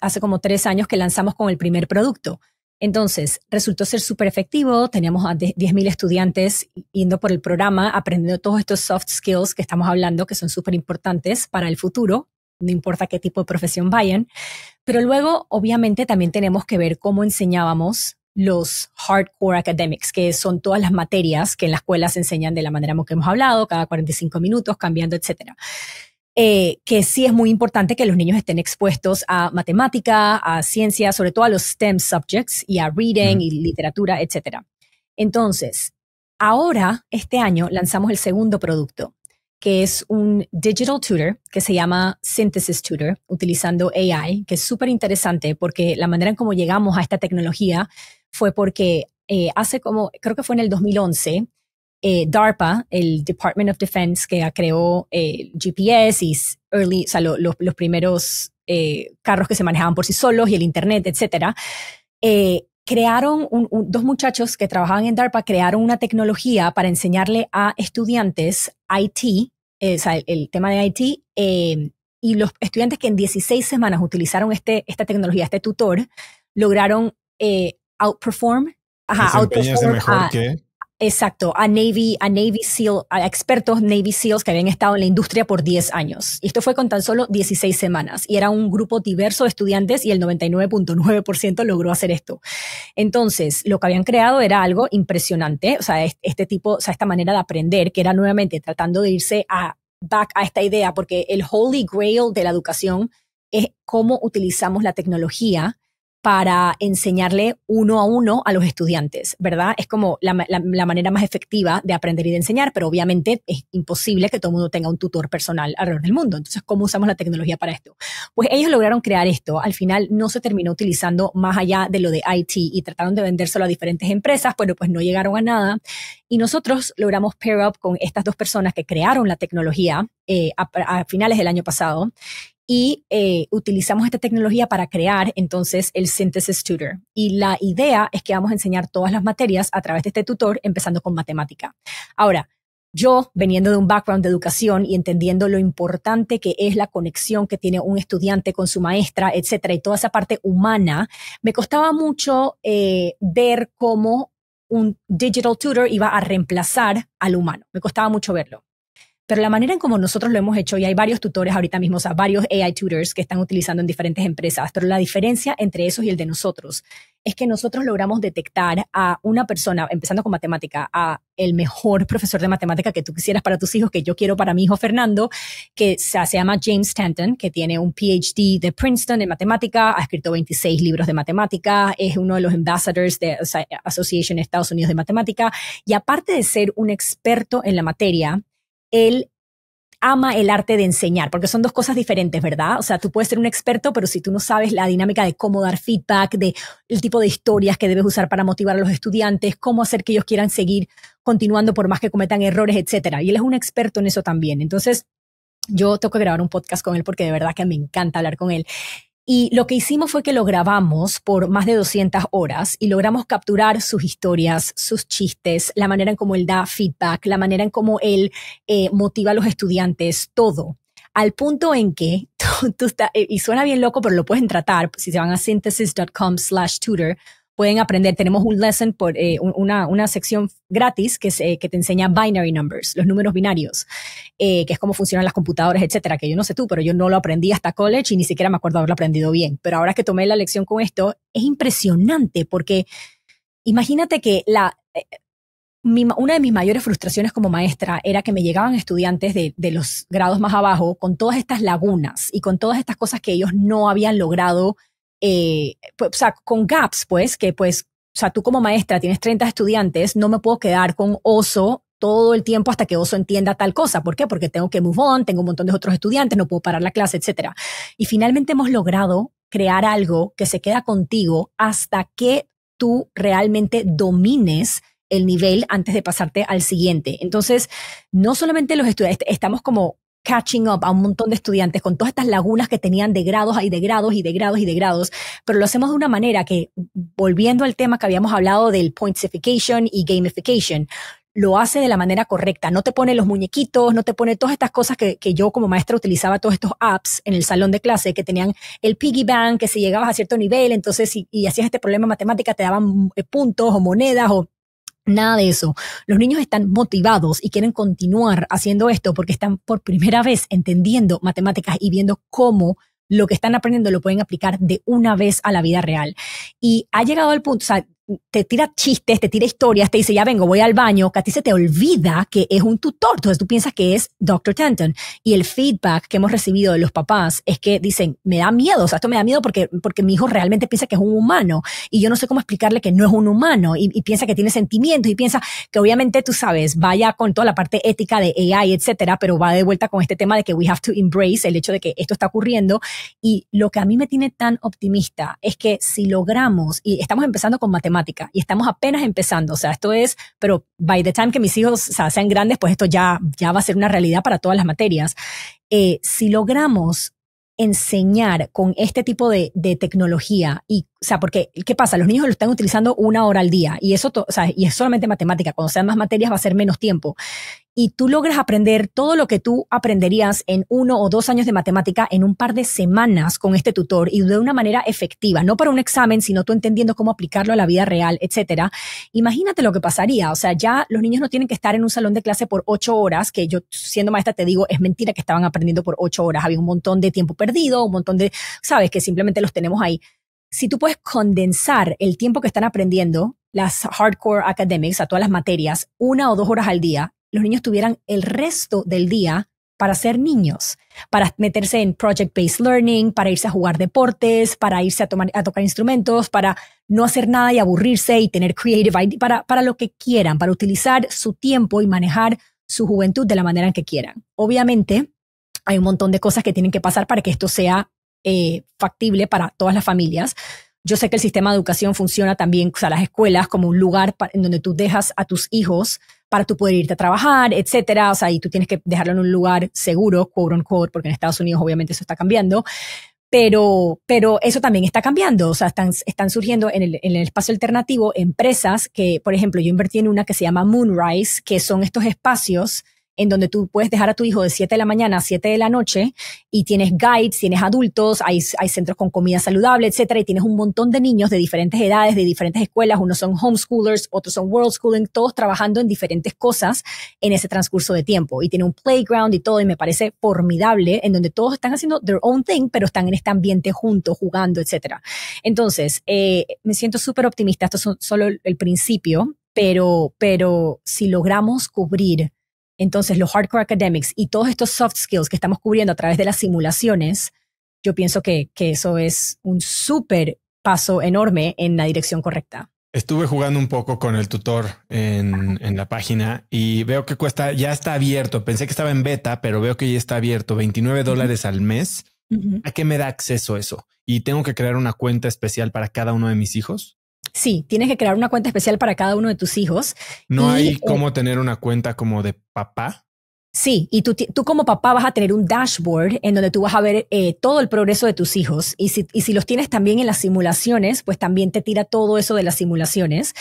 hace como tres años que lanzamos con el primer producto. Entonces, resultó ser súper efectivo, teníamos a 10.000 estudiantes yendo por el programa, aprendiendo todos estos soft skills que estamos hablando, que son súper importantes para el futuro, no importa qué tipo de profesión vayan. Pero luego, obviamente, también tenemos que ver cómo enseñábamos los hardcore academics, que son todas las materias que en la escuela se enseñan de la manera que hemos hablado, cada 45 minutos, cambiando, etcétera. Eh, que sí es muy importante que los niños estén expuestos a matemática, a ciencia, sobre todo a los STEM subjects y a reading y literatura, etc. Entonces, ahora, este año, lanzamos el segundo producto, que es un digital tutor que se llama Synthesis Tutor, utilizando AI, que es súper interesante porque la manera en cómo llegamos a esta tecnología fue porque eh, hace como, creo que fue en el 2011, eh, DARPA, el Department of Defense, que creó eh, GPS y early, o sea, los primeros eh, carros que se manejaban por sí solos y el Internet, etcétera, crearon dos muchachos que trabajaban en DARPA crearon una tecnología para enseñarle a estudiantes IT, o sea, el, tema de IT, y los estudiantes que en 16 semanas utilizaron este, esta tecnología, este tutor, lograron outperform. Ajá, outperform Exacto, a Navy, a Navy SEAL, a expertos Navy SEALs que habían estado en la industria por 10 años. Y esto fue con tan solo 16 semanas. Y era un grupo diverso de estudiantes y el 99.9% logró hacer esto. Entonces, lo que habían creado era algo impresionante. O sea, este, este tipo, o sea, esta manera de aprender, que era nuevamente tratando de irse a back a esta idea, porque el holy grail de la educación es cómo utilizamos la tecnología para enseñarle uno a uno a los estudiantes, ¿verdad? Es como la, manera más efectiva de aprender y de enseñar, pero obviamente es imposible que todo el mundo tenga un tutor personal alrededor del mundo. Entonces, ¿cómo usamos la tecnología para esto? Pues ellos lograron crear esto. Al final no se terminó utilizando más allá de lo de IT y trataron de vendérselo a diferentes empresas, pero pues no llegaron a nada. Y nosotros logramos pair up con estas dos personas que crearon la tecnología eh, a, a finales del año pasado y eh, utilizamos esta tecnología para crear entonces el Synthesis Tutor. Y la idea es que vamos a enseñar todas las materias a través de este tutor, empezando con matemática. Ahora, yo, veniendo de un background de educación y entendiendo lo importante que es la conexión que tiene un estudiante con su maestra, etcétera, y toda esa parte humana, me costaba mucho eh, ver cómo un digital tutor iba a reemplazar al humano. Me costaba mucho verlo pero la manera en como nosotros lo hemos hecho, y hay varios tutores ahorita mismo, o sea, varios AI tutors que están utilizando en diferentes empresas, pero la diferencia entre esos y el de nosotros es que nosotros logramos detectar a una persona, empezando con matemática, a el mejor profesor de matemática que tú quisieras para tus hijos, que yo quiero para mi hijo Fernando, que se, llama James Stanton, que tiene un PhD de Princeton en matemática, ha escrito 26 libros de matemática, es uno de los ambassadors de Association Estados Unidos de Matemática, y aparte de ser un experto en la materia, él ama el arte de enseñar, porque son dos cosas diferentes, ¿verdad? O sea, tú puedes ser un experto, pero si tú no sabes la dinámica de cómo dar feedback, de tipo de historias que debes usar para motivar a los estudiantes, cómo hacer que ellos quieran seguir continuando por más que cometan errores, etcétera. Y él es un experto en eso también. Entonces, yo tengo que grabar un podcast con él porque de verdad que me encanta hablar con él. Y lo que hicimos fue que lo grabamos por más de 200 horas y logramos capturar sus historias, sus chistes, la manera en cómo él da feedback, la manera en cómo él eh, motiva a los estudiantes, todo. Al punto en que, (laughs) eh, y suena bien loco, pero lo pueden tratar si se van a synthesis.com slash tutor pueden aprender. Tenemos un lesson por eh, una, sección gratis que, eh, que te enseña binary numbers, los números binarios, eh, que es cómo funcionan las computadoras, etcétera. Que yo no sé tú, pero yo no lo aprendí hasta college y ni siquiera me acuerdo haberlo aprendido bien. Pero ahora que tomé la lección con esto, es impresionante porque imagínate que la. una de mis mayores frustraciones como maestra era que me llegaban estudiantes de, de los grados más abajo con todas estas lagunas y con todas estas cosas que ellos no habían logrado eh, pues, o sea, con gaps, pues, que pues, o sea, tú como maestra tienes 30 estudiantes, no me puedo quedar con oso todo el tiempo hasta que Oso entienda tal cosa. ¿Por qué? Porque tengo que move on, tengo un montón de otros estudiantes, no puedo parar la clase, etc. Y finalmente hemos logrado crear algo que se queda contigo hasta que tú realmente domines el nivel antes de pasarte al siguiente. Entonces, no solamente los estudiantes, estamos como catching up a un montón de estudiantes con todas estas lagunas que tenían de grados y de grados y de grados y de grados, pero lo hacemos de una manera que, volviendo al tema que habíamos hablado del pointsification y gamification, lo hace de la manera correcta. No te pone los muñequitos, no te pone todas estas cosas que, yo como maestra utilizaba todos estos apps en el salón de clase que tenían el piggy bank, que si llegabas a cierto nivel, entonces y, y hacías este problema de matemática te daban eh, puntos o monedas o Nada de eso. Los niños están motivados y quieren continuar haciendo esto porque están por primera vez entendiendo matemáticas y viendo cómo lo que están aprendiendo lo pueden aplicar de una vez a la vida real. Y ha llegado al punto, o sea, te tira chistes, te tira historias, te dice, ya vengo, voy al baño, que a ti se te olvida que es un tutor. Entonces tú piensas que es Dr. Tanton. Y el feedback que hemos recibido de los papás es que dicen, me da miedo, o sea, esto me da miedo porque, porque mi hijo realmente piensa que es un humano y yo no sé cómo explicarle que no es un humano y, y piensa que tiene sentimientos y piensa que obviamente tú sabes, vaya con toda la parte ética de AI, etcétera, pero va de vuelta con este tema de que we have to embrace el hecho de que esto está ocurriendo. Y lo que a mí me tiene tan optimista es que si logramos, y estamos empezando con matemáticas, y estamos apenas empezando. O sea, esto es, pero by the time que mis hijos o sea, sean grandes, pues esto ya, ya va a ser una realidad para todas las materias. Eh, si logramos enseñar con este tipo de, tecnología y, o sea, porque, ¿qué pasa? Los niños lo están utilizando una hora al día y eso, o sea, y es solamente matemática. Cuando sean más materias va a ser menos tiempo y tú logras aprender todo lo que tú aprenderías en uno o dos años de matemática en un par de semanas con este tutor y de una manera efectiva, no para un examen, sino tú entendiendo cómo aplicarlo a la vida real, etcétera. Imagínate lo que pasaría. O sea, ya los niños no tienen que estar en un salón de clase por ocho horas, que yo siendo maestra te digo, es mentira que estaban aprendiendo por ocho horas. Había un montón de tiempo perdido, un montón de, sabes, que simplemente los tenemos ahí. Si tú puedes condensar el tiempo que están aprendiendo las hardcore academics, a todas las materias, una o dos horas al día, los niños tuvieran el resto del día para ser niños, para meterse en project-based learning, para irse a jugar deportes, para irse a, tocar instrumentos, para no hacer nada y aburrirse y tener creative ideas, para, para lo que quieran, para utilizar su tiempo y manejar su juventud de la manera en que quieran. Obviamente, hay un montón de cosas que tienen que pasar para que esto sea eh, factible para todas las familias, yo sé que el sistema de educación funciona también, o sea, las escuelas como un lugar en donde tú dejas a tus hijos para tú poder irte a trabajar, etcétera. O sea, y tú tienes que dejarlo en un lugar seguro, quote unquote, porque en Estados Unidos obviamente eso está cambiando. Pero, pero eso también está cambiando. O sea, están, están surgiendo en el, en el espacio alternativo empresas que, por ejemplo, yo invertí en una que se llama Moonrise, que son estos espacios en donde tú puedes dejar a tu hijo de 7 de la mañana a 7 de la noche y tienes guides, tienes adultos, hay, hay centros con comida saludable, etcétera, y tienes un montón de niños de diferentes edades, de diferentes escuelas, unos son homeschoolers, otros son world schooling, todos trabajando en diferentes cosas en ese transcurso de tiempo. Y tiene un playground y todo, y me parece formidable, en donde todos están haciendo their own thing, pero están en este ambiente juntos, jugando, etcétera. Entonces, eh, me siento súper optimista, esto es solo el principio, pero, pero si logramos cubrir entonces, los hardcore academics y todos estos soft skills que estamos cubriendo a través de las simulaciones, yo pienso que, eso es un súper paso enorme en la dirección correcta. Estuve jugando un poco con el tutor en, la página y veo que cuesta, ya está abierto. Pensé que estaba en beta, pero veo que ya está abierto, 29 dólares al mes. ¿A qué me da acceso eso? ¿Y tengo que crear una cuenta especial para cada uno de mis hijos? Sí, tienes que crear una cuenta especial para cada uno de tus hijos. No hay eh, cómo tener una cuenta como de papá. Sí, y tú, tú, como papá vas a tener un dashboard en donde tú vas a ver eh, todo el progreso de tus hijos y si, los tienes también en las simulaciones, pues también te tira todo eso de las simulaciones.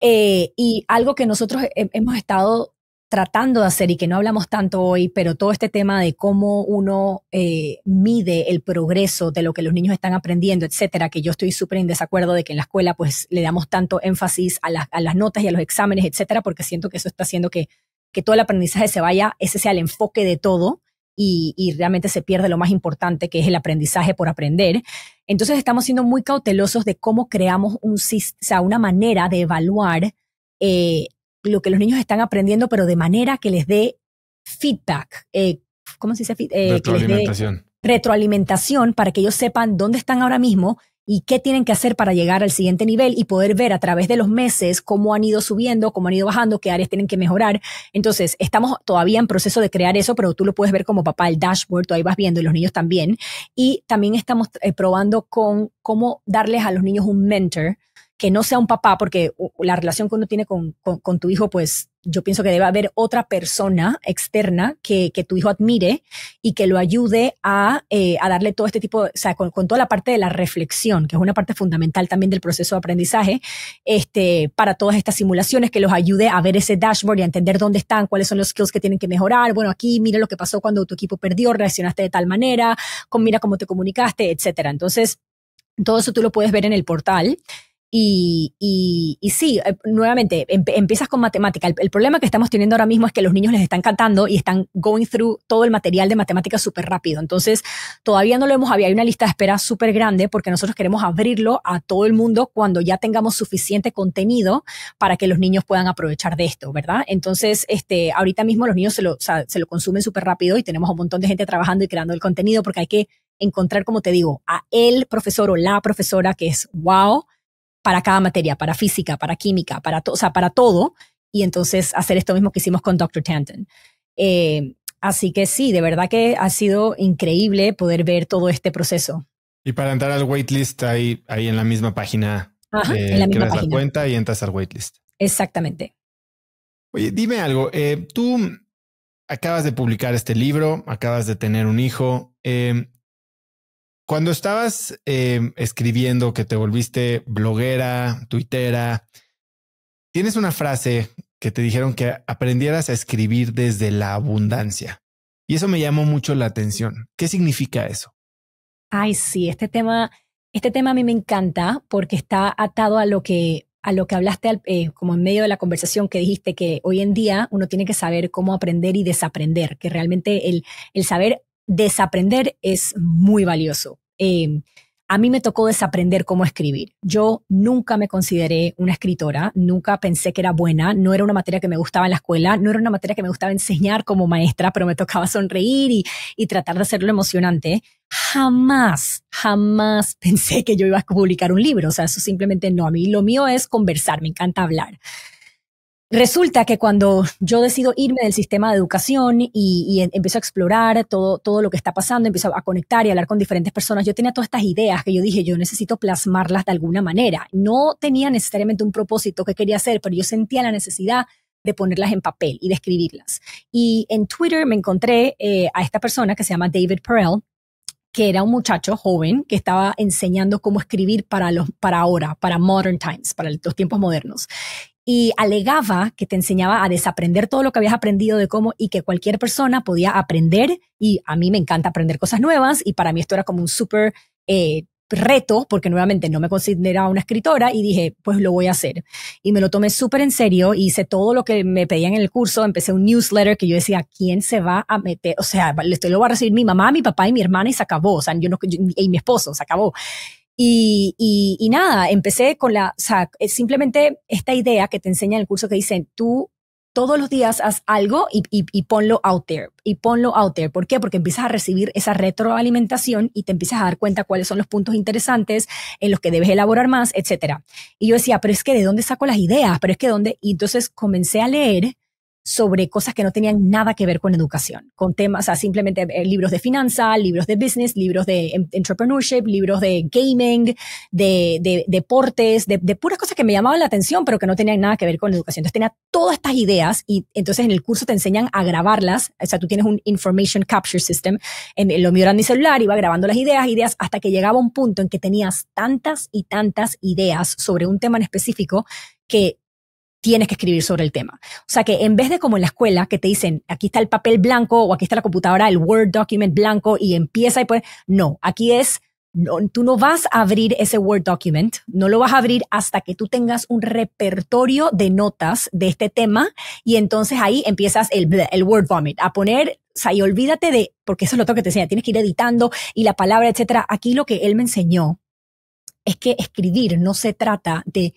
Eh, y algo que nosotros hemos estado tratando de hacer y que no hablamos tanto hoy, pero todo este tema de cómo uno eh, mide el progreso de lo que los niños están aprendiendo, etcétera, que yo estoy súper en desacuerdo de que en la escuela pues le damos tanto énfasis a, las a las notas y a los exámenes, etcétera, porque siento que eso está haciendo que, que todo el aprendizaje se vaya, ese sea el enfoque de todo. Y, y, realmente se pierde lo más importante, que es el aprendizaje por aprender. Entonces estamos siendo muy cautelosos de cómo creamos un, o sea, una manera de evaluar eh, lo que los niños están aprendiendo, pero de manera que les dé feedback. Eh, ¿Cómo se dice? Eh, retroalimentación. retroalimentación para que ellos sepan dónde están ahora mismo y qué tienen que hacer para llegar al siguiente nivel y poder ver a través de los meses cómo han ido subiendo, cómo han ido bajando, qué áreas tienen que mejorar. Entonces, estamos todavía en proceso de crear eso, pero tú lo puedes ver como papá, el dashboard, tú ahí vas viendo y los niños también. Y también estamos eh, probando con cómo darles a los niños un mentor que no sea un papá, porque la relación que uno tiene con, con, tu hijo, pues yo pienso que debe haber otra persona externa que, que tu hijo admire y que lo ayude a, eh, a darle todo este tipo, o sea, con, toda la parte de la reflexión, que es una parte fundamental también del proceso de aprendizaje, este, para todas estas simulaciones, que los ayude a ver ese dashboard y a entender dónde están, cuáles son los skills que tienen que mejorar. Bueno, aquí mira lo que pasó cuando tu equipo perdió, reaccionaste de tal manera, con, mira cómo te comunicaste, etcétera. Entonces, todo eso tú lo puedes ver en el portal. Y, y, sí, eh, nuevamente, empiezas con matemática. El, problema que estamos teniendo ahora mismo es que los niños les están cantando y están going through todo el material de matemática súper rápido. Entonces, todavía no lo hemos había Hay una lista de espera súper grande porque nosotros queremos abrirlo a todo el mundo cuando ya tengamos suficiente contenido para que los niños puedan aprovechar de esto, ¿verdad? Entonces, este, ahorita mismo los niños se lo, se lo consumen súper rápido y tenemos un montón de gente trabajando y creando el contenido porque hay que encontrar, como te digo, a el profesor o la profesora que es wow para cada materia, para física, para química, para, o sea, para todo, y entonces hacer esto mismo que hicimos con Dr. Tanton. Eh, así que sí, de verdad que ha sido increíble poder ver todo este proceso. Y para entrar al waitlist, ahí, ahí en la misma página, eh, en la misma cuenta y entras al waitlist. Exactamente. Oye, dime algo. Eh, tú acabas de publicar este libro, acabas de tener un hijo. Cuando estabas em, escribiendo que te volviste bloguera, tuitera, tienes una frase que te dijeron que aprendieras a escribir desde la abundancia. Y eso me llamó mucho la atención. ¿Qué significa eso? Ay, sí, este tema, este tema a mí me encanta porque está atado a lo que, a lo que hablaste eh, como en medio de la conversación que dijiste que hoy en día uno tiene que saber cómo aprender y desaprender, que realmente el, el saber desaprender es muy valioso. Em, a mí me tocó desaprender cómo escribir. Yo nunca me consideré una escritora, nunca pensé que era buena, no era una materia que me gustaba en la escuela, no era una materia que me gustaba enseñar como maestra, pero me tocaba sonreír y, y tratar de hacerlo emocionante. Jamás, jamás pensé que yo iba a publicar un libro, o sea, eso simplemente no, a mí lo mío es conversar, me encanta hablar. Resulta que cuando yo decido irme del sistema de educación y, empiezo a explorar todo, lo que está pasando, empiezo a conectar y hablar con diferentes personas, yo tenía todas estas ideas que yo dije, yo necesito plasmarlas de alguna manera. No tenía necesariamente un propósito que quería hacer, pero yo sentía la necesidad de ponerlas en papel y de escribirlas. Y en Twitter me encontré eh, a esta persona que se llama David Perel, que era un muchacho joven que estaba enseñando cómo escribir para los para ahora, para modern times, para los tiempos modernos y alegaba que te enseñaba a desaprender todo lo que habías aprendido de cómo y que cualquier persona podía aprender. Y a mí me encanta aprender cosas nuevas y para mí esto era como un súper eh, reto, porque nuevamente no me consideraba una escritora y dije, pues lo voy a hacer. Y me lo tomé súper en serio, hice todo lo que me pedían en el curso, empecé un newsletter que yo decía, ¿quién se va a meter? O sea, esto lo va a recibir mi mamá, mi papá y mi hermana y se acabó, o sea, yo no, y mi esposo, se acabó. Y, y, nada, empecé con la, o sea, simplemente esta idea que te enseña el curso que dicen, tú todos los días haz algo y, y, ponlo out there, y ponlo out there. ¿Por qué? Porque empiezas a recibir esa retroalimentación y te empiezas a dar cuenta cuáles son los puntos interesantes en los que debes elaborar más, etcétera. Y yo decía, pero es que ¿de dónde saco las ideas? Pero es que ¿dónde? Y entonces comencé a leer sobre cosas que no tenían nada que ver con educación, con temas, o sea, simplemente eh, libros de finanza, libros de business, libros de entrepreneurship, libros de gaming, de, deportes, de, de, puras cosas que me llamaban la atención, pero que no tenían nada que ver con educación. Entonces tenía todas estas ideas y entonces en el curso te enseñan a grabarlas, o sea, tú tienes un information capture system, en, lo mío era en mi celular, iba grabando las ideas, ideas, hasta que llegaba un punto en que tenías tantas y tantas ideas sobre un tema en específico que tienes que escribir sobre el tema. O sea que en vez de como en la escuela que te dicen, aquí está el papel blanco o aquí está la computadora, el Word document blanco y empieza y pues, no, aquí es, no, tú no vas a abrir ese Word document, no lo vas a abrir hasta que tú tengas un repertorio de notas de este tema y entonces ahí empiezas el, el Word vomit, a poner o sea, y olvídate de, porque eso es lo otro que te enseña, tienes que ir editando y la palabra, etcétera. Aquí lo que él me enseñó es que escribir no se trata de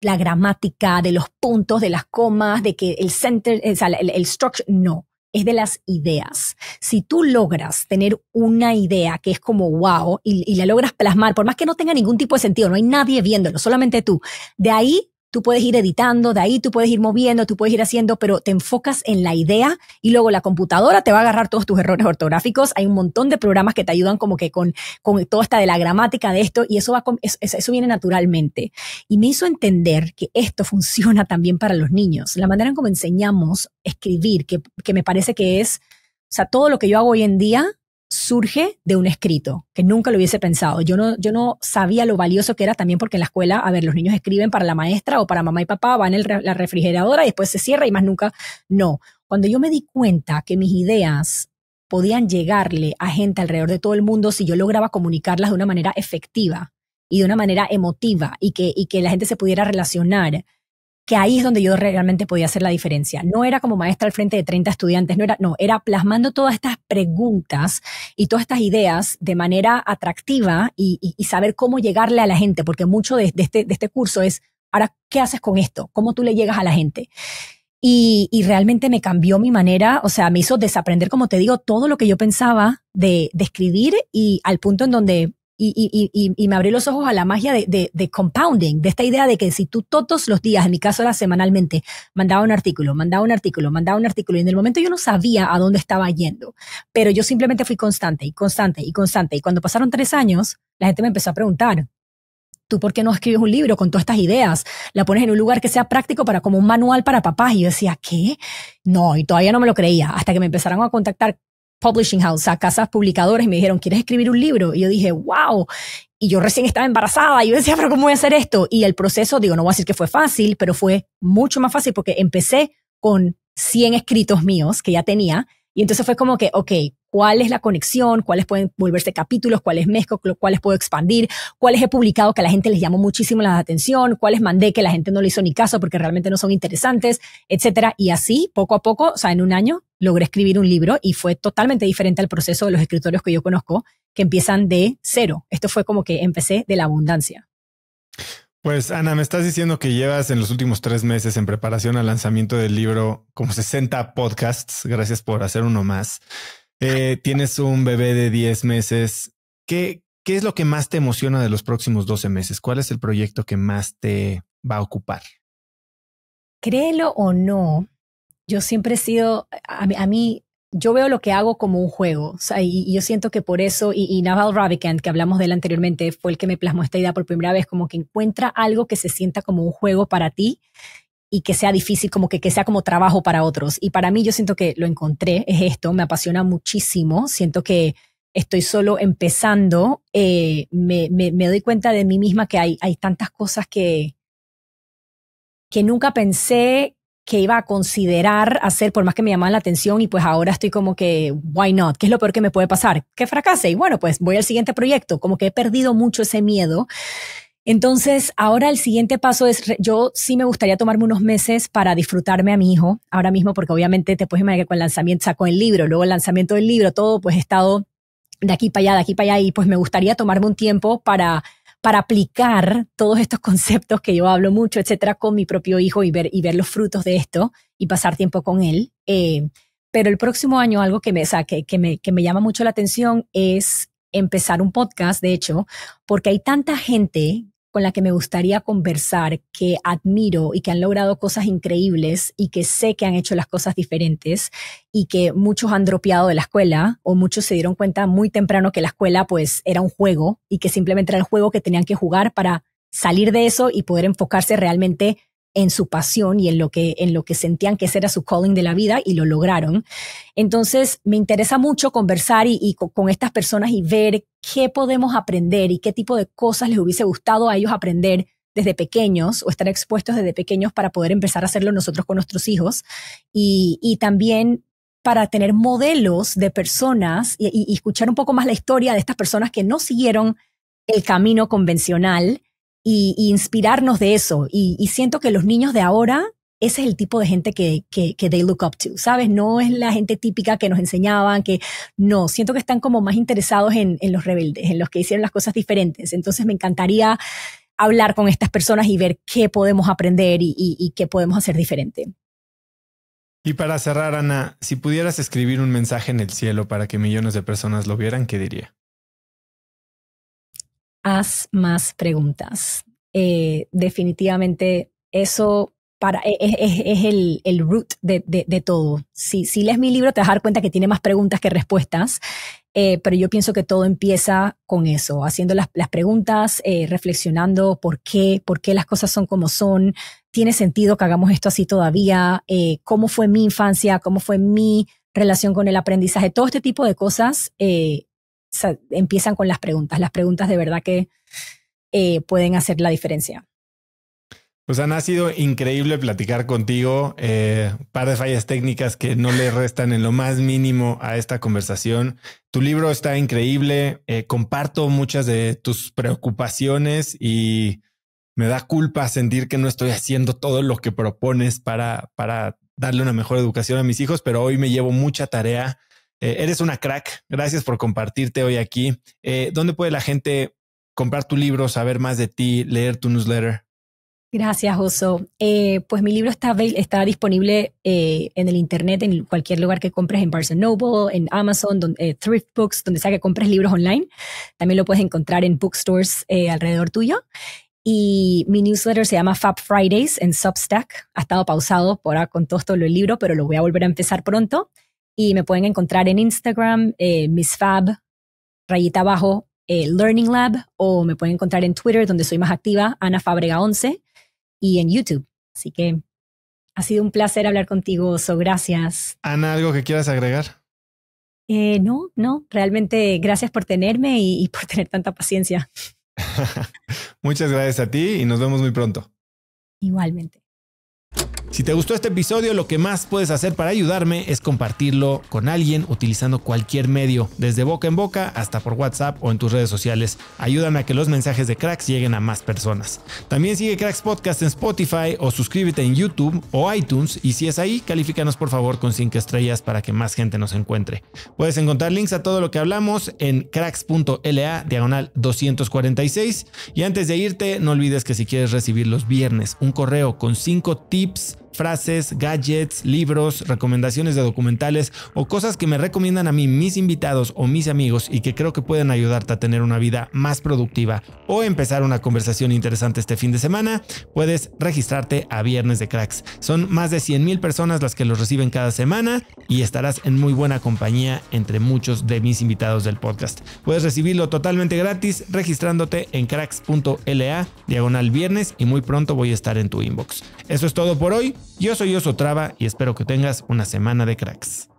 la gramática, de los puntos, de las comas, de que el center, el, el structure, no, es de las ideas. Si tú logras tener una idea que es como wow y, y la logras plasmar, por más que no tenga ningún tipo de sentido, no hay nadie viéndolo, solamente tú, de ahí tú puedes ir editando, de ahí tú puedes ir moviendo, tú puedes ir haciendo, pero te enfocas en la idea y luego la computadora te va a agarrar todos tus errores ortográficos. Hay un montón de programas que te ayudan como que con, con todo esta de la gramática de esto y eso, va, eso, viene naturalmente. Y me hizo entender que esto (laughs) funciona también para los niños. La manera en cómo enseñamos escribir, que, que me parece que es, o sea, todo lo que yo hago hoy en día surge de un escrito, que nunca lo hubiese pensado. Yo no, yo no sabía lo valioso que era también porque en la escuela, a ver, los niños escriben para la maestra o para mamá y papá, van en la refrigeradora y después se cierra y más nunca, no. Cuando yo me di cuenta que mis ideas podían llegarle a gente alrededor de todo el mundo si yo lograba comunicarlas de una manera efectiva y de una manera emotiva y y que la gente se pudiera relacionar que ahí es donde yo realmente podía hacer la diferencia. No era como maestra al frente de 30 estudiantes, no era, no, era plasmando todas estas preguntas y todas estas ideas de manera atractiva y, saber cómo llegarle a la gente, porque mucho este, de, este, curso es, ahora, ¿qué haces con esto? ¿Cómo tú le llegas a la gente? Y, realmente me cambió mi manera, o sea, me hizo desaprender, como te digo, todo lo que yo pensaba de, de escribir y al punto en donde y, me abrí los ojos a la magia de, de, de, compounding, de esta idea de que si tú todos los días, en mi caso era semanalmente, mandaba un artículo, mandaba un artículo, mandaba un artículo, y en el momento yo no sabía a dónde estaba yendo, pero yo simplemente fui constante y constante y constante. Y cuando pasaron tres años, la gente me empezó a preguntar, ¿tú por qué no escribes un libro con todas estas ideas? La pones en un lugar que sea práctico para como un manual para papás. Y yo decía, ¿qué? No, y todavía no me lo creía, hasta que me empezaron a contactar publishing house, a casas publicadoras, me dijeron, ¿quieres escribir un libro? Y yo dije, wow. Y yo recién estaba embarazada. Y yo decía, pero ¿cómo voy a hacer esto? Y el proceso, digo, no voy a decir que fue fácil, pero fue mucho más fácil porque empecé con 100 escritos míos que ya tenía. Y entonces fue como que, ok, cuál es la conexión, cuáles pueden volverse capítulos, cuáles mezclo, cuáles puedo expandir, cuáles he publicado que a la gente les llamó muchísimo la atención, cuáles mandé que la gente no le hizo ni caso porque realmente no son interesantes, etcétera. Y así, poco a poco, o sea, en un año logré escribir un libro y fue totalmente diferente al proceso de los escritores que yo conozco, que empiezan de cero. Esto fue como que empecé de la abundancia. Pues Ana, me estás diciendo que llevas en los últimos tres meses en preparación al lanzamiento del libro como 60 podcasts. Gracias por hacer uno más. Eh, tienes un bebé de 10 meses. ¿Qué, es lo que más te emociona de los próximos 12 meses? ¿Cuál es el proyecto que más te va a ocupar? Créelo o no, yo siempre he sido, a, mí, yo veo lo que hago como un juego. y, yo siento que por eso, y, y Naval Ravikant, que hablamos de él anteriormente, fue el que me plasmó esta idea por primera vez, como que encuentra algo que se sienta como un juego para ti y que sea difícil, como que, que sea como trabajo para otros. Y para mí yo siento que lo encontré, es esto, me apasiona muchísimo, siento que estoy solo empezando, eh, me, me, doy cuenta de mí misma que hay, hay tantas cosas que, que nunca pensé que iba a considerar hacer, por más que me llamaban la atención, y pues ahora estoy como que, why not? ¿Qué es lo peor que me puede pasar? Que fracase. Y bueno, pues voy al siguiente proyecto. Como que he perdido mucho ese miedo. Entonces, ahora el siguiente paso es, yo sí me gustaría tomarme unos meses para disfrutarme a mi hijo ahora mismo, porque obviamente después de imaginar que con el lanzamiento sacó el libro, luego el lanzamiento del libro, todo pues he estado de aquí para allá, de aquí para allá, y pues me gustaría tomarme un tiempo para, para aplicar todos estos conceptos que yo hablo mucho, etcétera, con mi propio hijo y ver, y ver los frutos de esto y pasar tiempo con él. Eh, pero el próximo año algo que me, o me, que me llama mucho la atención es empezar un podcast, de hecho, porque hay tanta gente con la que me gustaría conversar, que admiro y que han logrado cosas increíbles y que sé que han hecho las cosas diferentes y que muchos han dropeado de la escuela o muchos se dieron cuenta muy temprano que la escuela pues era un juego y que simplemente era el juego que tenían que jugar para salir de eso y poder enfocarse realmente en su pasión y en lo que, en lo que sentían que ese era su calling de la vida y lo lograron. Entonces, me interesa mucho conversar y, con, estas personas y ver qué podemos aprender y qué tipo de cosas les hubiese gustado a ellos aprender desde pequeños o estar expuestos desde pequeños para poder empezar a hacerlo nosotros con nuestros hijos y, también para tener modelos de personas y escuchar un poco más la historia de estas personas que no siguieron el camino convencional y, inspirarnos de eso. Y, siento que los niños de ahora, ese es el tipo de gente que, que, they look up to, ¿sabes? No es la gente típica que nos enseñaban, que no, siento que están como más interesados en, los rebeldes, en los que hicieron las cosas diferentes. Entonces me encantaría hablar con estas personas y ver qué podemos aprender y, y, qué podemos hacer diferente. Y para cerrar, Ana, si pudieras escribir un mensaje en el cielo para que millones de personas lo vieran, ¿qué diría? haz más preguntas. Eh, definitivamente eso para, e, e, e, es, el, el, root de, de, todo. Si, si, lees mi libro te vas a dar cuenta que tiene más preguntas que respuestas, eh, pero yo pienso que todo empieza con eso, haciendo las, preguntas, eh, reflexionando por qué, por qué las cosas son como son, tiene sentido que hagamos esto así todavía, cómo fue mi infancia, cómo fue mi relación con el aprendizaje, todo este tipo de cosas empiezan con las preguntas. Las preguntas de verdad que eh, pueden hacer la diferencia. Pues Ana, ha sido increíble platicar contigo. Eh, par de fallas técnicas que no le restan en lo más mínimo a esta conversación. Tu libro está increíble. Eh, comparto muchas de tus preocupaciones y me da culpa sentir que no estoy haciendo todo lo que propones para, para darle una mejor educación a mis hijos, pero hoy me llevo mucha tarea eh, eres una crack. Gracias por compartirte hoy aquí. Eh, ¿Dónde puede la gente comprar tu libro, saber más de ti, leer tu newsletter? Gracias, Oso. Eh, pues mi libro está, está disponible en el Internet, en cualquier lugar que compres, en Barnes Noble, en Amazon, donde, Thrift Books, donde sea que compres libros online. También lo puedes encontrar en bookstores alrededor tuyo. Y mi newsletter se llama Fab Fridays en Substack. Ha estado pausado por ahora con todo el libro, pero lo voy a volver a empezar pronto y me pueden encontrar en Instagram, eh, Fab, rayita abajo, eh, Learning Lab, o me pueden encontrar en Twitter, donde soy más activa, Ana fabrega 11, y en YouTube. Así que ha sido un placer hablar contigo, So gracias. Ana, ¿algo que quieras agregar? Eh, no, no, realmente gracias por tenerme y por tener tanta paciencia. (laughs) Muchas gracias a ti y nos vemos muy pronto. Igualmente. Si te gustó este episodio, lo que más puedes hacer para ayudarme es compartirlo con alguien utilizando cualquier medio, desde boca en boca hasta por WhatsApp o en tus redes sociales. Ayúdame a que los mensajes de Cracks lleguen a más personas. También sigue Cracks Podcast en Spotify o suscríbete en YouTube o iTunes y si es ahí, califícanos por favor con 5 estrellas para que más gente nos encuentre. Puedes encontrar links a todo lo que hablamos en cracks.la diagonal 246 y antes de irte, no olvides que si quieres recibir los viernes un correo con 5 tips frases, gadgets, libros, recomendaciones de documentales o cosas que me recomiendan a mí mis invitados o mis amigos y que creo que pueden ayudarte a tener una vida más productiva o empezar una conversación interesante este fin de semana, puedes registrarte a Viernes de Cracks. Son más de 100 mil personas las que los reciben cada semana y estarás en muy buena compañía entre muchos de mis invitados del podcast. Puedes recibirlo totalmente gratis registrándote en cracks.la diagonal viernes y muy pronto voy a estar en tu inbox. Eso es todo por hoy. Yo soy Oso Traba y espero que tengas una semana de cracks.